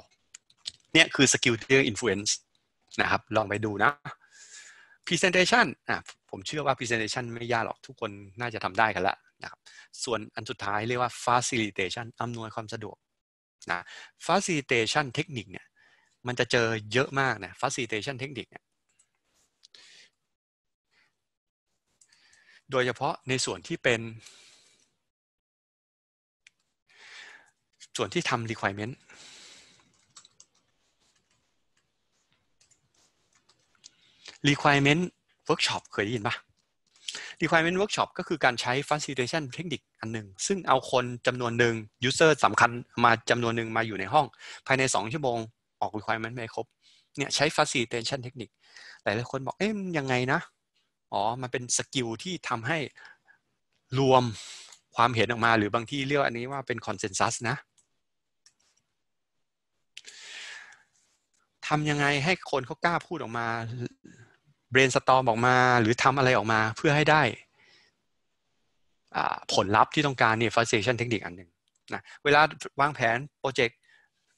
เนี่ยคือสกิลที่เรื่องอินฟลูเอนซ์นะครับ ลองไปดูนะพรีเซนเตชันอ่ะผมเชื่อว่าพรีเซนเตชันไม่ยากหรอกทุกคนน่าจะทำได้กันละนะครับส่วนอันสุดท้าย เรียกว่าฟาสิลิเตชันอำนวยความสะดวกนะฟาสิลิเตชันเทคนิคเนี่ยมันจะเจอเยอะมากนะฟา c ิลิเตชันเทคนิคเนี่ยโดยเฉพาะ ในส่วนที่เป็น ส่วนที่ทำ requirement รีคว i r e m e n t workshop เคยได้ยินปะ requirement workshop ก็คือการใช้ facilitation เทคนิคอันหนึ่งซึ่งเอาคนจำนวนหนึ่ง user สำคัญมาจำนวนหนึ่งมาอยู่ในห้อง ภายใน 2 ชั่วโมง ออก requirement ไม่ครบเนี่ยใช้ facilitation เทคนิคหลายยคนบอกเอ๊ะยังไงนะอ๋อ มันเป็นสกิลที่ทำให้รวมความเห็นออกมา หรือบางที่เรียกอันนี้ว่าเป็นคอนเซนแซสนะ ทำยังไงให้คนเขากล้าพูดออกมา เบรนสตอมออกมาหรือทำอะไรออกมาเพื่อให้ได้ผลลัพธ์ที่ต้องการเนี่ยฟอร์เซชันเทคนิคอันหนึ่งนะ เวลาวางแผนโปรเจกต์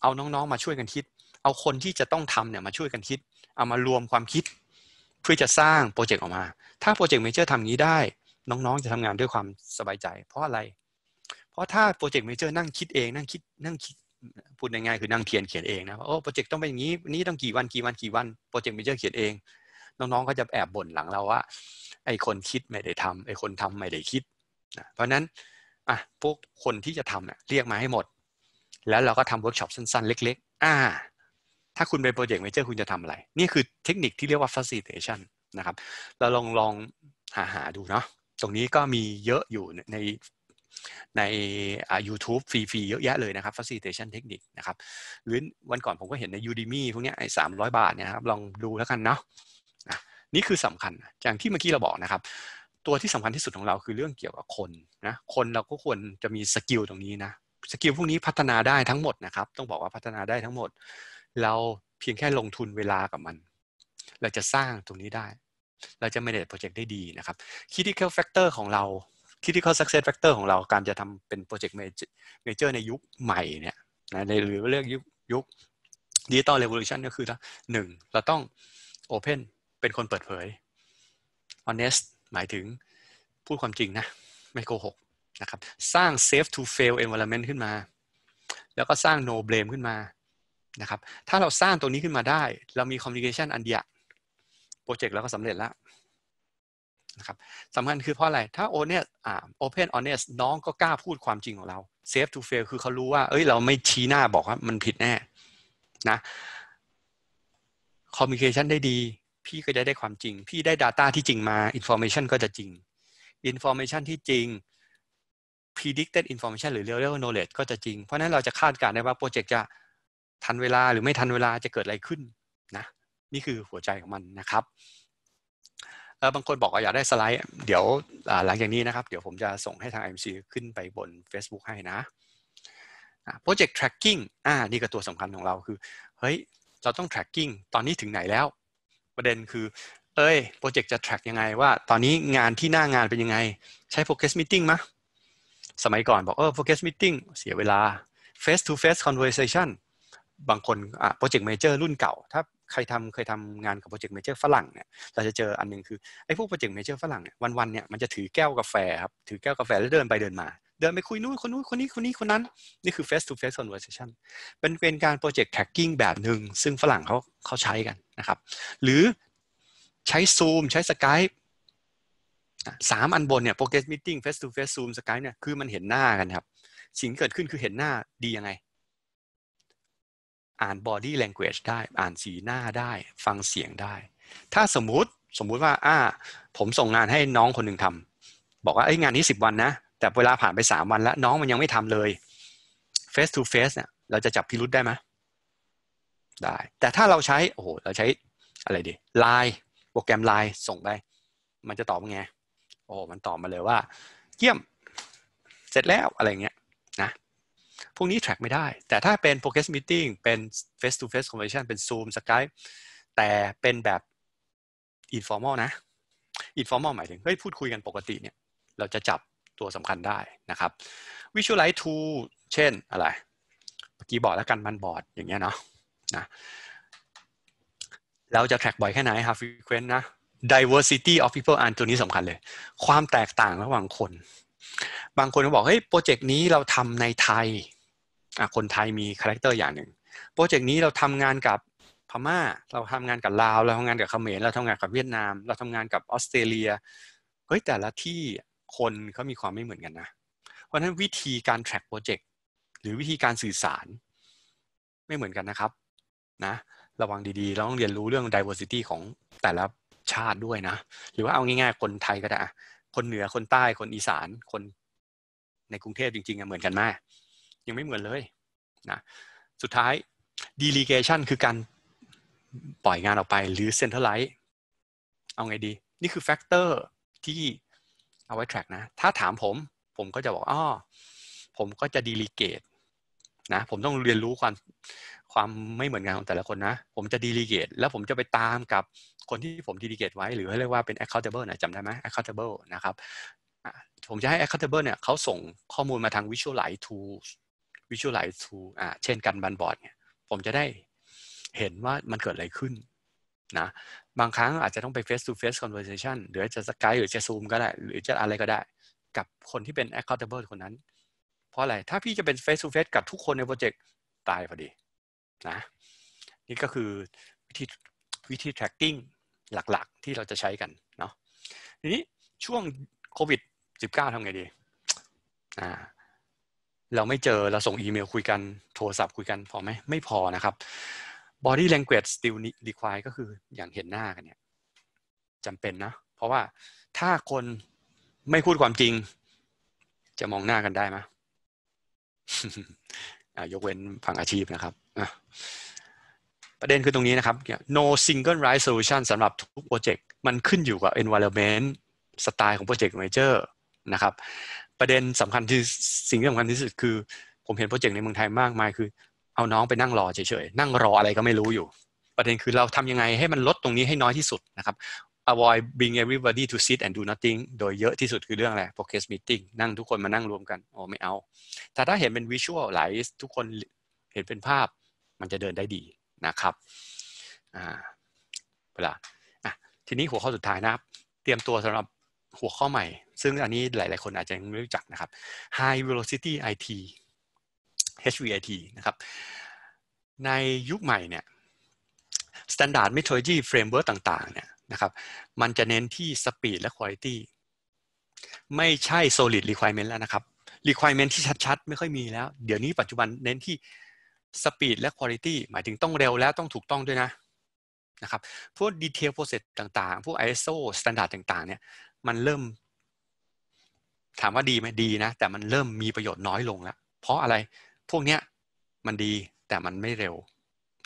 เอาน้องๆมาช่วยกันคิด เอาคนที่จะต้องทำเนี่ยมาช่วยกันคิด เอามารวมความคิดเพื่อจะสร้างโปรเจกต์ออกมา ถ้าโปรเจกต์เมเจอร์ทำงี้ได้ น้องๆจะทำงานด้วยความสบายใจ เพราะอะไร เพราะถ้าโปรเจกต์เมเจอร์นั่งคิดเองนั่งคิดนั่งคิดพูดง่ายๆคือนั่งเขียนเขียนเองนะโอ้โปรเจกต์ต้องเป็นอย่างนี้ นี้ต้องกี่วันกี่วันกี่วันโปรเจกต์เมเจอร์เขียนเอง น้องๆก็จะแอบบ่นหลังเราว่า ไอคนคิดไม่ได้ทำไอคนทำไม่ได้คิดเพราะนั้นอ่ะพวกคนที่จะทำเนี่ยเรียกมาให้หมด แล้วเราก็ทำเวิร์กช็อปสั้น ๆ เล็ก ๆ อ่าถ้าคุณเป็นโปรเจกต์เมเจอร์คุณจะทำอะไร นี่คือเทคนิคที่เรียกว่า facilitation นะครับ เราลองลองหาหาดูเนาะ ตรงนี้ก็มีเยอะอยู่ในใน YouTube ฟรีๆ เยอะแยะเลยนะครับ facilitation technique นะครับ หรือวันก่อนผมก็เห็นใน Udemy พวกนี้ไอ้สามร้อยบาทเนี่ยครับ ลองดูแล้วกันเนาะนี่คือสำคัญอย่างที่เมื่อกี้เราบอกนะครับ ตัวที่สำคัญที่สุดของเราคือเรื่องเกี่ยวกับคนนะ คนเราก็ควรจะมีสกิลตรงนี้นะ สกิลพวกนี้พัฒนาได้ทั้งหมดนะครับ ต้องบอกว่าพัฒนาได้ทั้งหมดเราเพียงแค่ลงทุนเวลากับมัน เราจะสร้างตรงนี้ได้ เราจะไม่ได้โปรเจกต์ได้ดีนะครับ critical factor ของเรา critical success factor ของเราการจะทำเป็นโปรเจกต์เมเจอร์ในยุคใหม่เนี่ยนะในหรือเรียกยุคยุคดิจิตอลเรวอลูชันก็คือหนึ่งเราต้องโอเพนเป็นคนเปิดเผย honest หมายถึง พูดความจริงนะ ไม่โกหกนะครับสร้าง safe to fail environment ขึ้นมา แล้วก็สร้าง no blame ขึ้นมานะครับ ถ้าเราสร้างตรงนี้ขึ้นมาได้ เรามีคอมมิวนิเคชันอันเดีย โปรเจกต์เราก็สำเร็จแล้วนะครับสำคัญคือเพราะอะไร ถ้าโอเนสอ่า โอเพนออนเนส น้องก็กล้าพูดความจริงของเรา เซฟทูเฟล คือเขารู้ว่าเอ้ย เราไม่ชี้หน้าบอกว่ามันผิดแน่นะ คอมมิวนิเคชันได้ดี พี่ก็จะได้ความจริง พี่ได้ Data ที่จริงมา Information ก็จะจริง Information ที่จริง predicted information หรือ real knowledge ก็จะจริง เพราะนั้นเราจะคาดการณ์ได้ว่าโปรเจกต์จะทันเวลา หรือไม่ทันเวลาจะเกิดอะไรขึ้นนะนี่คือหัวใจของมันนะครับ บางคนบอกว่าอยากได้สไลด์ เดี๋ยวหลังจากนี้นะครับ เดี๋ยวผมจะส่งให้ทาง IMC ขึ้นไปบน Facebook ให้นะ Project Tracking อ่านี่ก็ตัวสำคัญของเราคือเฮ้ยเราต้อง tracking ตอนนี้ถึงไหนแล้ว ประเด็นคือเอ้ยโปรเจกต์จะ track ยังไงว่าตอนนี้งานที่หน้างานเป็นยังไงใช้ focus meeting มะสมัยก่อนบอกเออ focus meeting เสียเวลา face to face conversation บางคนโปรเจกต์เมเจอร์รุ่นเก่า ถ้าใครทำเคยทำงานกับโปรเจกต์เมเจอร์ฝรั่งเนี่ยเราจะเจออันนึงคือ ไอ้พวกโปรเจกต์เมเจอร์ฝรั่งเนี่ยวันๆเนี่ยมันจะถือแก้วกาแฟครับ ถือแก้วกาแฟแล้วเดินไปเดินมา เดินไปคุยนู้นคนนู้นคนนี้คนนี้คนนั้น นี่คือ face to face conversation เป็นเป็นการโปรเจกต์แท็กกิ้งแบบหนึ่งซึ่งฝรั่งเขาเขาใช้กันนะครับ หรือใช้ Zoom ใช้ Skype สามอันบนเนี่ย progress meeting face to face zoom skype เนี่ยคือมันเห็นหน้ากันครับ สิ่งเกิดขึ้นคือเห็นหน้าดียังไงอ่านบอดี้เลงเกจได้ อ่านสีหน้าได้ ฟังเสียงได้ ถ้าสมมติ สมมุติว่าอ่า ผมส่งงานให้น้องคนหนึ่งทำ บอกว่าไอ้งานนี้สิบวันนะ แต่เวลาผ่านไปสามวันแล้วน้องมันยังไม่ทำเลย face to face เนี่ย เราจะจับพิรุษได้ไหมได้ แต่ถ้าเราใช้ โอ้โหเราใช้อะไรดี ไลน์ โปรแกรมไลน์ ส่งไป มันจะตอบไง โอ้มันตอบมาเลยว่าเยี่ยม เสร็จแล้ว อะไรเงี้ย นะพวกนี้ track ไม่ได้ แต่ถ้าเป็น f o c u s meeting เป็น face to face conversation เป็น zoom skype แต่เป็นแบบ informal นะ informal หมายถึง เฮ้ย พูดคุยกันปกติเนี่ย เราจะจับตัวสำคัญได้นะครับ visualize tool เช่นอะไร เมื่อกี้บอกแล้วกันมันบอร์ดอย่างเงี้ยเนาะ นะ เราจะ track บ่อยแค่ไหนครับ frequent นะ diversity of people อันตัวนี้สำคัญเลย ความแตกต่างระหว่างคนบางคนก็บอกเฮ้ยโปรเจกต์นี้เราทำในไทย คนไทยมีคาแรคเตอร์อย่างหนึ่งโปรเจกต์นี้เราทำงานกับพม่า เราทำงานกับลาวเราทำงานกับเขมรเราทำงานกับเวียดนาม เราทำงานกับออสเตรเลียเฮ้ย แต่ละที่คนเขามีความไม่เหมือนกันนะ เพราะฉะนั้นวิธีการแทร็กโปรเจกต์หรือวิธีการสื่อสารไม่เหมือนกันนะครับนะระวังดีๆ เราต้องเรียนรู้เรื่อง diversity ของแต่ละชาติด้วยนะ หรือว่าเอาง่ายๆคนไทยก็ได้คนเหนือคนใต้คนอีสานคนในกรุงเทพจริงๆเหมือนกันมาก ยังไม่เหมือนเลยนะสุดท้าย delegation คือการปล่อยงานออกไปหรือ centralize เอาไงดี นี่คือแฟกเตอร์ที่เอาไว้ track นะ ถ้าถามผม ผมก็จะบอกอ๋อผมก็จะ delegate นะ ผมต้องเรียนรู้ความความไม่เหมือนกันของแต่ละคนนะ ผมจะ delegate แล้วผมจะไปตามกับคนที่ผมดีดิก a t ไว้ หรือเรียกว่าเป็น accountable นะจำได้ไหม accountable นะครับผมจะให้ accountable เนี่ยเขาส่งข้อมูลมาทาง visualize tool visualize tool อ่าเช่นกันบันบอร์ดเนี่ยผมจะได้เห็นว่ามันเกิดอะไรขึ้นนะบางครั้งอาจจะต้องไป face to face conversation หรือจะสกาย หรือจะซูมก็ได้ หรือจะอะไรก็ได้กับคนที่เป็น accountable คนนั้น เพราะอะไร ถ้าพี่จะเป็น face to face กับทุกคนในโปรเจกต์ตายพอดีนะนี่ก็คือวิธีวิธี tracking หลัก ๆ ที่เราจะใช้กันเนาะ ทีนี้ช่วงโควิด -19 ทำไงดี อ่า เราไม่เจอเราส่งอีเมลคุยกันโทรศัพท์คุยกัน พอไหม ไม่พอนะครับ body language still require ก็คืออย่างเห็นหน้ากันเนี่ยจำเป็นนะ เพราะว่าถ้าคนไม่พูดความจริง จะมองหน้ากันได้ไหมยกเว้นฝั่งอาชีพนะครับประเด็นคือตรงนี้นะครับ no single right solution สำหรับทุกโปรเจกต์ มันขึ้นอยู่กับ environment สไตล์ของโปรเจกต์ manager นะครับ ประเด็นสำคัญที่สิ่งที่สำคัญที่สุดคือ ผมเห็นโปรเจกต์ในเมืองไทยมากมายคือ เอาน้องไปนั่งรอเฉยๆ นั่งรออะไรก็ไม่รู้อยู่ ประเด็นคือเราทำยังไงให้มันลดตรงนี้ให้น้อยที่สุดนะครับ avoid bring everybody to sit and do nothing โดยเยอะที่สุดคือเรื่องอะไร focus meeting นั่งทุกคนมานั่งรวมกันโอ้ไม่เอาแต่ถ้าเห็นเป็นวิชวลหลายทุกคนเห็นเป็นภาพ มันจะเดินได้ดีนะครับเวลาทีนี้หัวข้อสุดท้ายนะครับ เตรียมตัวสำหรับหัวข้อใหม่ ซึ่งอันนี้หลาย ๆคนอาจจะยังไม่รู้จักนะครับ High Velocity IT HVIT นะครับ ในยุคใหม่เนี่ย Standard m e t d o l o g y Framework ต่าง ๆ เนี่ยนะครับ มันจะเน้นที่ Speed และ Quality ไม่ใช่ Solid Requirement แล้วนะครับ Requirement ที่ชัด ๆ ไม่ค่อยมีแล้ว เดี๋ยวนี้ปัจจุบันเน้นที่สปีดและคุณภาพหมายถึงต้องเร็วแล้วต้องถูกต้องด้วยนะนะครับพวกดีเทลโปรเซสต่าง ๆ พวก ISO สแตนดาร์ดต่างๆเนี่ยมันเริ่มถามว่าดีไหมดีนะ แต่มันเริ่มมีประโยชน์น้อยลงแล้ว เพราะอะไรพวกเนี้ยมันดีแต่มันไม่เร็ว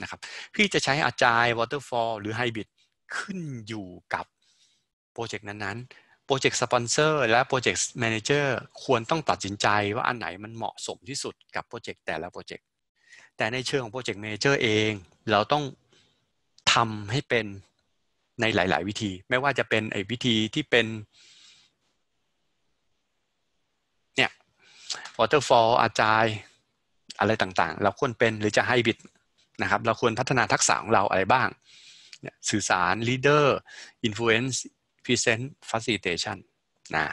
นะครับพี่จะใช้อาจายวอเตอร์ฟอหรือไฮบริดขึ้นอยู่กับโปรเจกต์นั้นๆโปรเจกต์สปอนเซอร์และโปรเจกต์แมเนเจอร์ควรต้องตัดสินใจว่าอันไหนมันเหมาะสมที่สุดกับโปรเจกต์แต่ละโปรเจกต์แต่ในเชิงของโปรเจกต์เมเจอร์เอง เราต้องทำให้เป็นในหลาย ๆ วิธี ไม่ว่าจะเป็นไอ้วิธีที่เป็นเนี่ยวอเตอร์ฟอลอาจายอะไรต่างๆ เราควรเป็นหรือจะให้บิดนะครับ เราควรพัฒนาทักษะของเราอะไรบ้าง สื่อสาร leader influence present facilitation นะ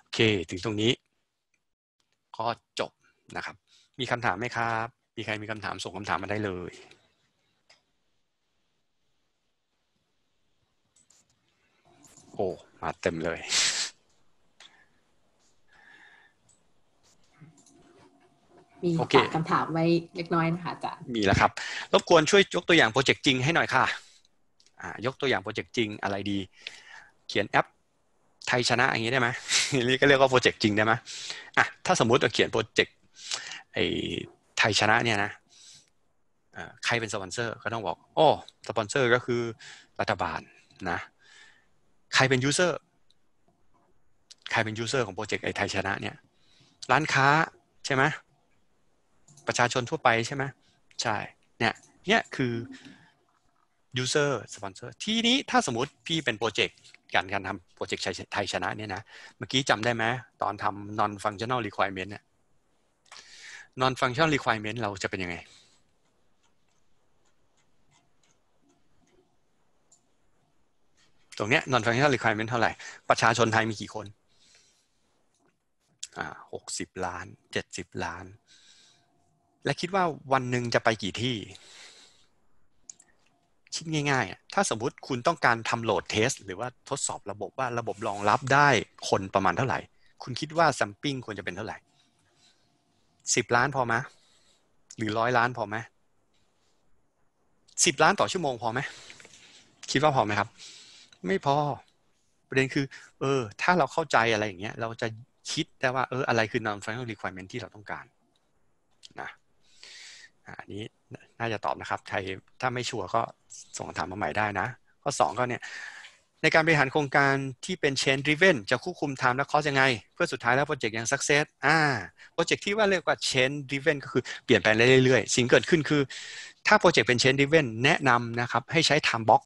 โอเค ถึงตรงนี้ ก็จบนะครับ มีคำถามไหมครับมีใครมีคำถามส่งคำถามมาได้เลยโอ้มาเต็มเลย มีฝากคำถามไว้เล็กน้อยนะคะจาะมีแล้วครับรบกวนช่วย ยกตัวอย่างโปรเจกต์จริงให้หน่อยค่ะ ยกตัวอย่างโปรเจกต์จริง อะไรดี เขียนแอปไทยชนะ อย่างนี้ได้ไหมนี่ก็เรียกว่าโปรเจกต์จริงได้ไหมอ่ะถ้าสมมุติเราเขียนโปรเจกต์ไอไทยชนะเนี่ยนะใครเป็นสปอนเซอร์ก็ต้องบอก โอ้สปอนเซอร์ก็คือรัฐบาลนะใครเป็นยูเซอร์ใครเป็นยูเซอร์ของโปรเจกต์ไอ้ไทยชนะเนี่ยร้านค้า ใช่ไหมประชาชนทั่วไปใช่ไหมใช่เนี่ยเนี่ยคือยูเซอร์สปอนเซอร์ทีนี้ถ้าสมมติพี่เป็นโปรเจกต์การการทำโปรเจกต์ไทยชนะเนี่ยนะ เมื่อกี้จำได้ไหมตอนทำ non functional requirement เนี่ย non function requirement เราจะเป็นยังไง ตรงเนี้ย non function requirement เท่าไหร่ ประชาชนไทยมีกี่คน อ่าหกสิบล้านเจ็ดสิบล้าน และคิดว่าวันหนึ่งจะไปกี่ที่ คิดง่ายๆ ถ้าสมมติคุณต้องการทำโหลดเทสหรือว่าทดสอบระบบว่าระบบรองรับได้คนประมาณเท่าไหร่ คุณคิดว่าซัมปิ้งควรจะเป็นเท่าไหร่สิบล้านพอไหมหรือร้อยล้านพอไหมสิบล้านต่อชั่วโมงพอไหมคิดว่าพอไหมครับ ไม่พอ ประเด็นคือ เออ ถ้าเราเข้าใจอะไรอย่างเงี้ยเราจะคิดได้ว่าเอออะไรคือ non functional requirement ที่เราต้องการนะอันนี้น่าจะตอบนะครับใครถ้าไม่ชัวร์ก็ส่งคำถามมาใหม่ได้นะ ข้อสองก็เนี่ยในการบริหารโครงการที่เป็น chain driven จะควบคุม time และ cost ยังไง เพื่อสุดท้ายแล้วโปรเจกต์ยัง success อ่าโปรเจกต์ที่ว่าเรียกว่า chain driven ก็คือเปลี่ยนแปลงเรื่อยๆ สิ่งเกิดขึ้นคือถ้าโปรเจกต์เป็น chain driven แนะนำนะครับ ให้ใช้ time box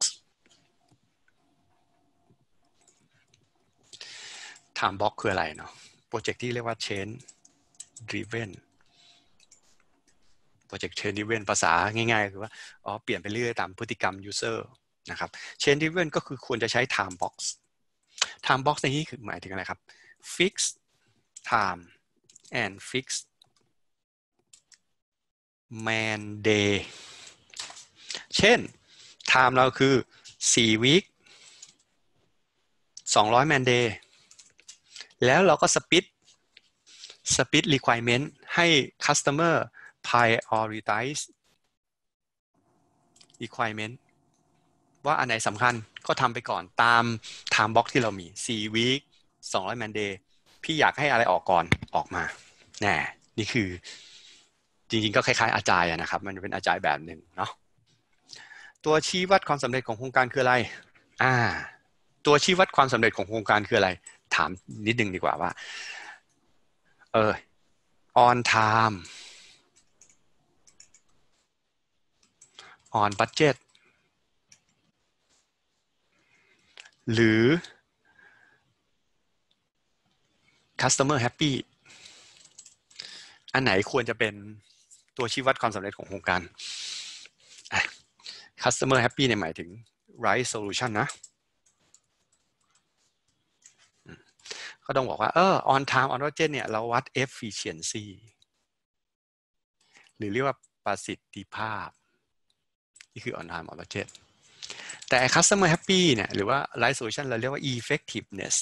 time box คืออะไรเนาะโปรเจกต์ที่เรียกว่า chain driven โปรเจกต์ chain driven ภาษาง่ายๆ คือว่า อ๋อ เปลี่ยนไปเรื่อยตามพฤติกรรม user นะครับเชน i ิเวนก็คือควรจะใช้ time box time box ในนี้คือหมายถึงอะไรครับ fix time and fix man day เช่น time เราคือ 4 week 200 man day แล้วเราก็ s p สปิ s p ปิด requirement ให้ customer prioritize requirement ว่าอันไหนสำคัญก็ทำไปก่อนตาม time box ที่เรามี 4 week 200 man day พี่อยากให้อะไรออกก่อนออกมาแน่นี่คือจริงๆก็คล้ายๆอาจารย์นะครับ มันเป็นอาจารย์แบบหนึ่งเนาะ ตัวชี้วัดความสำเร็จของโครงการคืออะไรอ่าตัวชี้วัดความสำเร็จของโครงการคืออะไร ถามนิดนึงดีกว่าว่า เออ on time on budget หรือ customer happy อันไหนควรจะเป็นตัวชี้วัดความสำเร็จของโครงการ customer happy ในหมายถึง right solution นะ ก็ต้องบอกว่าเออ on time on budget เนี่ย เราวัด efficiency หรือเรียกว่าประสิทธิภาพนี่คือ on time on budget แต่ customer happy เนี่ยหรือว่า right solution เราเรียกว่า effectiveness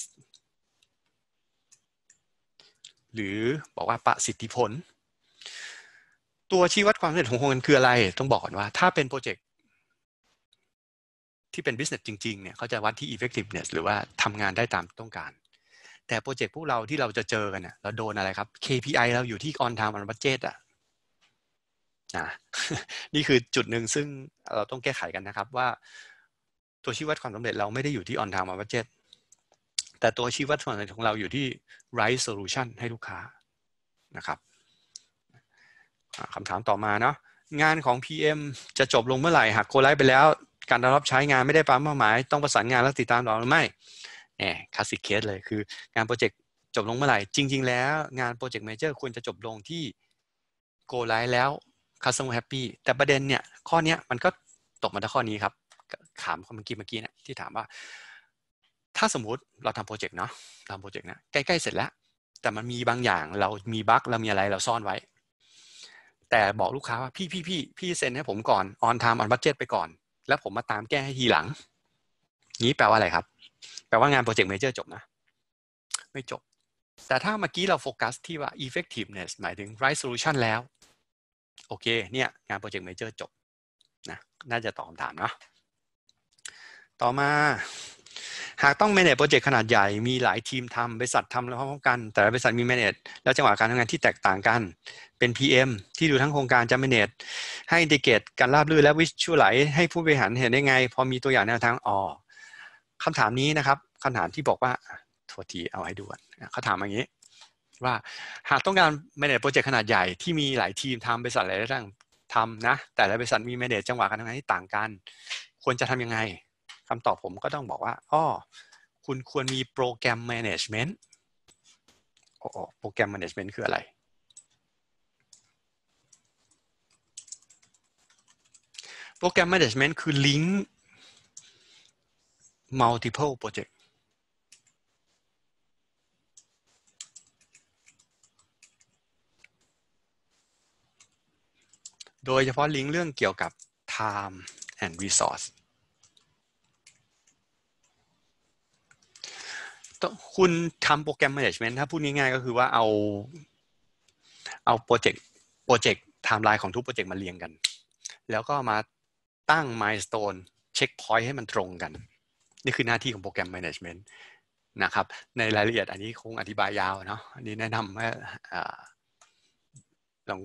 หรือบอกว่าประสิทธิผล ตัวชี้วัดความสำเร็จของโครงการคืออะไร ต้องบอกก่อนว่าถ้าเป็นโปรเจกต์ ที่เป็น business จริงๆ เนี่ย เขาจะวัดที่ effectiveness หรือว่าทำงานได้ตามต้องการ แต่โปรเจกต์พวกเราที่เราจะเจอกันเนี่ยเราโดนอะไรครับ KPI เราอยู่ที่ on time on budget อะนะนี่คือจุดหนึ่งซึ่งเราต้องแก้ไขกันนะครับว่าตัวชี้วัดความสำเร็จเราไม่ได้อยู่ที่ on time on budget แต่ตัวชี้วัดความสำเร็จของเราอยู่ที่ right solution ให้ลูกค้านะครับคำถามต่อมาเนาะงานของ PM จะจบลงเมื่อไหร่ หากโคไลท์ไปแล้วการรับใช้งานไม่ได้ปั๊มเป้าหมาย ต้องประสานงานและติดตามต่อหรือไม่แหมคลาสสิกเคสเลยคืองานโปรเจกต์จบลงเมื่อไหร่ จริง ๆ แล้วงานโปรเจกต์เมเจอร์ควรจะจบลงที่โกไลท์แล้วคัสเตอร์แฮปปี้แต่ประเด็นเนี่ยข้อนี้มันก็ตกมาที่ข้อนี้ครับถามเมื่อกี้เมื่อกี้นะที่ถามว่า ถ้าสมมติเราทำโปรเจกต์เนาะทำโปรเจกต์นะใกล้ๆเสร็จแล้ว แต่มันมีบางอย่างเรามีบั๊กเรามีอะไรเราซ่อนไว้ แต่บอกลูกค้าว่า พี่พี่พี่พี่เซ็นให้ผมก่อนออนไทม์ออนบัจเจตไปก่อน แล้วผมมาตามแก้ให้ทีหลัง นี้แปลว่าอะไรครับ แปลว่างานโปรเจกต์เมเจอร์จบนะ ไม่จบ แต่ถ้าเมื่อกี้เราโฟกัสที่ว่า effectiveness หมายถึง right solution แล้ว โอเค เนี่ย งานโปรเจกต์เมเจอร์จบนะ น่าจะตอบคำถามเนาะต่อมา หากต้องแมเนจโปรเจกต์ขนาดใหญ่ มีหลายทีมทำ บริษัททำแล้วพร้อมกัน แต่ละบริษัทมีแมเนจ แล้วจังหวะการทำงานที่แตกต่างกัน เป็น PM ที่ดูทั้งโครงการจะแมเนจให้ i n เกตการราบรื่นและวิชวลไหลให้ผู้บริหารเห็นได้ไง พอมีตัวอย่างแนวทางออก คำถามนี้นะครับ คำถามที่บอกว่าทัวทีเอาให้ดูเขาถามอย่างนี้ ว่าหากต้องการแมเนจโปรเจกต์ขนาดใหญ่ที่มีหลายทีมทำบริษัทหลายเรื่องทำนะ แต่ละบริษัทมีแมเนจจังหวะการทำงานที่ต่างกัน ควรจะทำยังไงคำตอบผมก็ต้องบอกว่าอ๋อคุณควรมีโปรแกรมแมネจเมนต์โอ้โปรแกรมแมเนจเมนต์ คืออะไร โปรแกรมแมเนจเมนต์ คือ ลิงก์ multiple project โดยเฉพาะลิงก์เรื่องเกี่ยวกับ time and resource คุณทำโปรแกรมแมจเมนต์ถ้าพูดง่ายๆก็คือว่าเอาเอาโปรเจกต์โปรเจกต์ไทม์ไลน์ของทุกโปรเจกต์มาเรียงกัน แล้วก็มาตั้งมายสเตนเช็คพอยต์ให้มันตรงกัน นี่คือหน้าที่ของโปรแกรมแมจเมนต์นะครับ ในรายละเอียดอันนี้คงอธิบายยาวเนาะอันนี้แนะนำว่าลอง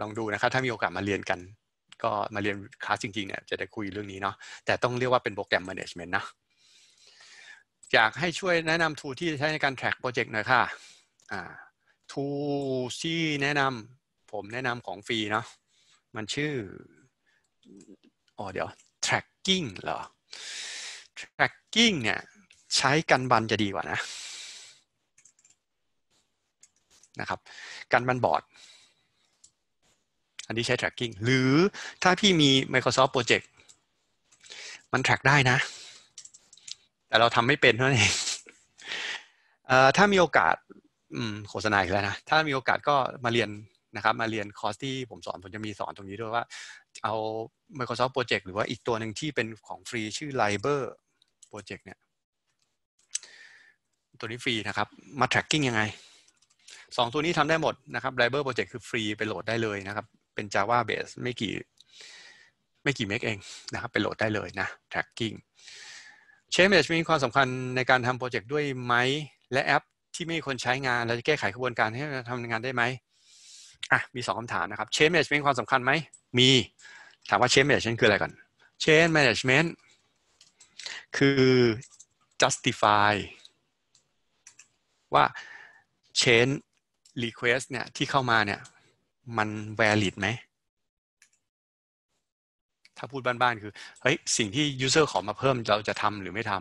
ลองดูนะครับ ถ้ามีโอกาสมาเรียนกัน ก็มาเรียนคลาสจริงๆเนี่ยจะได้คุยเรื่องนี้เนาะแต่ต้องเรียกว่าเป็นโปรแกรมแมจเมนต์นะอยากให้ช่วยแนะนำทูที่ใช้ในการแทร็กโปรเจกต์หน่อยค่ะ ทูที่แนะนำผมแนะนำของฟรีเนาะ มันชื่ออ๋อเดี๋ยว tracking เหรอ tracking เนี่ย ใช้กันบันจะดีกว่านะ นะครับกันบันบอร์ด อันนี้ใช้ tracking หรือถ้าพี่มี Microsoft Project มัน track ได้นะแต่เราทำไม่เป็นเท่านั้นเองถ้ามีโอกาสโฆษณาอีกแล้วนะ ถ้ามีโอกาสก็มาเรียนนะครับ มาเรียนคอร์สที่ผมสอน ผมจะมีสอนตรงนี้ด้วยว่า เอา Microsoft Project หรือว่าอีกตัวหนึ่งที่เป็นของฟรีชื่อ Liber Project เนี่ย ตัวนี้ฟรีนะครับ มา tracking ยังไงสองตัวนี้ทำได้หมดนะครับ Liber Project คือฟรีไปโหลดได้เลยนะครับ เป็น Java base ไม่กี่ไม่กี่เมกเองนะครับไปโหลดได้เลยนะ tracking เชนเมจมีความสำคัญในการทำโปรเจกต์ด้วยไหม และแอปที่ไม่มีคนใช้งานเราจะแก้ไขกระบวนการให้ทำางานได้ไหมอ่ะมีสองคำถามนะครับเชนเม m มีความสำคัญไหม มี ถามว่าเชนเม m a นคืออะไรก่อนเชนเมจเมนคือ justify ว่าเชน g e request เนี่ยที่เข้ามาเนี่ยมัน valid ไหมาพูดบ้านๆ คือ เฮ้ยสิ่งที่ยูเซอร์ขอมาเพิ่มเราจะทำหรือไม่ท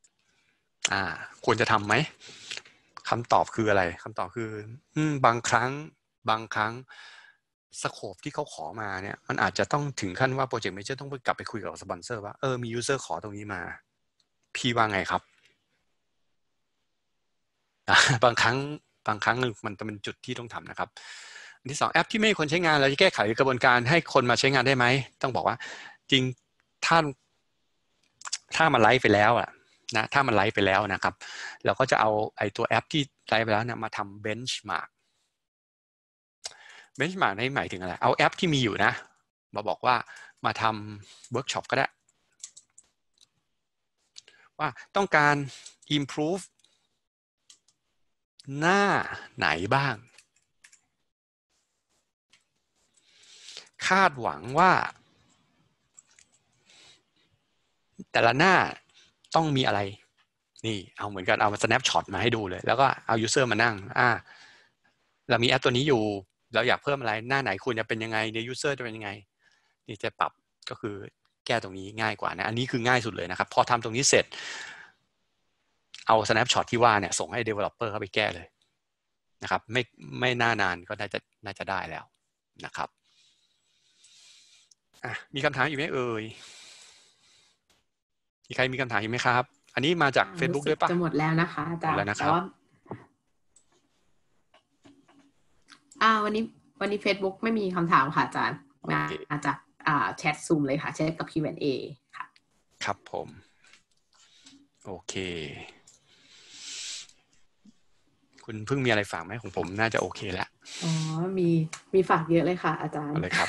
ำอ่า ควรจะทำไหมคำตอบคืออะไรคำตอบคือบางครั้ง บางครั้ง สโคปที่เขาขอมาเนี่ยมันอาจจะต้องถึงขั้นว่าโปรเจกต์เมเจอร์ต้องไปกลับไปคุยกับสปอนเซอร์ ว่าเออมียูเซอร์ขอตรงนี้มา พี่ว่าไงครับ บางครั้ง บางครั้งมันจะเป็นจุดที่ต้องทำนะครับอันที่สองแอปที่ไม่มีคนใช้งานเราจะแก้ไขกระบวนการให้คนมาใช้งานได้ไหม ต้องบอกว่าจริงถ้าถ้ามันไลฟ์ไปแล้วอะนะถ้ามันไลฟ์ไปแล้วนะครับเราก็จะเอาไอ้ตัวแอปที่ไลฟ์ไปแล้วนะมาทำเบนช์มาร์กเบนช์มาร์กนี่หมายถึงอะไร เอาแอปที่มีอยู่นะ มาบอกว่ามาทำเวิร์กช็อปก็ได้ ว่าต้องการ improve หน้าไหนบ้างคาดหวังว่า แต่ละหน้าต้องมีอะไร นี่เอาเหมือนกัน เอามา snapshot มาให้ดูเลย แล้วก็เอา user มานั่ง อ่า เรามีแอปตัวนี้อยู่เราอยากเพิ่มอะไร หน้าไหนคุณจะเป็นยังไงใน user จะเป็นยังไง นี่จะปรับก็คือแก้ตรงนี้ง่ายกว่านะอันนี้คือง่ายสุดเลยนะครับ พอทำตรงนี้เสร็จเอา snapshot ที่ว่าเนี่ย ส่งให้ developer เข้าไปแก้เลย นะครับ ไม่ไม่น่านานก็น่าจะน่าจะได้แล้วนะครับอ่ะมีคำถามอยู่ไหม เอ่ย มีใครมีคำถามอยู่ไหมครับ อันนี้มาจาก Facebook ด้วยปะจะหมดแล้วนะคะอาจารย์แล้วนะครับอ่า วันนี้ วันนี้ Facebook ไม่มีคำถามค่ะอาจารย์มาอาจากอ่า แชทซูมเลยค่ะแชทกับ Q&A ค่ะครับผม โอเค คุณเพิ่งมีอะไรฝากไหมของผม น่าจะโอเคแล้ว อ๋อ มี มีฝากเยอะเลยค่ะ อาจารย์เลยครับ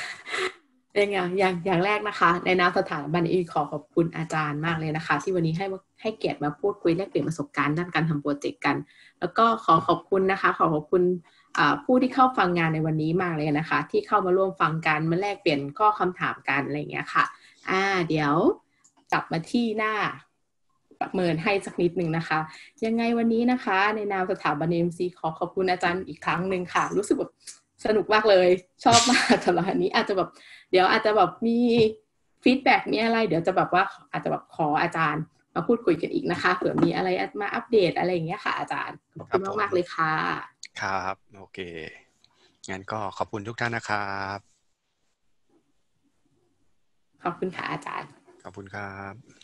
เป็นอย่างอย่างอย่างแรกนะคะ ในนามสถาบันอีขอขอบคุณอาจารย์มากเลยนะคะ ที่วันนี้ให้ให้เกียรติมาพูดคุยแลกเปลี่ยนประสบการณ์ด้านการทำโปรเจกต์กัน แล้วก็ขอขอบคุณนะคะ ขอขอบคุณผู้ที่เข้าฟังงานในวันนี้มากเลยนะคะ ที่เข้ามาร่วมฟังกันมาแลกเปลี่ยนข้อคำถามกันอะไรเงี้ยค่ะ อ่า เดี๋ยวกลับมาที่หน้าประเมินให้สักนิดหนึ่งนะคะยังไงวันนี้นะคะ ในนามสถาบันเอ็มซีขอขอบคุณอาจารย์อีกครั้งหนึ่งค่ะ รู้สึกแบบสนุกมากเลย ชอบมากสำหรับอันนี้ อาจจะแบบเดี๋ยวอาจจะแบบมีฟีดแบ็กมีอะไร เดี๋ยวจะแบบว่าอาจจะแบบขออาจารย์ มาพูดคุยกันอีกนะคะเผื่อมีอะไรมาอัปเดตอะไรอย่างเงี้ยค่ะ อาจารย์ขอบคุณมากๆเลยค่ะ ครับโอเค งั้นก็ขอบคุณทุกท่านนะครับ ขอบคุณค่ะ อาจารย์ ขอบคุณครับ